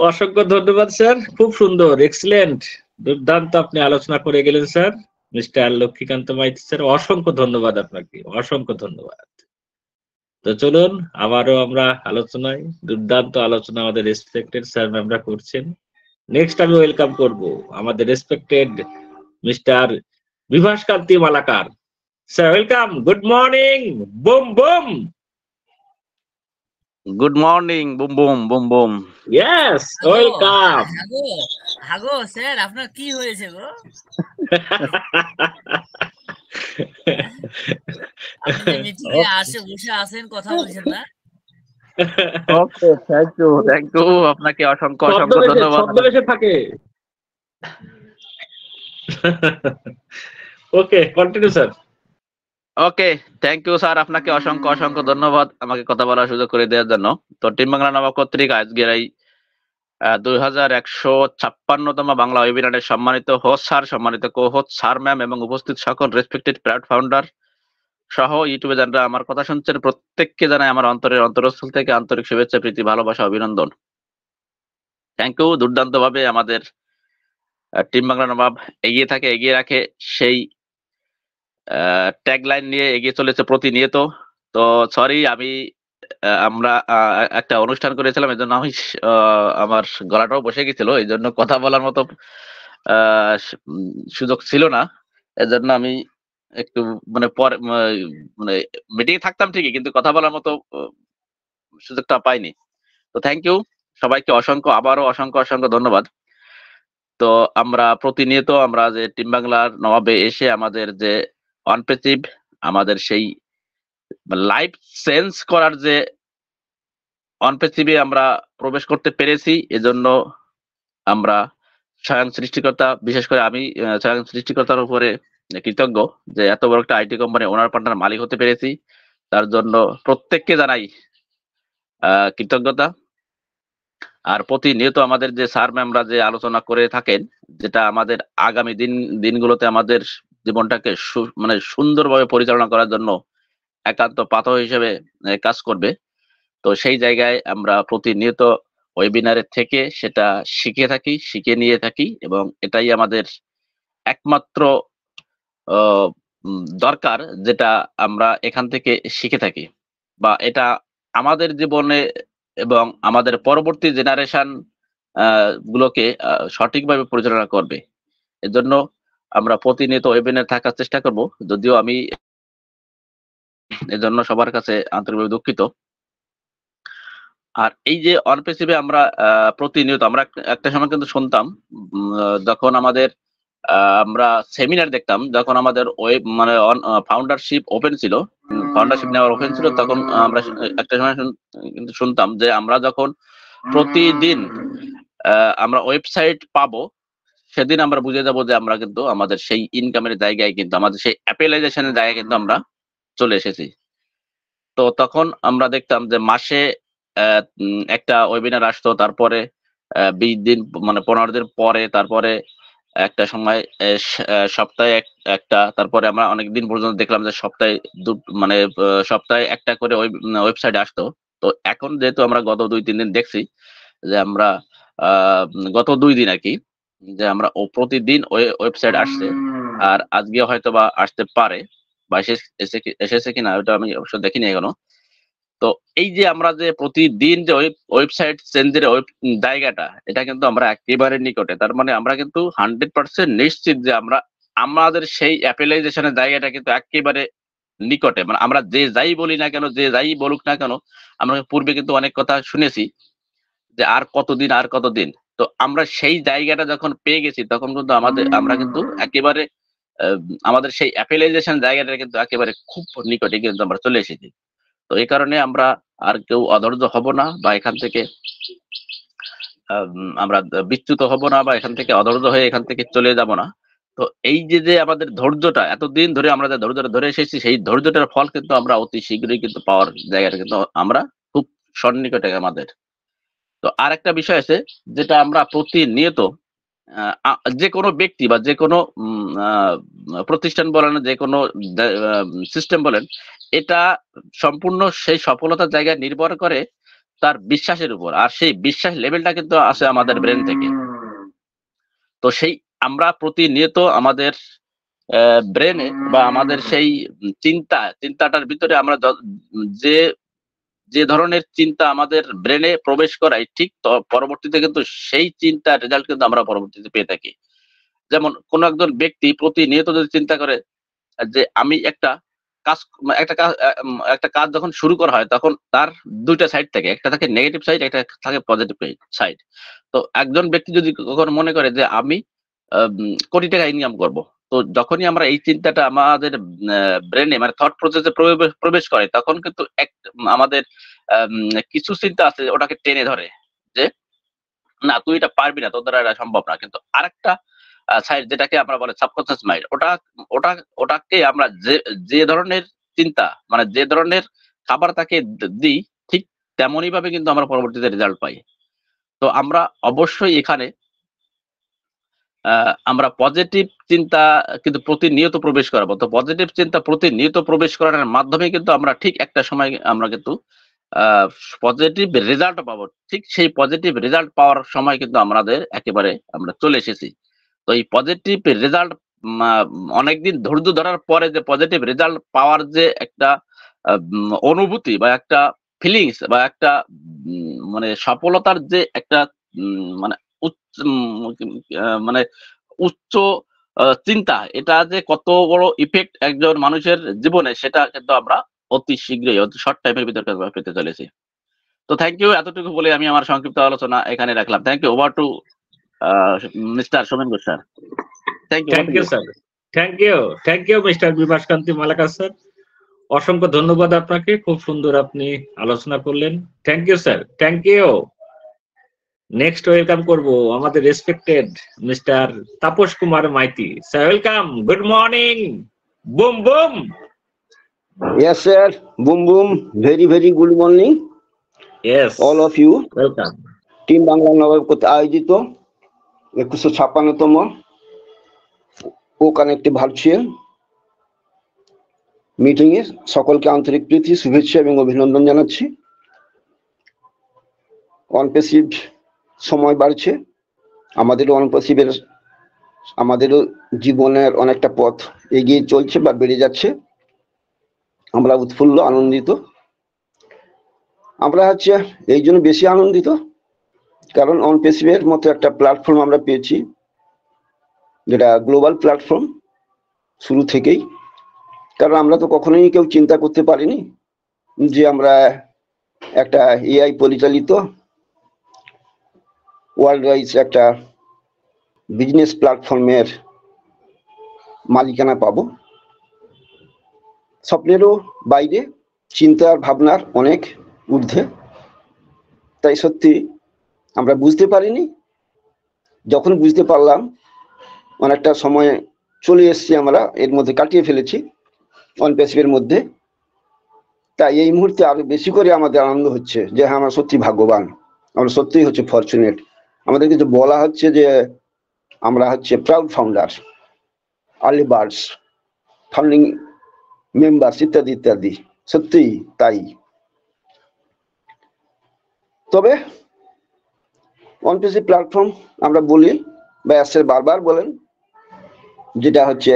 অসংখ্য ধন্যবাদ স্যার খুব সুন্দর এক্সিলেন্ট দুর্দান্ত আপনি আলোচনা করে গেলেন sir mister Lakshmikanta Maiti sir অসংখ্য ধন্যবাদ আপনাকে অসংখ্য ধন্যবাদ তো চলুন আবারও আমরা আলোচনায় দুর্দান্ত আলোচনা আমাদের রেসপেক্টেড স্যার ম্যামরা করছেন নেক্সট আমি ওয়েলকাম করব আমাদের respected mister Bibhas Kanti Malakar sir welcome good morning boom boom good morning boom boom boom boom yes welcome হাগো হাগো স্যার আপনার কি হয়েছে গো আপনি মিটিং এ আসে বসে আছেন কথা বলছেন না okay thank you thank you আপনাকে অসংখ্য অসংখ্য ধন্যবাদ শব্দবেশে থাকে okay continue sir okay thank you sir আপনাকে অসংখ্য অসংখ্য ধন্যবাদ আমাকে কথা বলার সুযোগ করে দেওয়ার জন্য তো টিম বাংলা কর্তৃক আজকের এই দুই হাজার একশো ছাপ্পান্নতম বাংলা ওয়েবিনারে সম্মানিত হোস স্যার সম্মানিত কো হোস স্যার ম্যাম এবং উপস্থিত সকল রেসপেক্টেড প্রাউড ফাউন্ডার সহ ইউটিউবে যারা আমার কথা শুনছেন প্রত্যেককে জানাই আমার অন্তরের অন্তরস্থল থেকে আন্তরিক শুভেচ্ছা প্রীতি ভালোবাসা অভিনন্দন থ্যাংক ইউ দুর্দান্তভাবে আমাদের টিম বাংলা নবাব এগিয়ে থাকে এগিয়ে রাখে সেই ট্যাগলাইন নিয়ে এগিয়ে চলেছে প্রতিনিয়ত তো সরি আমি আমরা একটা অনুষ্ঠান করেছিলাম এই জন্য আমি আমার গলাটাও বসে গেছিল এই জন্য কথা বলার মতো সুযোগ ছিল না এজন্য আমি একটু মানে পরে মানে মিটিং থাকতাম ঠিকই কিন্তু কথা বলার মতো সুযোগটা পাইনি তো থ্যাংক ইউ সবাইকে অসংখ্য আবারও অসংখ্য অসংখ্য ধন্যবাদ তো আমরা প্রতিনিয়ত আমরা যে টিম বাংলার নবাবে এসে আমাদের যে অনপ্রেসিভ আমাদের সেই লাইফ সেন্স করার যে অনপ্রেসিভে আমরা প্রবেশ করতে পেরেছি এজন্য আমরা স্বয়ং সৃষ্টিকর্তা বিশেষ করে আমি স্বয়ং সৃষ্টিকর্তার উপরে কৃতজ্ঞ যে এত বড় একটা আইটি কোম্পানি ওনার পার্টনার মালিক হতে পেরেছি তার জন্য প্রত্যেককে জানাই কৃতজ্ঞতা আর প্রতিনিয়ত আমাদের যে স্যার ম্যামরা যে আলোচনা করে থাকেন যেটা আমাদের আগামী দিন দিনগুলোতে আমাদের জীবনটাকে মানে সুন্দরভাবে পরিচালনা করার জন্য একান্ত পাথর হিসেবে কাজ করবে তো সেই জায়গায় আমরা প্রতিনিয়ত ওয়েবিনারের থেকে সেটা শিখে থাকি শিখে নিয়ে থাকি এবং এটাই আমাদের একমাত্র দরকার যেটা আমরা এখান থেকে শিখে থাকি বা এটা আমাদের জীবনে এবং আমাদের পরবর্তী জেনারেশন গুলোকে সঠিকভাবে পরিচালনা করবে এজন্য আমরা প্রতিনিয়ত ওয়েবিনে থাকার চেষ্টা করব যদিও আমি এজন্য সবার কাছে আন্তরিকভাবে দুঃখিত আর এই যে অনপেসিভে আমরা প্রতিনিয়ত আমরা একটা সময় কিন্তু শুনতাম যখন আমাদের আমরা সেমিনার দেখতাম যখন আমাদের ওয়েব মানে ফাউন্ডারশিপ ওপেন ছিল ফাউন্ডারশিপ নেওয়ার ওপেন ছিল তখন আমরা একটা সময় কিন্তু শুনতাম যে আমরা যখন প্রতিদিন আমরা ওয়েবসাইট পাবো সেদিন আমরা বুঝে যাবো যে আমরা কিন্তু আমাদের সেই ইনকামের জায়গায় কিন্তু আমাদের সেই অ্যাপেলাইজেশনের জায়গায় কিন্তু আমরা চলে এসেছি তো তখন আমরা দেখতাম যে মাসে একটা ওয়েবিনার আসতো তারপরে বিশ দিন মানে পনেরো দিন পরে তারপরে একটা সময় সপ্তাহে একটা তারপরে আমরা অনেক দিন পর্যন্ত দেখলাম যে সপ্তাহে দু মানে সপ্তাহে একটা করে ওই ওয়েবসাইট আসতো তো এখন যেহেতু আমরা গত দুই তিন দিন দেখছি যে আমরা গত দুই দিন আর কি যে আমরা ও প্রতিদিন ওয়েবসাইট আসছে আর আজকে হয়তো বা আসতে পারে বা এসেছে কিনা ওটা আমি অবশ্য দেখিনি এখনো তো এই যে আমরা যে প্রতিদিন যে ওয়েবসাইট চেঞ্জের জায়গাটা এটা কিন্তু আমরা একেবারে নিকটে তার মানে আমরা কিন্তু হান্ড্রেড পার্সেন্ট নিশ্চিত যে আমরা আমাদের সেই অ্যাপেলাইজেশনের জায়গাটা কিন্তু একেবারে নিকটে মানে আমরা যে যাই বলি না কেন যে যাই বলুক না কেন আমরা পূর্বে কিন্তু অনেক কথা শুনেছি যে আর কতদিন আর কতদিন তো আমরা সেই জায়গাটা যখন পেয়ে গেছি তখন কিন্তু আমাদের আমরা কিন্তু একেবারে আমাদের সেই অ্যাপেলাইজেশন জায়গাটা কিন্তু একেবারে খুব নিকটে কিন্তু আমরা চলে এসেছি তো এই কারণে আমরা আর কেউ অধৈর্য হব না বা এখান থেকে আমরা বিচ্যুত হব না বা এখান থেকে অধৈর্য হয়ে এখান থেকে চলে যাব না তো এই যে যে আমাদের ধৈর্যটা এতদিন ধরে আমরা যে ধৈর্যটা ধরে এসেছি সেই ধৈর্যটার ফল কিন্তু আমরা অতি শীঘ্রই কিন্তু পাওয়ার জায়গাটা কিন্তু আমরা খুব সন্নিকটে আমাদের তো আর একটা বিষয় আছে যেটা আমরা প্রতিনিয়ত যে কোনো ব্যক্তি বা যে কোনো প্রতিষ্ঠান বলেন যে কোনো সিস্টেম বলেন এটা সম্পূর্ণ সেই সফলতার জায়গায় নির্ভর করে তার বিশ্বাসের উপর আর সেই বিশ্বাস লেভেলটা কিন্তু আসে আমাদের ব্রেন থেকে তো সেই আমরা প্রতিনিয়ত আমাদের ব্রেনে বা আমাদের সেই চিন্তা চিন্তাটার ভিতরে আমরা যে যে ধরনের চিন্তা আমাদের ব্রেনে প্রবেশ করায় ঠিক পরবর্তীতে কিন্তু সেই চিন্তা রেজাল্ট কিন্তু আমরা পরবর্তীতে পেয়ে থাকি যেমন কোন একজন ব্যক্তি প্রতিনিয়ত যদি চিন্তা করে যে আমি একটা কাজ একটা কাজ একটা কাজ যখন শুরু করা হয় তখন তার দুইটা সাইড থাকে একটা থাকে নেগেটিভ সাইড একটা থাকে পজিটিভ সাইড তো একজন ব্যক্তি যদি কখনো মনে করে যে আমি কোটি টাকা ইনকাম করব তো যখনই আমরা এই চিন্তাটা আমাদের ব্রেনে মানে থট প্রসেসে প্রবেশ করে তখন কিন্তু এক আমাদের কিছু চিন্তা আছে ওটাকে টেনে ধরে যে না তুই এটা পারবি না তোর দ্বারা এটা সম্ভব না কিন্তু আরেকটা সাইড যেটাকে আমরা বলে সাবকনসিয়াস মাইন্ড ওটা ওটা ওটাকে আমরা যে যে ধরনের চিন্তা মানে যে ধরনের খাবার তাকে দিই ঠিক তেমনই ভাবে কিন্তু আমরা পরবর্তীতে রেজাল্ট পাই তো আমরা অবশ্যই এখানে আমরা পজিটিভ চিন্তা কিন্তু প্রতিনিয়ত প্রবেশ করাবো তো পজিটিভ চিন্তা প্রতিনিয়ত প্রবেশ করানোর মাধ্যমে কিন্তু আমরা ঠিক একটা সময় আমরা কিন্তু পজিটিভ রেজাল্ট পাবো ঠিক সেই পজিটিভ রেজাল্ট পাওয়ার সময় কিন্তু আমাদের একেবারে আমরা চলে এসেছি তো এই পজিটিভ রেজাল্ট অনেকদিন ধৈর্য ধরার পরে যে পজিটিভ রেজাল্ট পাওয়ার যে একটা অনুভূতি বা একটা ফিলিংস বা একটা মানে সফলতার যে একটা মানে মানে উচ্চ চিন্তা এটা যে কত বড় ইফেক্ট একজন মানুষের জীবনে সেটা কিন্তু আমরা অতি শীঘ্রই অতি শর্ট টাইমের ভিতরে পেতে চলেছি তো থ্যাংক ইউ এতটুকু বলে আমি আমার সংক্ষিপ্ত আলোচনা এখানে রাখলাম thank you over to mister Somen sir thank you thank you sir thank you thank you mister Bibhaskanti Malakar sir অসংখ্য ধন্যবাদ আপনাকে খুব সুন্দর আপনি আলোচনা করলেন thank you sir thank you next welcome করব আমাদের respected mister Tapas Kumar Maiti sir welcome good morning boom boom yes sir boom boom very very good morning yes all of you welcome team Bangla নবাবকত আয়োজিত একুশশো ছাপ্পান্নতম ও কানেক্টে ভার্চুয়াল মিটিং এ সকলকে আন্তরিক প্রীতি শুভেচ্ছা এবং অভিনন্দন জানাচ্ছি অন সময় বাড়ছে আমাদেরও অনুপসিবের আমাদেরও জীবনের অনেকটা পথ এগিয়ে চলছে বা বেড়ে যাচ্ছে আমরা উৎফুল্ল আনন্দিত আমরা হচ্ছে এই জন্য বেশি আনন্দিত কারণ অনপেসিভের মতো একটা প্ল্যাটফর্ম আমরা পেয়েছি যেটা গ্লোবাল প্ল্যাটফর্ম শুরু থেকেই কারণ আমরা তো কখনোই কেউ চিন্তা করতে পারিনি যে আমরা একটা এআই পরিচালিত ওয়ার্ল্ড ওয়াইজ একটা বিজনেস প্ল্যাটফর্মের মালিকানা পাব স্বপ্নেরও বাইরে চিন্তার ভাবনার অনেক ঊর্ধ্বে তাই সত্যি আমরা বুঝতে পারিনি যখন বুঝতে পারলাম অনেকটা সময়ে চলে এসছি আমরা এর মধ্যে কাটিয়ে ফেলেছি অনপেসিভের মধ্যে তাই এই মুহূর্তে আরো বেশি করে আমাদের আনন্দ হচ্ছে যে হ্যাঁ আমরা সত্যি ভাগ্যবান আমরা সত্যিই হচ্ছে ফর্চুনেট আমাদের কিন্তু বলা হচ্ছে যে আমরা হচ্ছে proud founder early birds founding members ইত্যাদি ইত্যাদি সত্যিই তাই তবে অনপিসি প্ল্যাটফর্ম আমরা বলি বা অ্যাসের বারবার বলেন যেটা হচ্ছে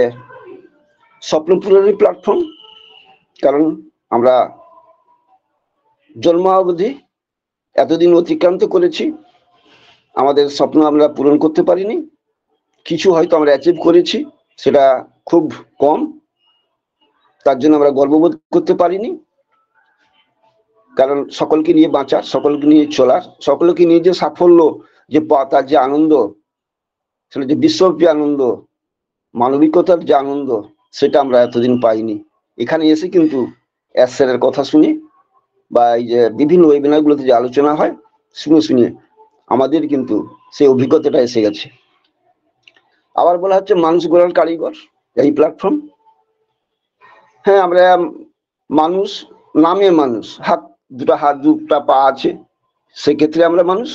স্বপ্নপূরণের প্ল্যাটফর্ম কারণ আমরা জন্ম অবধি এতদিন অতিক্রান্ত করেছি আমাদের স্বপ্ন আমরা পূরণ করতে পারিনি কিছু হয়তো আমরা অ্যাচিভ করেছি সেটা খুব কম তার জন্য আমরা গর্ববোধ করতে পারিনি কারণ সকলকে নিয়ে বাঁচার সকলকে নিয়ে চলার সকলকে নিয়ে যে সাফল্য যে তার যে আনন্দ সেটা যে বিশ্বব্যাপী আনন্দ মানবিকতার যে আনন্দ সেটা আমরা এতদিন পাইনি এখানে এসে কিন্তু অ্যাসের কথা শুনি বা এই যে বিভিন্ন ওয়েবিনারগুলোতে যে আলোচনা হয় শুনে শুনে আমাদের কিন্তু সেই অভিজ্ঞতাটা এসে গেছে আবার বলা হচ্ছে মানুষ গোড়ার কারিগর এই প্ল্যাটফর্ম হ্যাঁ আমরা মানুষ নামে মানুষ হাত দুটা হাত দুটা পা আছে সেক্ষেত্রে আমরা মানুষ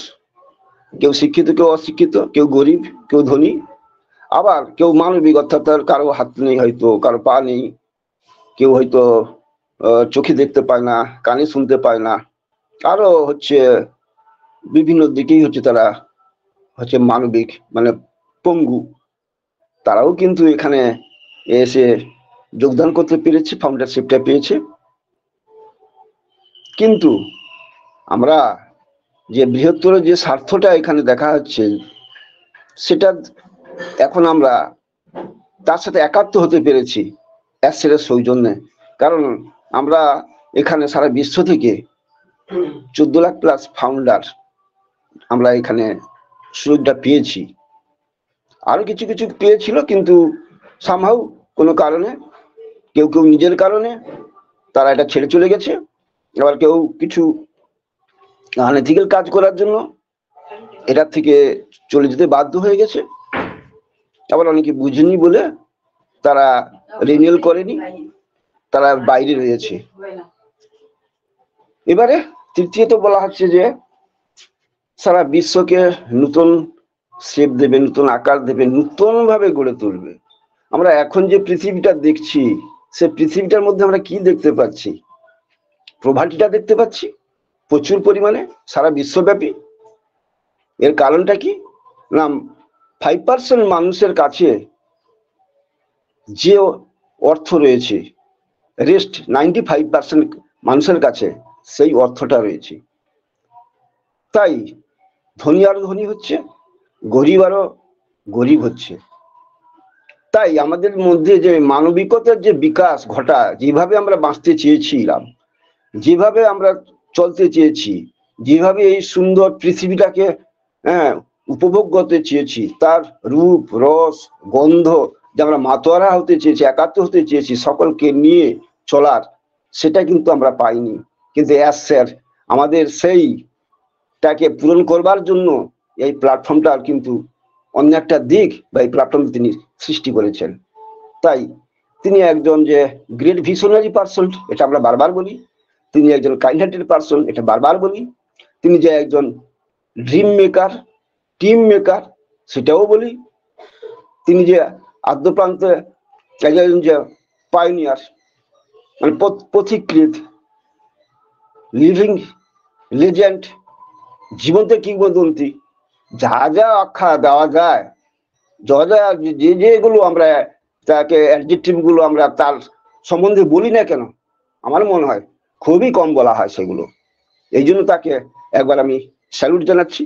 কেউ শিক্ষিত কেউ অশিক্ষিত কেউ গরিব কেউ ধনী আবার কেউ মানবিক অর্থাৎ কারো হাত নেই হয়তো কারো পা নেই কেউ হয়তো চোখে দেখতে পায় না কানে শুনতে পায় না আরো হচ্ছে বিভিন্ন দিকেই হচ্ছে তারা হচ্ছে মানবিক মানে পঙ্গু তারাও কিন্তু এখানে এসে যোগদান করতে পেরেছে ফাউন্ডারশিপটা পেয়েছে কিন্তু আমরা যে বৃহত্তর যে স্বার্থটা এখানে দেখা হচ্ছে সেটা এখন আমরা তার সাথে একাত্ম হতে পেরেছি অ্যাসেলের সৌজন্যে কারণ আমরা এখানে সারা বিশ্ব থেকে চোদ্দ লাখ প্লাস ফাউন্ডার আমরা এখানে সুযোগটা পেয়েছি আরো কিছু কিছু পেয়েছিল কিন্তু সামহাউ কোনো কারণে কেউ কেউ নিজের কারণে তারা এটা ছেড়ে চলে গেছে আবার কেউ কিছু আনেথিক্যাল কাজ করার জন্য এটার থেকে চলে যেতে বাধ্য হয়ে গেছে আবার অনেকে বুঝেনি বলে তারা রিনিউল করেনি তারা বাইরে রয়েছে এবারে তৃতীয়ত বলা হচ্ছে যে সারা বিশ্বকে নতুন শেপ দেবে নতুন আকার দেবে ভাবে গড়ে তুলবে আমরা এখন যে পৃথিবীটা দেখছি সে পৃথিবীটার মধ্যে আমরা কি দেখতে পাচ্ছি প্রভাটিটা দেখতে পাচ্ছি প্রচুর পরিমাণে সারা বিশ্বব্যাপী এর কারণটা কি না ফাইভ পার্সেন্ট মানুষের কাছে যে অর্থ রয়েছে রেস্ট নাইনটি ফাইভ পার্সেন্ট মানুষের কাছে সেই অর্থটা রয়েছে তাই ধনী আরো ধনী হচ্ছে গরিব আরো গরিব হচ্ছে তাই আমাদের মধ্যে যে মানবিকতার যে বিকাশ ঘটা যেভাবে আমরা বাঁচতে চেয়েছিলাম যেভাবে আমরা চলতে চেয়েছি যেভাবে এই সুন্দর পৃথিবীটাকে হ্যাঁ উপভোগ করতে চেয়েছি তার রূপ রস গন্ধ যে আমরা মাতোয়ারা হতে চেয়েছি একাত্ম হতে চেয়েছি সকলকে নিয়ে চলার সেটা কিন্তু আমরা পাইনি কিন্তু অ্যাস স্যার আমাদের সেই তাকে পূরণ করবার জন্য এই প্ল্যাটফর্মটার কিন্তু অন্য একটা দিক বা এই প্ল্যাটফর্ম তিনি সৃষ্টি করেছেন তাই তিনি একজন যে গ্রেট ভিশনারি পার্সন এটা আমরা বারবার বলি তিনি একজন কাইন্ড হার্টেড পার্সন এটা বারবার বলি তিনি যে একজন ড্রিম মেকার টিম মেকার সেটাও বলি তিনি যে আদ্যপ্রান্তে একজন যে পাইনিয়ার মানে পথিকৃত লিভিং লেজেন্ড জীবনতে কিংবদন্তি যা যা আখ্যা দেওয়া যায় যা যা যে যেগুলো আমরা তাকে অ্যাডজেক্টিভগুলো আমরা তার সম্বন্ধে বলি না কেন আমার মনে হয় খুবই কম বলা হয় সেগুলো এই জন্য তাকে একবার আমি স্যালুট জানাচ্ছি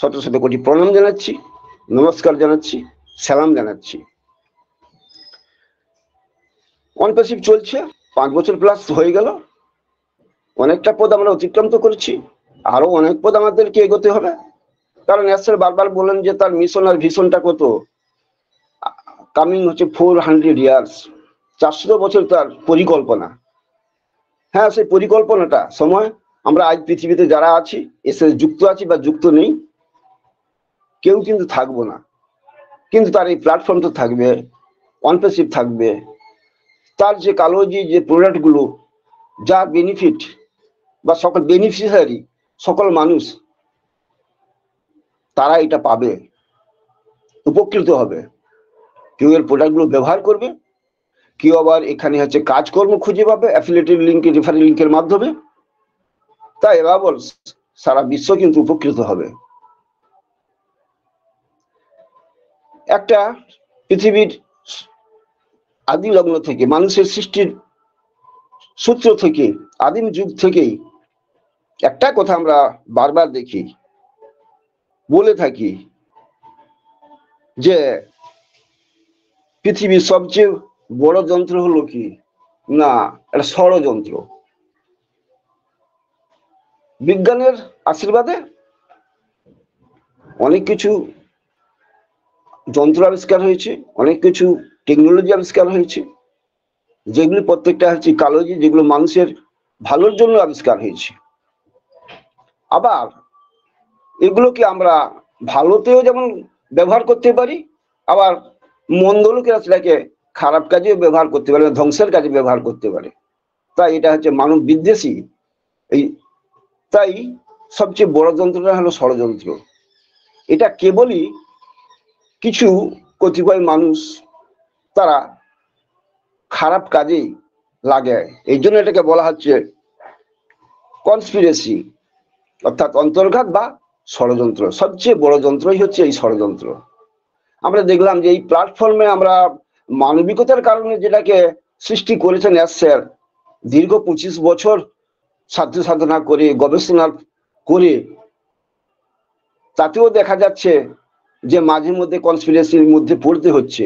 শত শত কোটি প্রণাম জানাচ্ছি নমস্কার জানাচ্ছি সালাম জানাচ্ছি অনপেশিপ চলছে পাঁচ বছর প্লাস হয়ে গেল অনেকটা পদ আমরা অতিক্রান্ত করেছি আরো অনেক পদ আমাদেরকে এগোতে হবে কারণ এসের বারবার বলেন যে তার মিশন আর ভিশনটা কত কামিং হচ্ছে ফোর হান্ড্রেড ইয়ার্স চারশো বছর তার পরিকল্পনা হ্যাঁ সেই পরিকল্পনাটা সময় আমরা আজ পৃথিবীতে যারা আছি এসে যুক্ত আছি বা যুক্ত নেই কেউ কিন্তু থাকবো না কিন্তু তার এই প্ল্যাটফর্ম তো থাকবে অনপেসিভ থাকবে তার যে কালোজি যে প্রোডাক্টগুলো যা বেনিফিট বা সকল বেনিফিশিয়ারি সকল মানুষ তারা এটা পাবে উপকৃত হবে কেউ এর প্রোডাক্টগুলো ব্যবহার করবে কেউ আবার এখানে হচ্ছে কাজকর্ম খুঁজে পাবে অ্যাফিলেটেড লিঙ্কে রেফারেল লিঙ্কের মাধ্যমে তা এবার সারা বিশ্ব কিন্তু উপকৃত হবে একটা পৃথিবীর আদি লগ্ন থেকে মানুষের সৃষ্টির সূত্র থেকে আদিম যুগ থেকেই একটা কথা আমরা বারবার দেখি বলে থাকি যে পৃথিবীর সবচেয়ে বড় যন্ত্র হলো কি না এটা ষড়যন্ত্র বিজ্ঞানের আশীর্বাদে অনেক কিছু যন্ত্র আবিষ্কার হয়েছে অনেক কিছু টেকনোলজি আবিষ্কার হয়েছে যেগুলি প্রত্যেকটা হচ্ছে কালোজি যেগুলো মানুষের ভালোর জন্য আবিষ্কার হয়েছে আবার এগুলোকে আমরা ভালোতেও যেমন ব্যবহার করতে পারি আবার মন্দ লোকেরা সেটাকে খারাপ কাজেও ব্যবহার করতে পারে ধ্বংসের কাজে ব্যবহার করতে পারে তাই এটা হচ্ছে মানব বিদ্বেষী এই তাই সবচেয়ে বড় যন্ত্রটা হলো ষড়যন্ত্র এটা কেবলই কিছু কতিপয় মানুষ তারা খারাপ কাজেই লাগে এই জন্য এটাকে বলা হচ্ছে কনস্পিরেসি অর্থাৎ অন্তর্ঘাত বা ষড়যন্ত্র সবচেয়ে বড় যন্ত্রই হচ্ছে এই ষড়যন্ত্র আমরা দেখলাম যে এই প্ল্যাটফর্মে আমরা মানবিকতার কারণে যেটাকে সৃষ্টি করেছেন এসের স্যার দীর্ঘ পঁচিশ বছর সাধ্য সাধনা করে গবেষণা করে তাতেও দেখা যাচ্ছে যে মাঝে মধ্যে কনসপিরেসির মধ্যে পড়তে হচ্ছে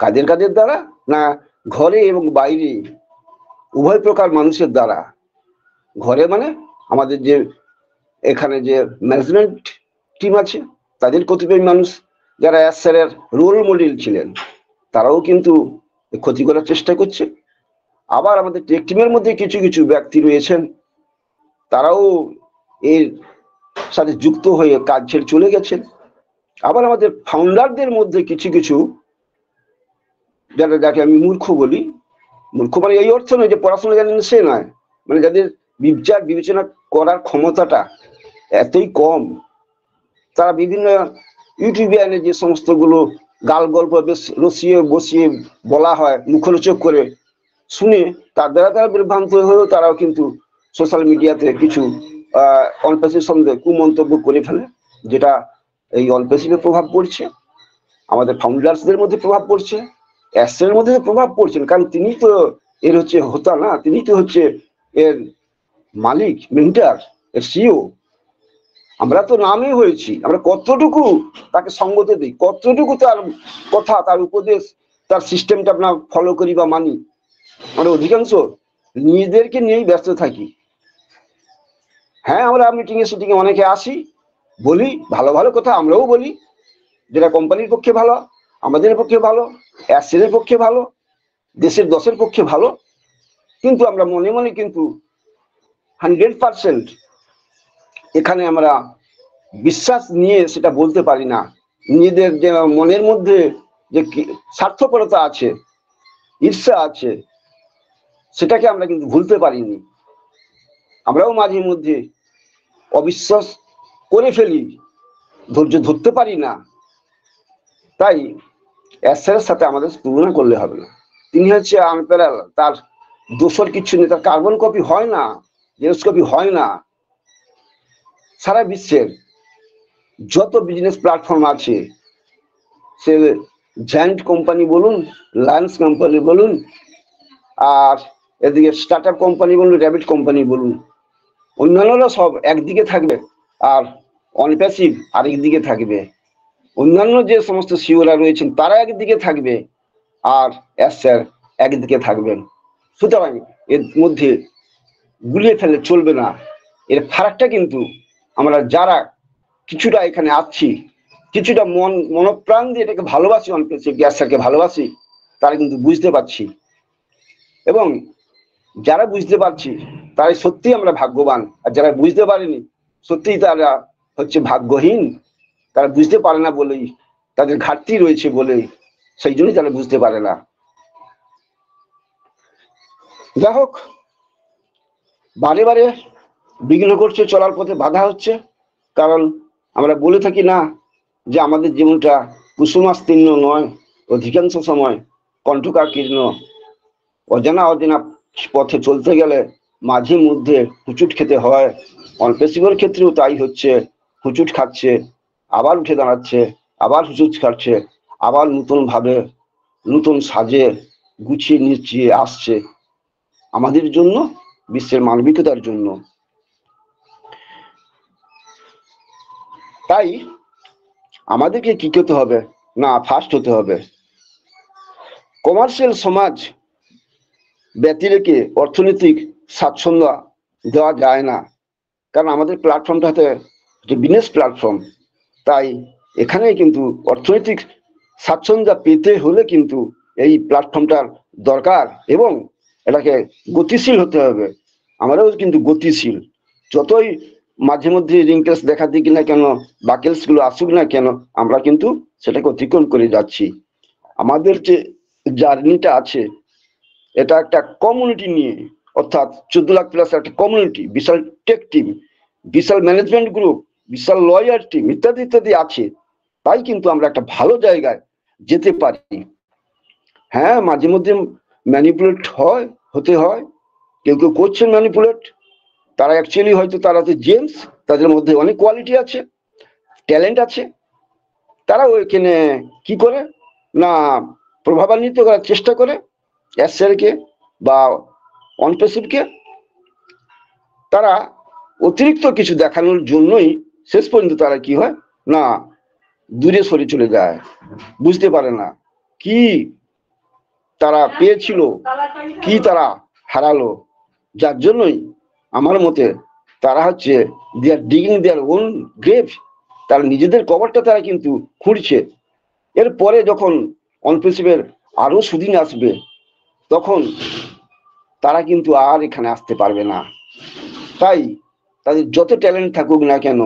কাদের কাদের দ্বারা না ঘরে এবং বাইরে উভয় প্রকার মানুষের দ্বারা ঘরে মানে আমাদের যে এখানে যে ম্যানেজমেন্ট টিম আছে তাদের কতিপয় মানুষ যারা এস এর রোল মডেল ছিলেন তারাও কিন্তু ক্ষতি করার চেষ্টা করছে আবার আমাদের টেক টিমের মধ্যে কিছু কিছু ব্যক্তি রয়েছেন তারাও এর সাথে যুক্ত হয়ে কাজ ছেড়ে চলে গেছেন আবার আমাদের ফাউন্ডারদের মধ্যে কিছু কিছু যারা যাকে আমি মূর্খ বলি মূর্খ মানে এই অর্থ নয় যে পড়াশোনা জানেন সে নয় মানে যাদের বিচার বিবেচনা করার ক্ষমতাটা এতই কম তারা বিভিন্ন ইউটিউবিয়ানে যে সমস্তগুলো গাল গল্প রসিয়ে বসিয়ে বলা হয় মুখরোচক করে শুনে তার দ্বারা তারা বিভ্রান্ত হয়েও তারাও কিন্তু সোশ্যাল মিডিয়াতে কিছু অল্পেশির সঙ্গে কুমন্তব্য করে ফেলে যেটা এই অল্পেশিপে প্রভাব পড়ছে আমাদের ফাউন্ডার্সদের মধ্যে প্রভাব পড়ছে অ্যাসের মধ্যে প্রভাব পড়ছেন কারণ তিনি তো এর হচ্ছে হতা না তিনি তো হচ্ছে এর মালিক মেন্টার এর সিও আমরা তো নামে হয়েছি আমরা কতটুকু তাকে সঙ্গত দিই কতটুকু তার কথা তার উপদেশ তার সিস্টেমটা আমরা ফলো করি বা মানি আমরা অধিকাংশ নিজেদেরকে নিয়েই ব্যস্ত থাকি হ্যাঁ আমরা মিটিং এ শুটিং এ অনেকে আসি বলি ভালো ভালো কথা আমরাও বলি যেটা কোম্পানির পক্ষে ভালো আমাদের পক্ষে ভালো অ্যাসেলের পক্ষে ভালো দেশের দশের পক্ষে ভালো কিন্তু আমরা মনে মনে কিন্তু হান্ড্রেড পারসেন্ট এখানে আমরা বিশ্বাস নিয়ে সেটা বলতে পারি না নিজেদের যে মনের মধ্যে যে স্বার্থপরতা আছে ঈর্ষা আছে সেটাকে আমরা কিন্তু ভুলতে পারিনি আমরাও মাঝে মধ্যে অবিশ্বাস করে ফেলি ধৈর্য ধরতে পারি না তাই অ্যাসারের সাথে আমাদের তুলনা করলে হবে না তিনি হচ্ছে আমি তার দোষর কিছু নেই তার কার্বন কপি হয় না কপি হয় না সারা বিশ্বের যত বিজনেস প্ল্যাটফর্ম আছে সে জয়েন্ট কোম্পানি বলুন লায়ন্স কোম্পানি বলুন আর এদিকে স্টার্ট আপ কোম্পানি বলুন র্যাবিট কোম্পানি বলুন অন্যান্যরা সব একদিকে থাকবে আর অনপ্যাসিভ আরেকদিকে থাকবে অন্যান্য যে সমস্ত সিওরা রয়েছেন তারা একদিকে থাকবে আর স্যার একদিকে থাকবেন সুতরাং এর মধ্যে গুলিয়ে ফেলে চলবে না এর ফারাকটা কিন্তু আমরা যারা কিছুটা এখানে আছি কিছুটা মন মনপ্রাণ দিয়ে এটাকে ভালোবাসি অনেক গ্যাস স্যারকে ভালোবাসি তারা কিন্তু বুঝতে পারছি এবং যারা বুঝতে পারছি তারাই সত্যি আমরা ভাগ্যবান আর যারা বুঝতে পারেনি সত্যিই তারা হচ্ছে ভাগ্যহীন তারা বুঝতে পারে না বলেই তাদের ঘাটতি রয়েছে বলেই সেই জন্যই তারা বুঝতে পারে না যাই হোক বারে বারে বিঘ্ন করছে চলার পথে বাধা হচ্ছে কারণ আমরা বলে থাকি না যে আমাদের জীবনটা কুসুমাস্তীর্ণ নয় অধিকাংশ সময় কণ্ঠকাকীর্ণ অজানা অজানা পথে চলতে গেলে মাঝে মধ্যে হুচুট খেতে হয় অল্পেশিবর ক্ষেত্রেও তাই হচ্ছে হুচুট খাচ্ছে আবার উঠে দাঁড়াচ্ছে আবার হুচুট খাচ্ছে আবার নতুনভাবে নতুন সাজে গুছিয়ে নিচিয়ে আসছে আমাদের জন্য বিশ্বের মানবিকতার জন্য তাই আমাদেরকে কি করতে হবে না ফার্স্ট হতে হবে কমার্শিয়াল সমাজ ব্যতিরেকে রেখে অর্থনৈতিক স্বাচ্ছন্দ্য দেওয়া যায় না কারণ আমাদের প্ল্যাটফর্মটা যে বিজনেস প্ল্যাটফর্ম তাই এখানে কিন্তু অর্থনৈতিক স্বাচ্ছন্দ্য পেতে হলে কিন্তু এই প্ল্যাটফর্মটার দরকার এবং এটাকে গতিশীল হতে হবে আমারও কিন্তু গতিশীল যতই মাঝে মধ্যে রিঙ্কেলস দেখা দিক না কেন বাকেলসগুলো আসুক না কেন আমরা কিন্তু সেটাকে অতিক্রম করে যাচ্ছি আমাদের যে জার্নিটা আছে এটা একটা কমিউনিটি নিয়ে অর্থাৎ চোদ্দ লাখ প্লাস একটা কমিউনিটি বিশাল টেক টিম বিশাল ম্যানেজমেন্ট গ্রুপ বিশাল লয়ার টিম ইত্যাদি ইত্যাদি আছে তাই কিন্তু আমরা একটা ভালো জায়গায় যেতে পারি হ্যাঁ মাঝে মধ্যে ম্যানিপুলেট হয় হতে হয় কেউ কেউ করছেন ম্যানিপুলেট তারা অ্যাকচুয়ালি হয়তো তারা তো জেমস তাদের মধ্যে অনেক কোয়ালিটি আছে ট্যালেন্ট আছে তারা ওইখানে কি করে না প্রভাবান্বিত করার চেষ্টা করে অ্যাসেলকে বা অনপেসিভকে তারা অতিরিক্ত কিছু দেখানোর জন্যই শেষ পর্যন্ত তারা কি হয় না দূরে সরে চলে যায় বুঝতে পারে না কি তারা পেয়েছিল কি তারা হারালো যার জন্যই আমার মতে তারা হচ্ছে they digging their own grave তারা নিজেদের কবরটা তারা কিন্তু খুঁড়ছে এর পরে যখন অনপ্রিন্সিপের আরও সুদিন আসবে তখন তারা কিন্তু আর এখানে আসতে পারবে না তাই তাদের যত ট্যালেন্ট থাকুক না কেন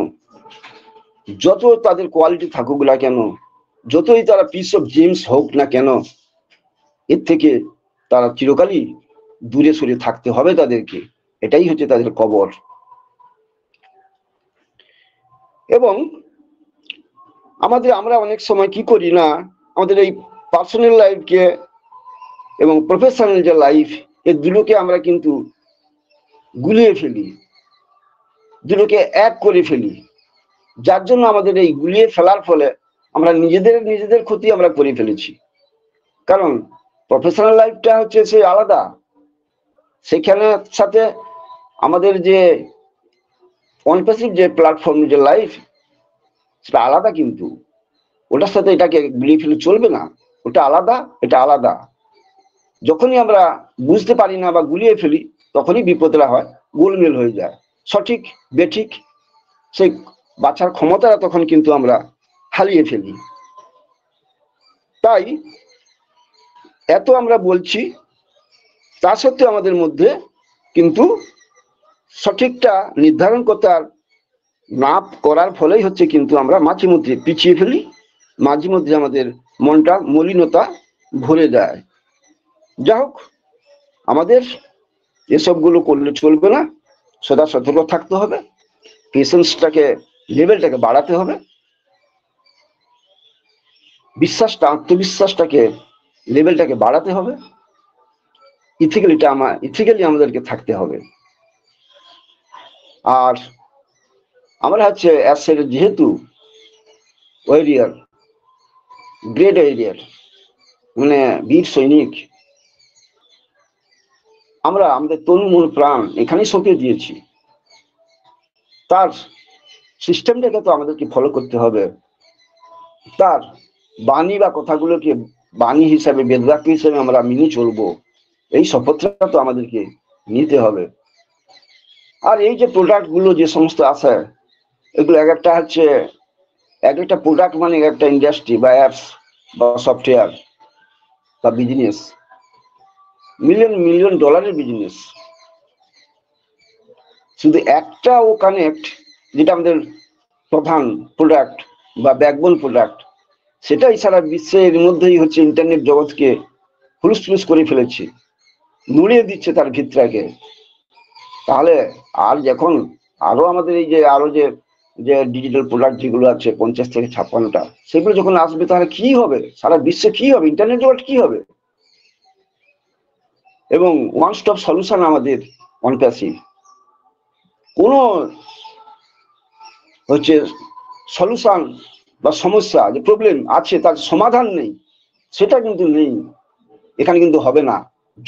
যত তাদের কোয়ালিটি থাকুক না কেন যতই তারা পিস অফ জেমস হোক না কেন এর থেকে তারা চিরকালই দূরে সরে থাকতে হবে তাদেরকে এটাই হচ্ছে তাদের কবর এবং আমাদের আমরা অনেক সময় কি করি না আমাদের এই পার্সোনাল লাইফকে এবং প্রফেশনাল যে লাইফ এ দুটোকে আমরা কিন্তু গুলিয়ে ফেলি দুটোকে এক করে ফেলি যার জন্য আমাদের এই গুলিয়ে ফেলার ফলে আমরা নিজেদের নিজেদের ক্ষতি আমরা করে ফেলেছি কারণ প্রফেশনাল লাইফটা হচ্ছে সেই আলাদা সেই খেলার সাথে আমাদের যে অনপেসিভ যে প্ল্যাটফর্ম যে লাইফ সেটা আলাদা কিন্তু ওটার সাথে এটাকে গুলিয়ে ফেলে চলবে না ওটা আলাদা এটা আলাদা যখনই আমরা বুঝতে পারি না বা গুলিয়ে ফেলি তখনই বিপদরা হয় গোলমেল হয়ে যায় সঠিক বেঠিক সেই বাছার ক্ষমতাটা তখন কিন্তু আমরা হারিয়ে ফেলি তাই এত আমরা বলছি তা সত্ত্বেও আমাদের মধ্যে কিন্তু সঠিকটা নির্ধারণ করতে আর না করার ফলেই হচ্ছে কিন্তু আমরা মাঝে মধ্যে পিছিয়ে ফেলি মাঝে মধ্যে আমাদের মনটা মলিনতা ভরে যায় যা হোক আমাদের এসবগুলো করলে চলবে না সদা সতর্ক থাকতে হবে পেশেন্সটাকে লেভেলটাকে বাড়াতে হবে বিশ্বাসটা আত্মবিশ্বাসটাকে লেভেলটাকে বাড়াতে হবে ইথিক্যালিটা আমার ইথিক্যালি আমাদেরকে থাকতে হবে আর আমরা হচ্ছে অ্যাসের যেহেতু ওয়ারিয়ার গ্রেট ওয়ারিয়ার মানে বীর সৈনিক আমরা আমাদের তরুণ প্রাণ এখানেই সঁপে দিয়েছি তার সিস্টেমটাকে তো আমাদেরকে ফলো করতে হবে তার বাণী বা কথাগুলোকে বাণী হিসাবে বেদবাক্য হিসাবে আমরা মেনে চলবো এই শপথটা তো আমাদেরকে নিতে হবে আর এই যে প্রোডাক্ট গুলো যে সমস্ত আছে এগুলো এক একটা হচ্ছে এক একটা প্রোডাক্ট মানে একটা ইন্ডাস্ট্রি বা অ্যাপস বা সফটওয়্যার বা বিজনেস মিলিয়ন মিলিয়ন ডলারের বিজনেস শুধু একটা ও কানেক্ট যেটা আমাদের প্রধান প্রোডাক্ট বা ব্যাকবোন প্রোডাক্ট সেটাই সারা বিশ্বের মধ্যেই হচ্ছে ইন্টারনেট জগৎকে হুলুস করে ফেলেছে নুড়িয়ে দিচ্ছে তার ভিতটাকে তাহলে আর যখন আরো আমাদের এই যে আরো যে যে ডিজিটাল প্রোডাক্ট যেগুলো আছে পঞ্চাশ থেকে ছাপ্পান্নটা সেগুলো যখন আসবে তাহলে কি হবে সারা বিশ্বে কি হবে ইন্টারনেট ওয়ার্ল্ড কি হবে এবং ওয়ান স্টপ সলিউশন আমাদের অনপ্যাসিভ কোনো হচ্ছে সলিউশন বা সমস্যা যে প্রবলেম আছে তার সমাধান নেই সেটা কিন্তু নেই এখানে কিন্তু হবে না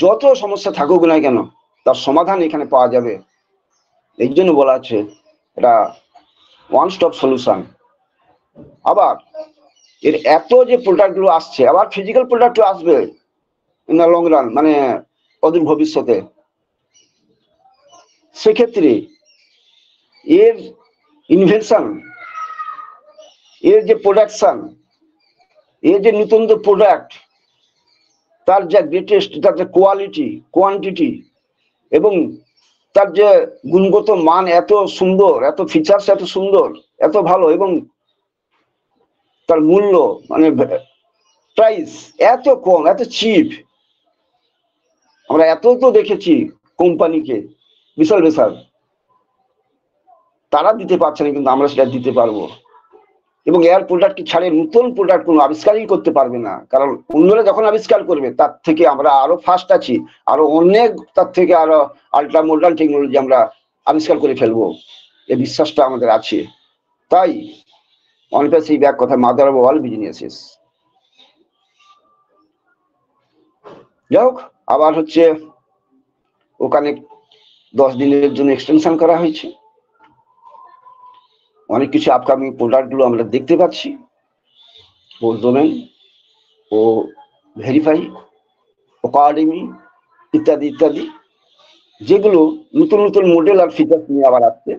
যত সমস্যা থাকুক না কেন তার সমাধান এখানে পাওয়া যাবে এই জন্য বলা আছে এটা ওয়ান স্টপ সলিউশন আবার এর এত যে প্রোডাক্টগুলো আসছে আবার ফিজিক্যাল প্রোডাক্টও আসবে ইন দ্য লং রান মানে অদূর ভবিষ্যতে সেক্ষেত্রে এর ইনভেনশন এর যে প্রোডাকশন এর যে নতুন প্রোডাক্ট তার যে গ্রেটেস্ট তার যে কোয়ালিটি কোয়ান্টিটি এবং তার যে গুণগত মান এত সুন্দর এত ফিচার্স এত সুন্দর এত ভালো এবং তার মূল্য মানে প্রাইস এত কম এত চিপ আমরা এত তো দেখেছি কোম্পানিকে বিশাল বিশাল তারা দিতে পারছে না কিন্তু আমরা সেটা দিতে পারবো এবং এয়ার প্রোডাক্টকে ছাড়ে নতুন প্রোডাক্ট কোনো আবিষ্কারই করতে পারবে না কারণ অন্যরা যখন আবিষ্কার করবে তার থেকে আমরা আরো ফাস্ট আছি আরো অনেক তার থেকে আরো আল্ট্রা মডার্ন টেকনোলজি আমরা আবিষ্কার করে ফেলবো এই বিশ্বাসটা আমাদের আছে তাই অনেকটা এই ব্যাগ কথা মাদার অব অল বিজনেসেস যাই আবার হচ্ছে ওখানে দশ দিনের জন্য এক্সটেনশন করা হয়েছে অনেক কিছু আপকামিং প্রোডাক্টগুলো আমরা দেখতে পাচ্ছি O domain O verify academy ইত্যাদি ইত্যাদি যেগুলো নতুন নতুন মডেল আর ফিচার্স নিয়ে আবার আসছে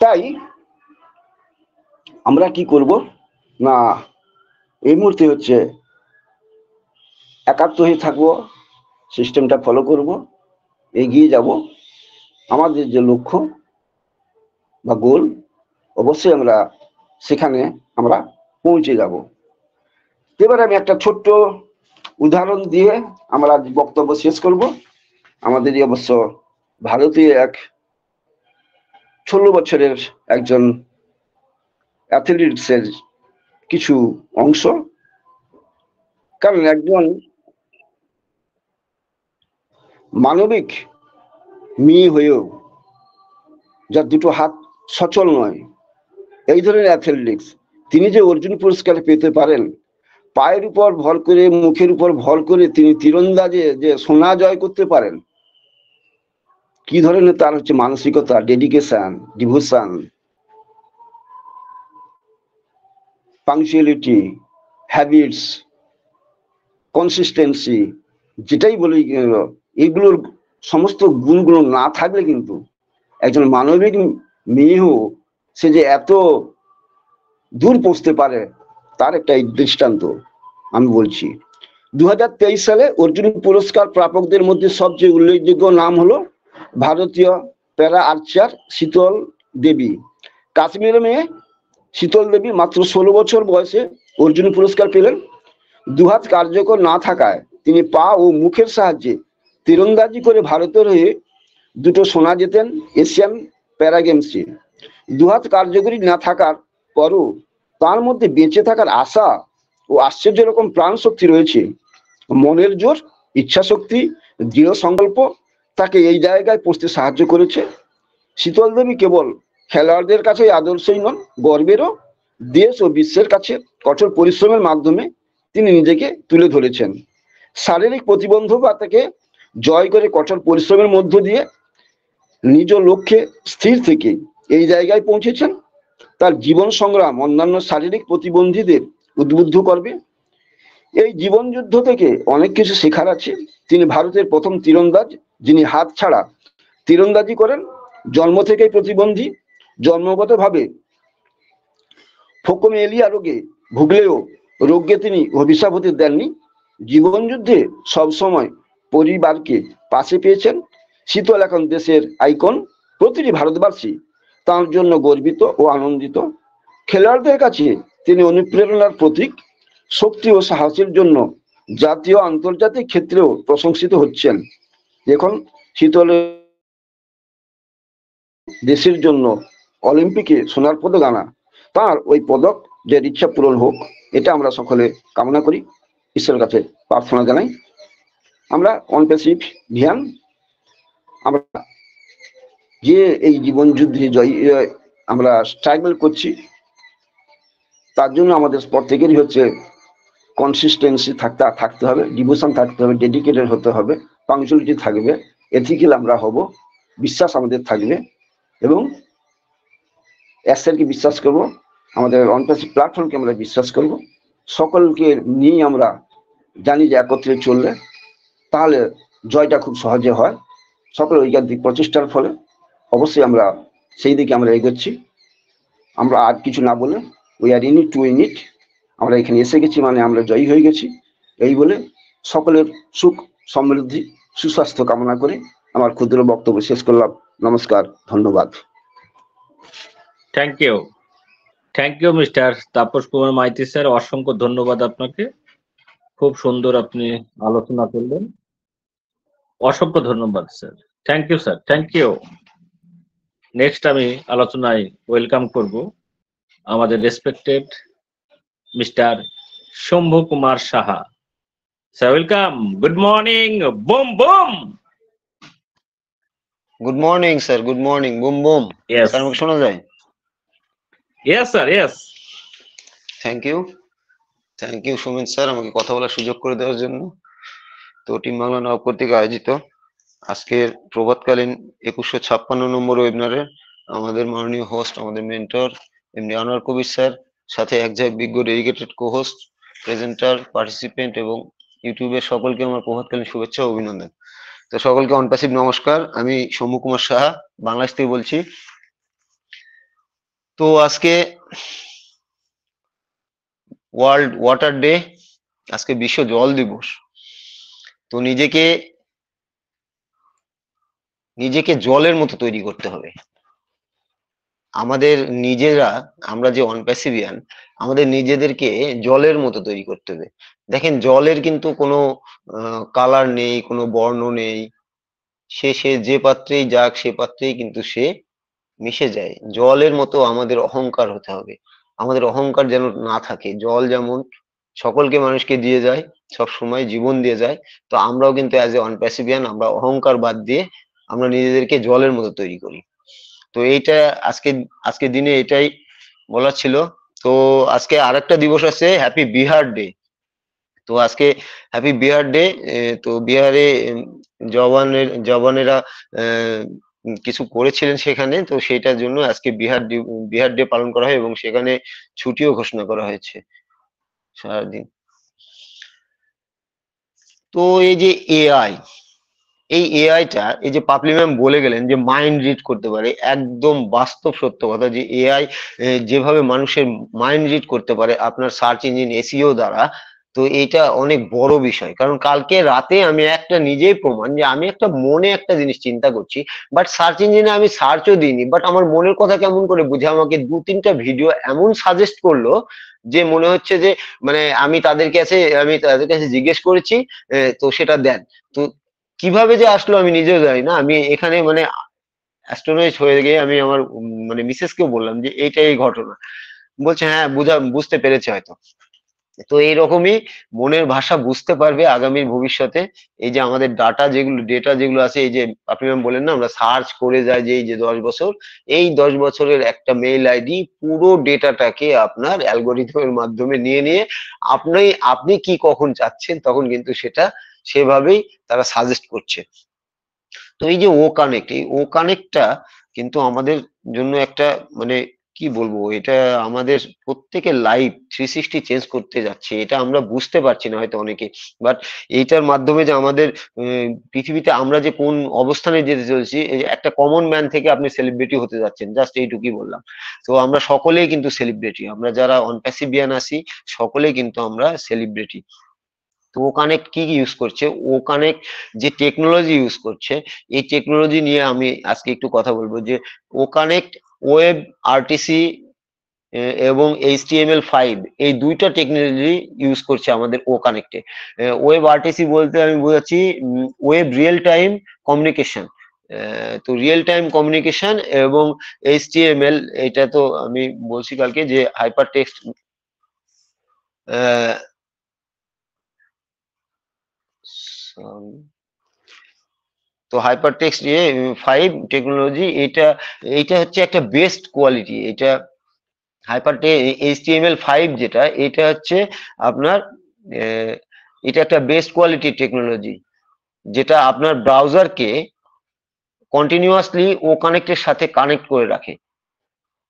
তাই আমরা কি করব না এই মুহূর্তে হচ্ছে একাত্ম হয়ে থাকবো সিস্টেমটা ফলো করবো এগিয়ে যাব আমাদের যে লক্ষ্য বা গোল অবশ্যই আমরা সেখানে আমরা পৌঁছে যাব এবার আমি একটা ছোট্ট উদাহরণ দিয়ে আমরা বক্তব্য শেষ করব আমাদেরই অবশ্য ভারতীয় এক ষোলো বছরের একজন অ্যাথলিটসের কিছু অংশ কারণ একজন মানবিক মেয়ে হয়েও যার দুটো হাত সচল নয় এই ধরনের অ্যাথলেটিক্স তিনি যে অর্জুন পুরস্কার পেতে পারেন পায়ের উপর ভর করে মুখের উপর ভর করে তিনি তীরন্দাজে যে সোনা জয় করতে পারেন কি ধরনের তার হচ্ছে মানসিকতা dedication devotion punctuality habits consistency যেটাই বলি এগুলোর সমস্ত গুণগুলো না থাকলে কিন্তু একজন মানবিক মেয়েও সে যে এত দূর পৌঁছতে পারে তার একটা দৃষ্টান্ত আমি বলছি দু সালে অর্জুন পুরস্কার প্রাপকদের মধ্যে সবচেয়ে উল্লেখযোগ্য নাম হলো ভারতীয় প্যারা আর্চার শীতল দেবী কাশ্মীরের মেয়ে শীতল দেবী মাত্র ষোলো বছর বয়সে অর্জুন পুরস্কার পেলেন দুহাত কার্যকর না থাকায় তিনি পা ও মুখের সাহায্যে তীরন্দাজি করে ভারতের হয়ে দুটো সোনা জেতেন এশিয়ান প্যারা গেমসে দুহাত কার্যকরী না থাকার পরও তার মধ্যে বেঁচে থাকার আশা ও আশ্চর্য রকম প্রাণ শক্তি রয়েছে মনের জোর ইচ্ছা শক্তি দৃঢ় সংকল্প তাকে এই জায়গায় পৌঁছতে সাহায্য করেছে শীতল দেবী কেবল খেলোয়াড়দের কাছে আদর্শই নন গর্বেরও দেশ ও বিশ্বের কাছে কঠোর পরিশ্রমের মাধ্যমে তিনি নিজেকে তুলে ধরেছেন শারীরিক প্রতিবন্ধকতাকে জয় করে কঠোর পরিশ্রমের মধ্য দিয়ে নিজ লক্ষ্যে স্থির থেকে এই জায়গায় পৌঁছেছেন তার জীবন সংগ্রাম অন্যান্য শারীরিক প্রতিবন্ধীদের উদ্বুদ্ধ করবে এই জীবন যুদ্ধ থেকে অনেক কিছু শেখার আছে তিনি ভারতের প্রথম তীরন্দাজ যিনি হাত ছাড়া তীরন্দাজি করেন জন্ম থেকেই প্রতিবন্ধী জন্মগতভাবে ফোকমে এলিয়া রোগে ভুগলেও রোগকে তিনি অভিশাপ হতে দেননি জীবনযুদ্ধে সবসময় পরিবারকে পাশে পেয়েছেন শীতল এখন দেশের আইকন প্রতিটি ভারতবাসী তার জন্য গর্বিত ও আনন্দিত খেলোয়াড়দের কাছে তিনি অনুপ্রেরণার প্রতীক শক্তি ও সাহসের জন্য জাতীয় আন্তর্জাতিক ক্ষেত্রেও প্রশংসিত হচ্ছেন এখন শীতল দেশের জন্য অলিম্পিকে সোনার পদক আনা তার ওই পদক যে ইচ্ছা পূরণ হোক এটা আমরা সকলে কামনা করি ঈশ্বরের কাছে প্রার্থনা জানাই আমরা কন্টাসিভ ধ্যান আমরা যে এই জীবন যুদ্ধে জয় আমরা স্ট্রাগল করছি তার জন্য আমাদের প্রত্যেকেরই হচ্ছে কনসিস্টেন্সি থাকতে থাকতে হবে ডিভোশন থাকতে হবে ডেডিকেটেড হতে হবে পাংচুয়ালিটি থাকবে এথিক্যাল আমরা হব বিশ্বাস আমাদের থাকবে এবং অ্যাসেলকে বিশ্বাস করব আমাদের অন্তর্শিক প্ল্যাটফর্মকে আমরা বিশ্বাস করব সকলকে নিয়েই আমরা জানি যে একত্রে চললে তাহলে জয়টা খুব সহজে হয় সকল ঐকান্তিক প্রচেষ্টার ফলে অবশ্যই আমরা সেই দিকে আমরা এগোচ্ছি আমরা আর কিছু না বলে we are unit to unit আমরা এখানে এসে গেছি মানে আমরা জয়ী হয়ে গেছি এই বলে সকলের সুখ সমৃদ্ধি সুস্বাস্থ্য কামনা করে আমার ক্ষুদ্র বক্তব্য শেষ করলাম নমস্কার ধন্যবাদ thank you thank you mister Tapas Kumar Maiti sir অসংখ্য ধন্যবাদ আপনাকে খুব সুন্দর আপনি আলোচনা করলেন অসংখ্য ধন্যবাদ sir thank you sir thank you next আমি আলোচনায় ওয়েলকাম করব আমাদের respected mister Shambhu Kumar Saha sir welcome good morning boom boom good morning sir good morning boom boom sir আমাকে শোনা যায় yes sir yes thank you thank you Sumit sir আমাকে কথা বলার সুযোগ করে দেওয়ার জন্য তো টিম বাংলা নব কর্তৃক আয়োজিত আজকের প্রভাতকালীন একুশশো ছাপ্পান্ন নম্বর ওয়েবিনারে আমাদের মাননীয় হোস্ট আমাদের মেন্টর এমনি আনোয়ার কবির স্যার সাথে এক জায়গায় বিজ্ঞ ডেডিকেটেড হোস্ট প্রেজেন্টার পার্টিসিপেন্ট এবং ইউটিউবের সকলকে আমার প্রভাতকালীন শুভেচ্ছা ও অভিনন্দন তো সকলকে অনপাসিভ নমস্কার আমি সৌম্য কুমার সাহা বাংলাদেশ থেকে বলছি তো আজকে ওয়ার্ল্ড ওয়াটার ডে আজকে বিশ্ব জল দিবস তো নিজেকে নিজেকে জলের মতো তৈরি করতে হবে আমাদের নিজেরা আমরা যে অনপ্যাসিভিয়ান আমাদের নিজেদেরকে জলের মতো তৈরি করতে হবে দেখেন জলের কিন্তু কোনো কালার নেই কোনো বর্ণ নেই সে সে যে পাত্রেই যাক সে পাত্রেই কিন্তু সে মিশে যায় জলের মতো আমাদের অহংকার হতে হবে আমাদের অহংকার যেন না থাকে জল যেমন সকলকে মানুষকে দিয়ে যায় সব সময় জীবন দিয়ে যায় তো আমরাও কিন্তু অ্যাজ এ অনপ্যাসিভিয়ান আমরা অহংকার বাদ দিয়ে আমরা নিজেদেরকে জলের মতো তৈরি করি তো এইটা আজকে আজকে দিনে এটাই বলার ছিল তো আজকে আরেকটা দিবস আছে হ্যাপি বিহার ডে তো আজকে হ্যাপি বিহার ডে তো বিহারে জওয়ানের জওয়ানেরা কিছু করেছিলেন সেখানে তো সেটার জন্য আজকে বিহার বিহার ডে পালন করা হয় এবং সেখানে ছুটিও ঘোষণা করা হয়েছে সারাদিন তো এই যে এআই এই এআইটা এই যে পাপলি ম্যাম বলে গেলেন যে মাইন্ড রিড করতে পারে একদম বাস্তব সত্য কথা যে এআই যেভাবে মানুষের মাইন্ড রিড করতে পারে আপনার সার্চ ইঞ্জিন এসিও দ্বারা তো এটা অনেক বড় বিষয় কারণ কালকে রাতে আমি একটা নিজেই প্রমাণ যে আমি একটা মনে একটা জিনিস চিন্তা করছি বাট সার্চ ইঞ্জিনে আমি সার্চও দিইনি বাট আমার মনের কথা কেমন করে বুঝে আমাকে দু তিনটা ভিডিও এমন সাজেস্ট করলো যে মনে হচ্ছে যে মানে আমি তাদের কাছে আমি তাদের কাছে জিজ্ঞেস করেছি তো সেটা দেন তো কিভাবে যে আসলো আমি নিজেও জানি না আমি এখানে মানে অ্যাস্ট্রোনাইজ হয়ে গিয়ে আমি আমার মানে মিসেসকেও বললাম যে এইটাই ঘটনা বলছে হ্যাঁ বুঝা বুঝতে পেরেছে হয়তো তো এইরকমই মনের ভাষা বুঝতে পারবে আগামীর ভবিষ্যতে এই যে আমাদের ডাটা যেগুলো ডেটা যেগুলো আছে এই যে আপনি ম্যাম বলেন না আমরা সার্চ করে যাই যে এই যে দশ বছর এই দশ বছরের একটা মেইল আইডি পুরো ডেটাটাকে আপনার অ্যালগোরিদমের মাধ্যমে নিয়ে নিয়ে আপনি আপনি কি কখন চাচ্ছেন তখন কিন্তু সেটা সেভাবেই তারা সাজেস্ট করছে তো এই যে ও কানেক্ট এই ও কানেক্টটা কিন্তু আমাদের জন্য একটা মানে কি বলবো এটা আমাদের প্রত্যেকের লাইফ থ্রি সিক্সটি চেঞ্জ করতে যাচ্ছে এটা আমরা বুঝতে পারছি না হয়তো অনেকে বাট এইটার মাধ্যমে যে আমাদের পৃথিবীতে আমরা যে কোন অবস্থানে যেতে চলছি একটা কমন ম্যান থেকে আপনি সেলিব্রিটি হতে যাচ্ছেন জাস্ট এইটুকুই বললাম তো আমরা সকলেই কিন্তু সেলিব্রিটি আমরা যারা অনপ্যাসিভিয়ান প্যাসিভিয়ান আসি সকলেই কিন্তু আমরা সেলিব্রিটি তো ও কানেক্ট কি ইউজ করছে ও কানেক্ট যে টেকনোলজি ইউজ করছে এই টেকনোলজি নিয়ে আমি আজকে একটু কথা বলবো যে ও কানেক্ট ওয়েব আরটিসি এবং এইচ এল ফাইভ এই দুইটা টেকনোলজি ইউজ করছে আমাদের ও কানেক্টে ওয়েব আরটিসি বলতে আমি বোঝাচ্ছি ওয়েব রিয়েল টাইম কমিউনিকেশন তো রিয়েল টাইম কমিউনিকেশন এবং এইচ এল এটা তো আমি বলছি কালকে যে হাইপার টেক্সট তো হাইপার টেক্সট যে ফাইভ টেকনোলজি এটা এটা হচ্ছে একটা বেস্ট কোয়ালিটি এটা হাইপার এল ফাইভ যেটা এটা হচ্ছে আপনার এটা একটা বেস্ট কোয়ালিটি টেকনোলজি যেটা আপনার ব্রাউজারকে কন্টিনিউয়াসলি ও কানেক্টের সাথে কানেক্ট করে রাখে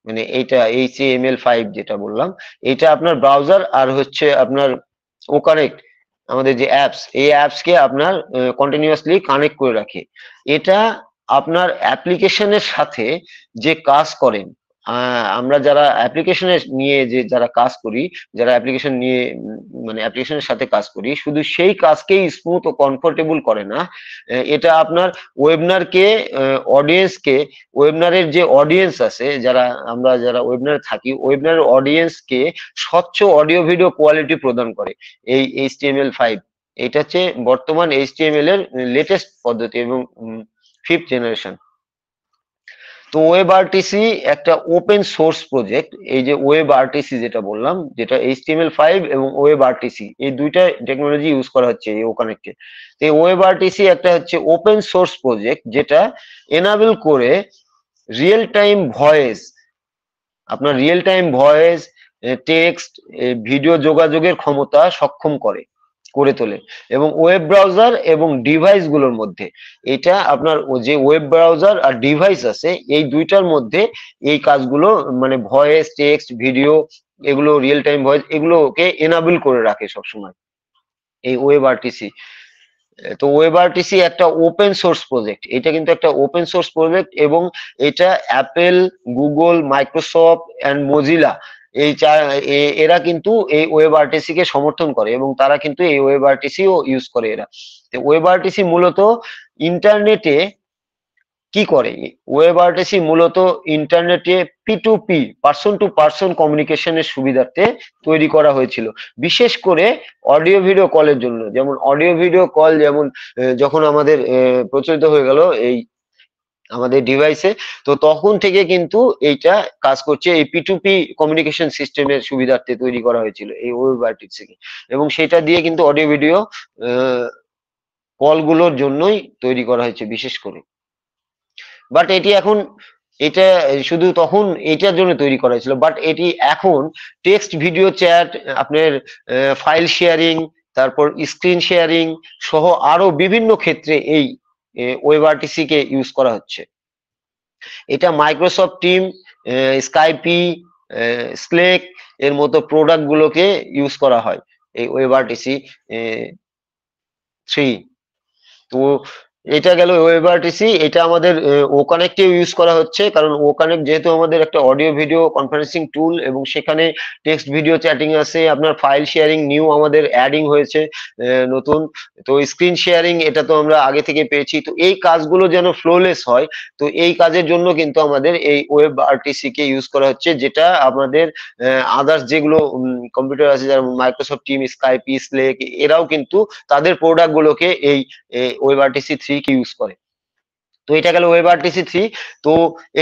মানে এইটা এইচ এম এল ফাইভ যেটা বললাম এটা আপনার ব্রাউজার আর হচ্ছে আপনার ও কানেক্ট আমাদের যে অ্যাপস এই অ্যাপসকে আপনার কন্টিনিউয়াসলি কানেক্ট করে রাখে এটা আপনার অ্যাপ্লিকেশনের সাথে যে কাজ করেন আমরা যারা অ্যাপ্লিকেশনের নিয়ে যে যারা কাজ করি যারা অ্যাপ্লিকেশন নিয়ে মানে অ্যাপ্লিকেশনের সাথে কাজ করি শুধু সেই কাজকেই স্মুথ ও কমফোর্টেবল করে না এটা আপনার ওয়েবনারকে অডিয়েন্সকে ওয়েবনারের যে অডিয়েন্স আছে যারা আমরা যারা ওয়েবনারে থাকি ওয়েবনারের অডিয়েন্সকে স্বচ্ছ অডিও ভিডিও কোয়ালিটি প্রদান করে এই এইচটিএমএল ফাইভ এটা হচ্ছে বর্তমান এইচটিএমএল এর লেটেস্ট পদ্ধতি এবং ফিফথ জেনারেশন তো ওয়েব আরটিসি একটা ওপেন সোর্স প্রজেক্ট এই যে ওয়েব আরটিসি যেটা বললাম যেটা এইচটিএমএল ফাইভ এবং ওয়েব আরটিসি এই দুইটা টেকনোলজি ইউজ করা হচ্ছে এই ওখানে তো এই ওয়েব আরটিসি একটা হচ্ছে ওপেন সোর্স প্রজেক্ট যেটা এনাবেল করে রিয়েল টাইম ভয়েস আপনার real time voice text video যোগাযোগের ক্ষমতা সক্ষম করে করে তোলে এবং ওয়েব ব্রাউজার এবং ডিভাইসগুলোর মধ্যে এটা আপনার যে ওয়েব ব্রাউজার আর ডিভাইস আছে এই দুইটার মধ্যে এই কাজগুলো মানে ভয়েস টেক্সট ভিডিও এগুলো রিয়েল টাইম ভয়েস এগুলোকে এনাবেল করে রাখে সবসময় এই ওয়েব আরটিসি তো ওয়েব আরটিসি একটা ওপেন সোর্স প্রজেক্ট এটা কিন্তু একটা ওপেন সোর্স প্রজেক্ট এবং এটা Apple Google Microsoft and Mozilla এই চার এরা কিন্তু এই ওয়েব আরটিসি কে সমর্থন করে এবং তারা কিন্তু এই ওয়েব আরটিসি ও ইউজ করে এরা ওয়েব আরটিসি মূলত ইন্টারনেটে কি করে ওয়েব আরটিসি মূলত ইন্টারনেটে P to P person to person কমিউনিকেশনের সুবিধার্থে তৈরি করা হয়েছিল বিশেষ করে অডিও ভিডিও কলের জন্য যেমন অডিও ভিডিও কল যেমন যখন আমাদের প্রচলিত হয়ে গেল এই আমাদের ডিভাইসে তো তখন থেকে কিন্তু এইটা কাজ করছে এই পিটুপি কমিউনিকেশন সিস্টেমের সুবিধার্থে তৈরি করা হয়েছিল এই থেকে এবং সেটা দিয়ে কিন্তু অডিও ভিডিও কলগুলোর জন্যই তৈরি করা হয়েছে বিশেষ করে বাট এটি এখন এটা শুধু তখন এটার জন্য তৈরি করা হয়েছিল বাট এটি এখন টেক্সট ভিডিও চ্যাট আপনার ফাইল শেয়ারিং তারপর স্ক্রিন শেয়ারিং সহ আরো বিভিন্ন ক্ষেত্রে এই ওয়েবআরটিসি কে ইউজ করা হচ্ছে এটা মাইক্রোসফট টিম স্কাইপি স্লেক এর মতো প্রোডাক্ট গুলোকে ইউজ করা হয় এই ওয়েবআরটিসি থ্রি তো এটা গেল টিসি এটা আমাদের ও কানেক্টেও ইউজ করা হচ্ছে কারণ ও কানেক্ট যেহেতু আমাদের একটা অডিও ভিডিও কনফারেন্সিং টুল এবং সেখানে টেক্সট ভিডিও চ্যাটিং আছে আপনার ফাইল শেয়ারিং নিউ আমাদের অ্যাডিং হয়েছে নতুন তো স্ক্রিন শেয়ারিং এটা তো আমরা আগে থেকে পেয়েছি তো এই কাজগুলো যেন ফ্লোলেস হয় তো এই কাজের জন্য কিন্তু আমাদের এই ওয়েব আরটিসি কে ইউজ করা হচ্ছে যেটা আমাদের আদার্স যেগুলো কম্পিউটার আছে যেমন মাইক্রোসফট টিম স্কাইপ ইসলেক এরাও কিন্তু তাদের প্রোডাক্টগুলোকে এই ওয়েব আরটিসি থ্রি থ্রি কে ইউজ করে তো এটা গেল ওয়েব আরটিসি থ্রি তো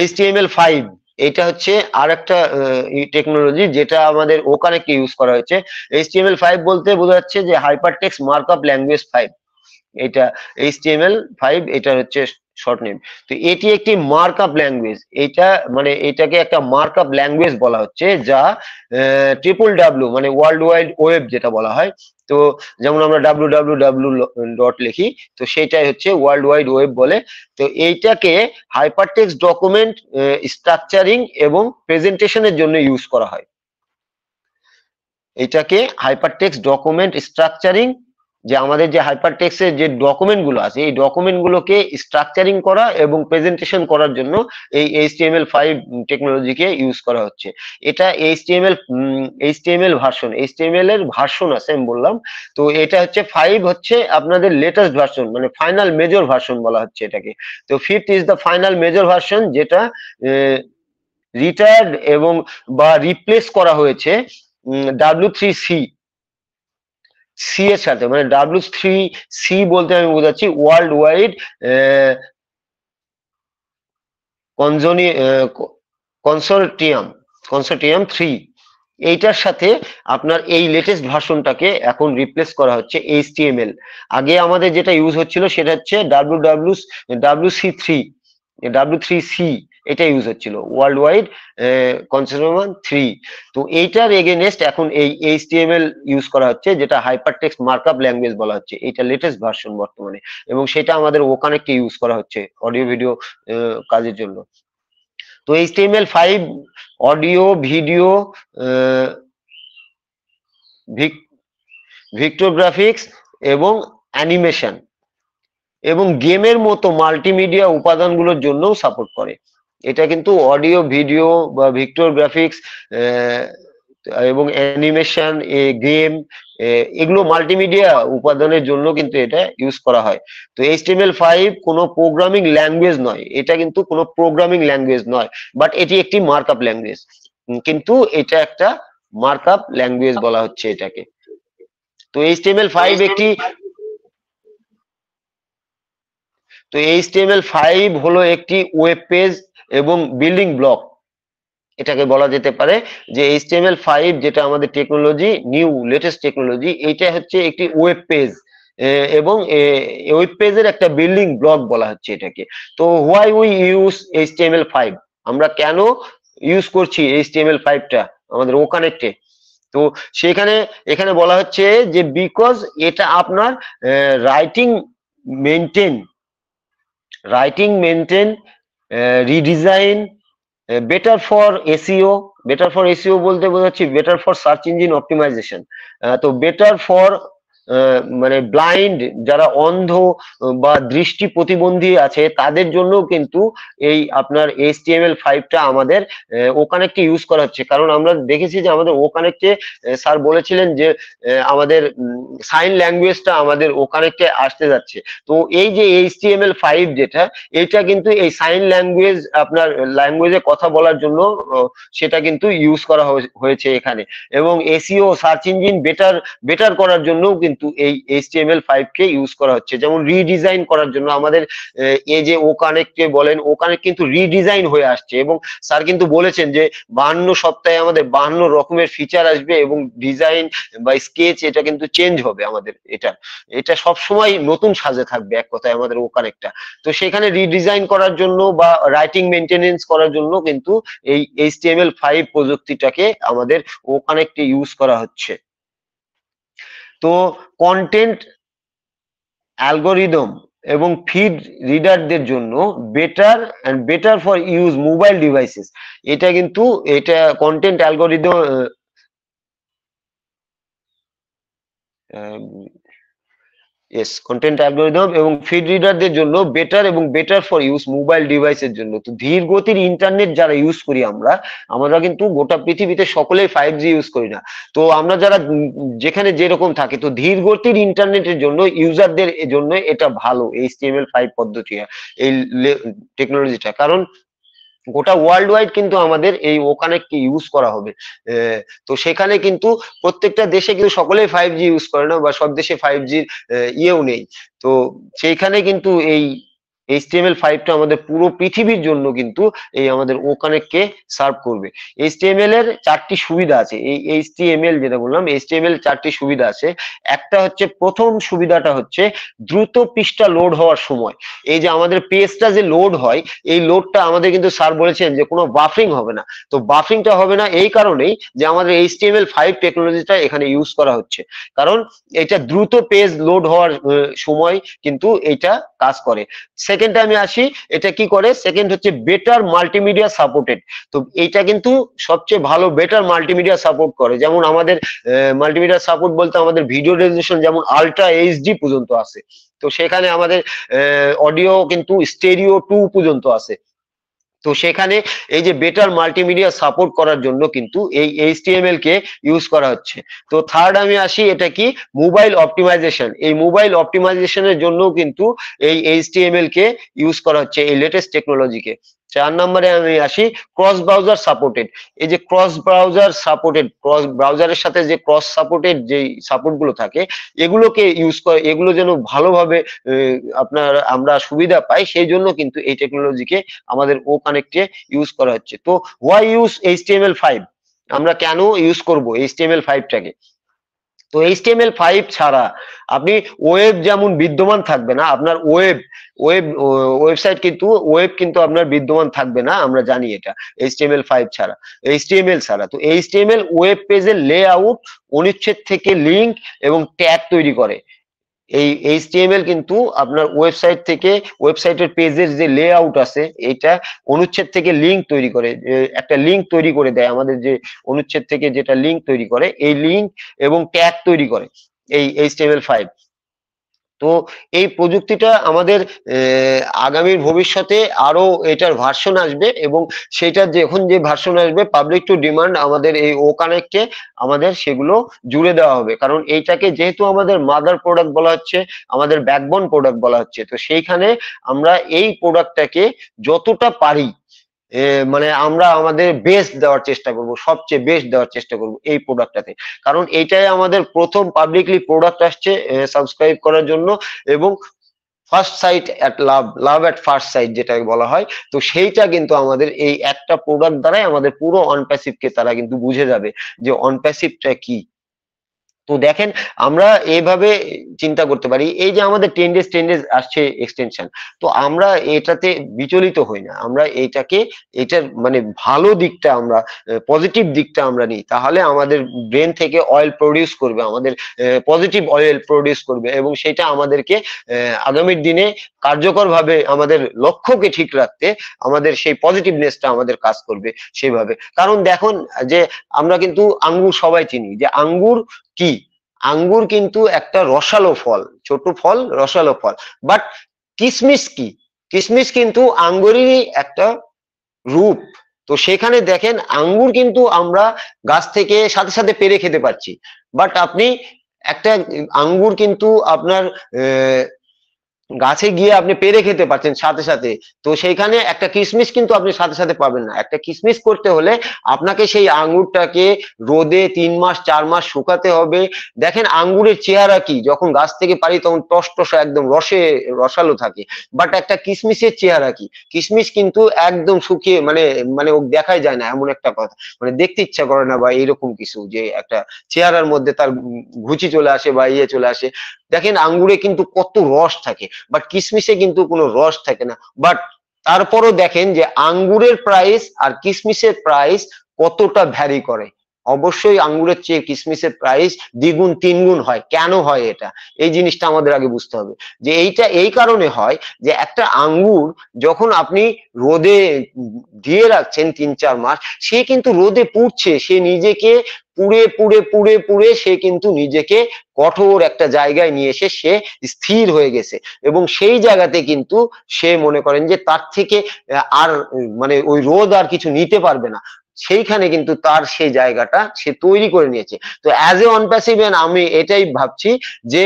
এইচটিএমএল ফাইভ এটা হচ্ছে আর একটা টেকনোলজি যেটা আমাদের ওখানে ইউজ করা হয়েছে এইচটিএমএল ফাইভ বলতে বোঝা যাচ্ছে যে hyper text markup language five এটা এইচটিএমএল ফাইভ এটা হচ্ছে শর্ট নেম তো এটি একটি মার্কআপ ল্যাঙ্গুয়েজ এটা মানে এটাকে একটা মার্কআপ ল্যাঙ্গুয়েজ বলা হচ্ছে যা ট্রিপল ডাব্লু মানে ওয়ার্ল্ড ওয়াইড ওয়েব যেটা বলা হয় তো যেমন আমরা ডাব্লু ডাব্লু ডাব্লু ডট লিখি তো সেটাই হচ্ছে ওয়ার্ল্ড ওয়াইড ওয়েব বলে তো এইটাকে হাইপারটেক্স ডকুমেন্ট স্ট্রাকচারিং এবং প্রেজেন্টেশনের জন্য ইউজ করা হয় এটাকে হাইপারটেক্স ডকুমেন্ট স্ট্রাকচারিং যে আমাদের যে হাইপার টেক্সের যে ডকুমেন্টগুলো আছে এই ডকুমেন্টগুলোকে স্ট্রাকচারিং করা এবং প্রেজেন্টেশন করার জন্য এই এল ফাইভ টেকনোলজিকে ইউজ করা হচ্ছে এটা এম এল ভার্সন এল এর ভার্সন আছে আমি বললাম তো এটা হচ্ছে ফাইভ হচ্ছে আপনাদের লেটেস্ট ভার্সন মানে ফাইনাল মেজর ভার্সন বলা হচ্ছে এটাকে তো fifth is the final major version যেটা রিটায়ার্ড এবং বা রিপ্লেস করা হয়েছে ডাব্লিউ থ্রি সি সি এর সাথে মানে ডাব্লিউ থ্রি সি বলতে আমি বোঝাচ্ছি ওয়ার্ল্ড ওয়াইড কনজনি কনসোর্টিয়াম কনসোর্টিয়াম থ্রি এইটার সাথে আপনার এই লেটেস্ট ভার্সনটাকে এখন রিপ্লেস করা হচ্ছে এইচটিএমএল আগে আমাদের যেটা ইউজ হচ্ছিল সেটা হচ্ছে W W W C three W three C এটা ইউজ হচ্ছিল ওয়ার্ল্ড ওয়াইড কনসেপ্ট থ্রি তো এইটার এগেনেস্ট এখন এই এইচটিএমএল ইউজ করা হচ্ছে যেটা হাইপার টেক্স মার্কআপ ল্যাঙ্গুয়েজ বলা হচ্ছে এটা লেটেস্ট ভার্সন বর্তমানে এবং সেটা আমাদের ওখানেকে ইউজ করা হচ্ছে অডিও ভিডিও কাজের জন্য তো HTML five audio video vector graphics এবং অ্যানিমেশন এবং গেমের মতো মাল্টিমিডিয়া উপাদানগুলোর জন্যও সাপোর্ট করে এটা কিন্তু অডিও ভিডিও বা ভিক্টর গ্রাফিক্স এবং অ্যানিমেশন গেম এগুলো মাল্টিমিডিয়া উপাদানের জন্য কিন্তু এটা ইউজ করা হয় তো এইচটিএমএল ফাইভ কোনো প্রোগ্রামিং ল্যাঙ্গুয়েজ নয় এটা কিন্তু কোনো প্রোগ্রামিং ল্যাঙ্গুয়েজ নয় বাট এটি একটি মার্ক আপ ল্যাঙ্গুয়েজ কিন্তু এটা একটা মার্ক আপ ল্যাঙ্গুয়েজ বলা হচ্ছে এটাকে তো এইচটিএমএল ফাইভ একটি তো এইচটিএমএল ফাইভ হলো একটি ওয়েব পেজ এবং বিল্ডিং ব্লক এটাকে বলা যেতে পারে যে এইচটিএমএল ফাইভ যেটা আমাদের টেকনোলজি নিউ লেটেস্ট টেকনোলজি এটা হচ্ছে একটি ওয়েব পেজ এবং ওয়েব পেজের একটা বিল্ডিং ব্লক বলা হচ্ছে এটাকে তো why we use HTML five আমরা কেন ইউজ করছি এইচটিএমএল ফাইভটা আমাদের ও কানেক্টে তো সেখানে এখানে বলা হচ্ছে যে বিকজ এটা আপনার writing maintain writing maintain redesign better for SEO better for SEO বলতে বোঝাচ্ছি better for search engine optimization তো বেটার ফর মানে ব্লাইন্ড যারা অন্ধ বা দৃষ্টি প্রতিবন্ধী আছে তাদের জন্য কিন্তু এই আপনার এইচটিএমএল ফাইভটা আমাদের ও ইউজ করা হচ্ছে কারণ আমরা দেখেছি যে আমাদের ও স্যার বলেছিলেন যে আমাদের সাইন ল্যাঙ্গুয়েজটা আমাদের ও আসতে যাচ্ছে তো এই যে এইচটিএমএল ফাইভ যেটা এটা কিন্তু এই সাইন ল্যাঙ্গুয়েজ আপনার ল্যাঙ্গুয়েজে কথা বলার জন্য সেটা কিন্তু ইউজ করা হয়েছে এখানে এবং SEO search engine better better করার জন্যও কিন্তু কিন্তু এই এইচটিএমএল ফাইভ কে ইউজ করা হচ্ছে যেমন রিডিজাইন করার জন্য আমাদের এ যে ও কে বলেন ও কানেক্ট কিন্তু রিডিজাইন হয়ে আসছে এবং স্যার কিন্তু বলেছেন যে বাহান্ন সপ্তাহে আমাদের বাহান্ন রকমের ফিচার আসবে এবং ডিজাইন বা স্কেচ এটা কিন্তু চেঞ্জ হবে আমাদের এটা এটা সবসময় নতুন সাজে থাকবে এক কথায় আমাদের ও কানেক্টটা তো সেখানে রিডিজাইন করার জন্য বা রাইটিং মেইনটেনেন্স করার জন্য কিন্তু এই এইচটিএমএল ফাইভ প্রযুক্তিটাকে আমাদের ও কানেক্টে ইউজ করা হচ্ছে তো কন্টেন্ট অ্যালগোরিদম এবং ফিড রিডারদের জন্য better and better for use mobile devices এটা কিন্তু এটা content algorithm yes content algorithm এবং ফিড রিডারদের জন্য বেটার এবং বেটার ফর ইউজ মোবাইল ডিভাইসের জন্য তো ধীর গতির ইন্টারনেট যারা ইউজ করি আমরা আমরা কিন্তু গোটা পৃথিবীতে সকলেই ফাইভ জি ইউজ করি না তো আমরা যারা যেখানে যেরকম থাকে তো ধীর গতির ইন্টারনেটের জন্য ইউজারদের জন্য এটা ভালো H T M L five পদ্ধতি এই টেকনোলজিটা কারণ গোটা ওয়ার্ল্ড ওয়াইড কিন্তু আমাদের এই ওখানেককে ইউজ করা হবে তো সেখানে কিন্তু প্রত্যেকটা দেশে কিন্তু সকলেই ফাইভ জি ইউজ করে না বা সব দেশে ফাইভ জির ইয়েও নেই তো সেইখানে কিন্তু এই HTML5 টা আমাদের পুরো পৃথিবীর জন্য কিন্তু এই আমাদের ও কানেক্টকে সার্ভ করবে HTML এর চারটি সুবিধা আছে এই HTML যেটা বললাম HTML চারটি সুবিধা আছে একটা হচ্ছে প্রথম সুবিধাটা হচ্ছে দ্রুত পৃষ্ঠা লোড হওয়ার সময় এই যে আমাদের পেজটা যে লোড হয় এই লোডটা আমাদের কিন্তু স্যার বলেছেন যে কোনো বাফিং হবে না তো বাফিংটা হবে না এই কারণেই যে আমাদের HTML5 টেকনোলজিটা এখানে ইউজ করা হচ্ছে কারণ এটা দ্রুত পেজ লোড হওয়ার সময় কিন্তু এটা কাজ করে সেকেন্ড আমি আসি এটা কি করে সেকেন্ড হচ্ছে বেটার মাল্টিমিডিয়া সাপোর্টেড তো এটা কিন্তু সবচেয়ে ভালো বেটার মাল্টিমিডিয়া সাপোর্ট করে যেমন আমাদের মাল্টিমিডিয়া সাপোর্ট বলতে আমাদের ভিডিও রেজলিউশন যেমন আলট্রা এইচডি পর্যন্ত আছে তো সেখানে আমাদের অডিও কিন্তু স্টেরিও টু পর্যন্ত আছে তো সেখানে এই যে বেটার মাল্টিমিডিয়া সাপোর্ট করার জন্য কিন্তু এই এইচটিএমএল কে ইউজ করা হচ্ছে তো থার্ড আমি আসি এটা কি মোবাইল অপটিমাইজেশন এই মোবাইল অপটিমাইজেশনের জন্য কিন্তু এই এইচটিএমএল কে ইউজ করা হচ্ছে এই লেটেস্ট টেকনোলজিকে চার নম্বরে আমি আসি ক্রস ব্রাউজার সাপোর্টেড এই যে ক্রস ব্রাউজার সাপোর্টেড ক্রস ব্রাউজারের সাথে যে ক্রস সাপোর্টেড যে সাপোর্ট গুলো থাকে এগুলোকে ইউজ করে এগুলো যেন ভালোভাবে আপনার আমরা সুবিধা পাই সেই জন্য কিন্তু এই টেকনোলজিকে আমাদের ও কানেক্টে ইউজ করা হচ্ছে তো হোয়াই ইউজ এল ফাইভ আমরা কেন ইউজ করবো এম এল ফাইভটাকে তো এইচটিএমএল ফাইভ ছাড়া আপনি ওয়েব যেমন বিদ্যমান থাকবে না আপনার ওয়েব ওয়েব ওয়েবসাইট কিন্তু ওয়েব কিন্তু আপনার বিদ্যমান থাকবে না আমরা জানি এটা এইচটিএমএল ফাইভ ছাড়া এইচটিএমএল ছাড়া তো এইচটিএমএল ওয়েব পেজের লে আউট অনুচ্ছেদ থেকে লিঙ্ক এবং ট্যাগ তৈরি করে এই এইচটিএমএল কিন্তু আপনার ওয়েবসাইট থেকে ওয়েবসাইটের পেজের যে লেআউট আছে এটা অনুচ্ছেদ থেকে লিংক তৈরি করে একটা লিংক তৈরি করে দেয় আমাদের যে অনুচ্ছেদ থেকে যেটা লিংক তৈরি করে এই লিংক এবং ট্যাগ তৈরি করে এই এইচটিএমএল ফাইভ তো এই প্রযুক্তিটা আমাদের আগামীর ভবিষ্যতে আরও এটার ভার্সন আসবে এবং সেটার যখন যে ভার্সন আসবে পাবলিক টু ডিমান্ড আমাদের এই ও কানেক্টে আমাদের সেগুলো জুড়ে দেওয়া হবে কারণ এইটাকে যেহেতু আমাদের মাদার প্রোডাক্ট বলা হচ্ছে আমাদের ব্যাকবোন প্রোডাক্ট বলা হচ্ছে তো সেইখানে আমরা এই প্রোডাক্টটাকে যতটা পারি মানে আমরা আমাদের বেস্ট দেওয়ার চেষ্টা করব সবচেয়ে বেস্ট দেওয়ার চেষ্টা করব এই প্রোডাক্টটাতে কারণ এটাই আমাদের প্রথম পাবলিকলি প্রোডাক্ট আসছে সাবস্ক্রাইব করার জন্য এবং first sight at love love at first sight যেটাকে বলা হয় তো সেইটা কিন্তু আমাদের এই একটা প্রোডাক্ট দ্বারাই আমাদের পুরো অনপ্যাসিভকে তারা কিন্তু বুঝে যাবে যে অনপ্যাসিভটা কি তো দেখেন আমরা এভাবে চিন্তা করতে পারি এই যে আমাদের টেন ডেজ টেন ডেজ আসছে এক্সটেনশন তো আমরা এটাতে বিচলিত হই না আমরা এটাকে এটার মানে ভালো দিকটা আমরা পজিটিভ দিকটা আমরা নিই তাহলে আমাদের ব্রেন থেকে অয়েল প্রডিউস করবে আমাদের পজিটিভ অয়েল প্রডিউস করবে এবং সেটা আমাদেরকে আগামীর দিনে কার্যকরভাবে আমাদের লক্ষ্যকে ঠিক রাখতে আমাদের সেই পজিটিভনেসটা আমাদের কাজ করবে সেভাবে কারণ দেখুন যে আমরা কিন্তু আঙ্গুর সবাই চিনি যে আঙ্গুর কি আঙ্গুর কিন্তু একটা রসালো ফল ছোট ফল রসালো ফল বাট কিসমিস কি কিসমিস কিন্তু আঙ্গুরেরই একটা রূপ তো সেখানে দেখেন আঙ্গুর কিন্তু আমরা গাছ থেকে সাথে সাথে পেরে খেতে পারছি বাট আপনি একটা আঙ্গুর কিন্তু আপনার গাছে গিয়ে আপনি পেরে খেতে পারছেন সাথে সাথে তো সেইখানে একটা কিশমিশ কিন্তু আপনি সাথে সাথে পাবেন না একটা কিশমিশ করতে হলে আপনাকে সেই আঙ্গুরটাকে রোদে তিন মাস চার মাস শুকাতে হবে দেখেন আঙ্গুরের চেহারা কি যখন গাছ থেকে পারি তখন টস টসা একদম রসে রসালো থাকে বাট একটা কিশমিশের চেহারা কি কিশমিশ কিন্তু একদম শুকিয়ে মানে মানে দেখাই যায় না এমন একটা কথা মানে দেখতে ইচ্ছা করে না বা এইরকম কিছু যে একটা চেহারার মধ্যে তার ঘুচি চলে আসে বা ইয়ে চলে আসে দেখেন আঙ্গুরে কিন্তু কত রস থাকে বাট কিশমিশে কিন্তু কোনো রস থাকে না বাট তারপরও দেখেন যে আঙ্গুরের প্রাইস আর কিশমিশের প্রাইস কতটা ভ্যারি করে অবশ্যই আঙ্গুরের চেয়ে কিসমিসের প্রাইস দ্বিগুণ তিনগুণ হয় কেন হয় এটা এই জিনিসটা আমাদের আগে বুঝতে হবে যে এইটা এই কারণে হয় যে একটা আঙ্গুর যখন আপনি রোদে দিয়ে রাখছেন তিন চার মাস সে কিন্তু রোদে পুড়ছে সে নিজেকে পুড়ে পুড়ে পুড়ে পুড়ে সে কিন্তু নিজেকে কঠোর একটা জায়গায় নিয়ে এসে সে স্থির হয়ে গেছে এবং সেই জায়গাতে কিন্তু সে মনে করেন যে তার থেকে আর মানে ওই রোদ আর কিছু নিতে পারবে না সেইখানে কিন্তু তার সেই জায়গাটা সে তৈরি করে নিয়েছে তো অ্যাজ এ অন প্যাসিভ আমি এটাই ভাবছি যে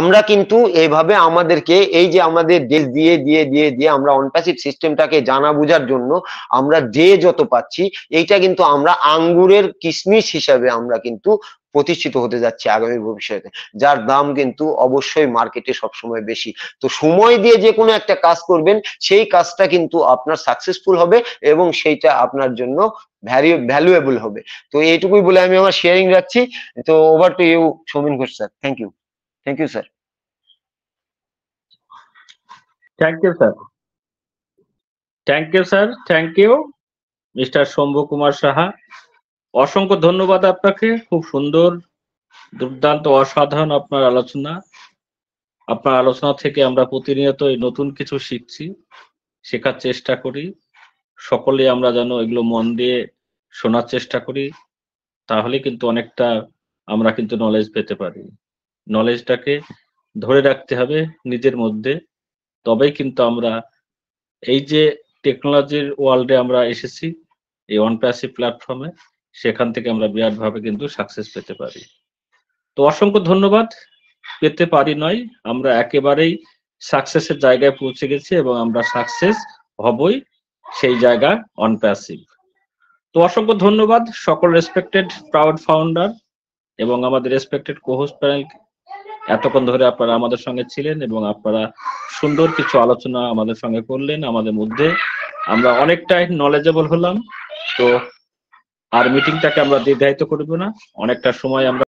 আমরা কিন্তু এভাবে আমাদেরকে এই যে আমাদের দেশ দিয়ে দিয়ে দিয়ে দিয়ে আমরা অনপ্যাসিভ সিস্টেমটাকে জানা বোঝার জন্য আমরা যে যত পাচ্ছি এইটা কিন্তু আমরা আঙ্গুরের কিশমিশ হিসাবে আমরা কিন্তু প্রতিষ্ঠিত হতে যাচ্ছে আগামী ভবিষ্যতে যার দাম কিন্তু অবশ্যই মার্কেটে সবসময় বেশি তো সময় দিয়ে যে কোনো একটা কাজ করবেন সেই কাজটা কিন্তু আপনার সাকসেসফুল হবে এবং সেইটা আপনার জন্য ভ্যালুয়েবল হবে তো এইটুকুই বলে আমি আমার শেয়ারিং রাখছি তো over to you Soumin Ghosh sir thank you thank you sir thank you sir thank you sir thank you mister Shambhu Kumar Saha অসংখ্য ধন্যবাদ আপনাকে খুব সুন্দর দুর্দান্ত অসাধারণ আপনার আলোচনা আপনার আলোচনা থেকে আমরা প্রতিনিয়ত নতুন কিছু শিখছি শেখার চেষ্টা করি সকলে আমরা যেন এগুলো মন দিয়ে শোনার চেষ্টা করি তাহলে কিন্তু অনেকটা আমরা কিন্তু নলেজ পেতে পারি নলেজটাকে ধরে রাখতে হবে নিজের মধ্যে তবেই কিন্তু আমরা এই যে টেকনোলজির ওয়ার্ল্ডে আমরা এসেছি এই অনপ্যাসিভ প্ল্যাটফর্মে সেখান থেকে আমরা বিরাটভাবে কিন্তু সাকসেস পেতে পারি তো অসংখ্য ধন্যবাদ পেতে পারি নয় আমরা একেবারেই সাকসেসের জায়গায় পৌঁছে গেছি এবং আমরা সাকসেস হবই সেই জায়গা অনপ্যাসিভ তো অসংখ্য ধন্যবাদ সকল রেসপেক্টেড প্রাউড ফাউন্ডার এবং আমাদের রেসপেক্টেড কোহস প্যানেল এতক্ষণ ধরে আপনারা আমাদের সঙ্গে ছিলেন এবং আপনারা সুন্দর কিছু আলোচনা আমাদের সঙ্গে করলেন আমাদের মধ্যে আমরা অনেকটাই নলেজেবল হলাম তো আর মিটিংটাকে আমরা দীর্ঘায়িত করব না অনেকটা সময় আমরা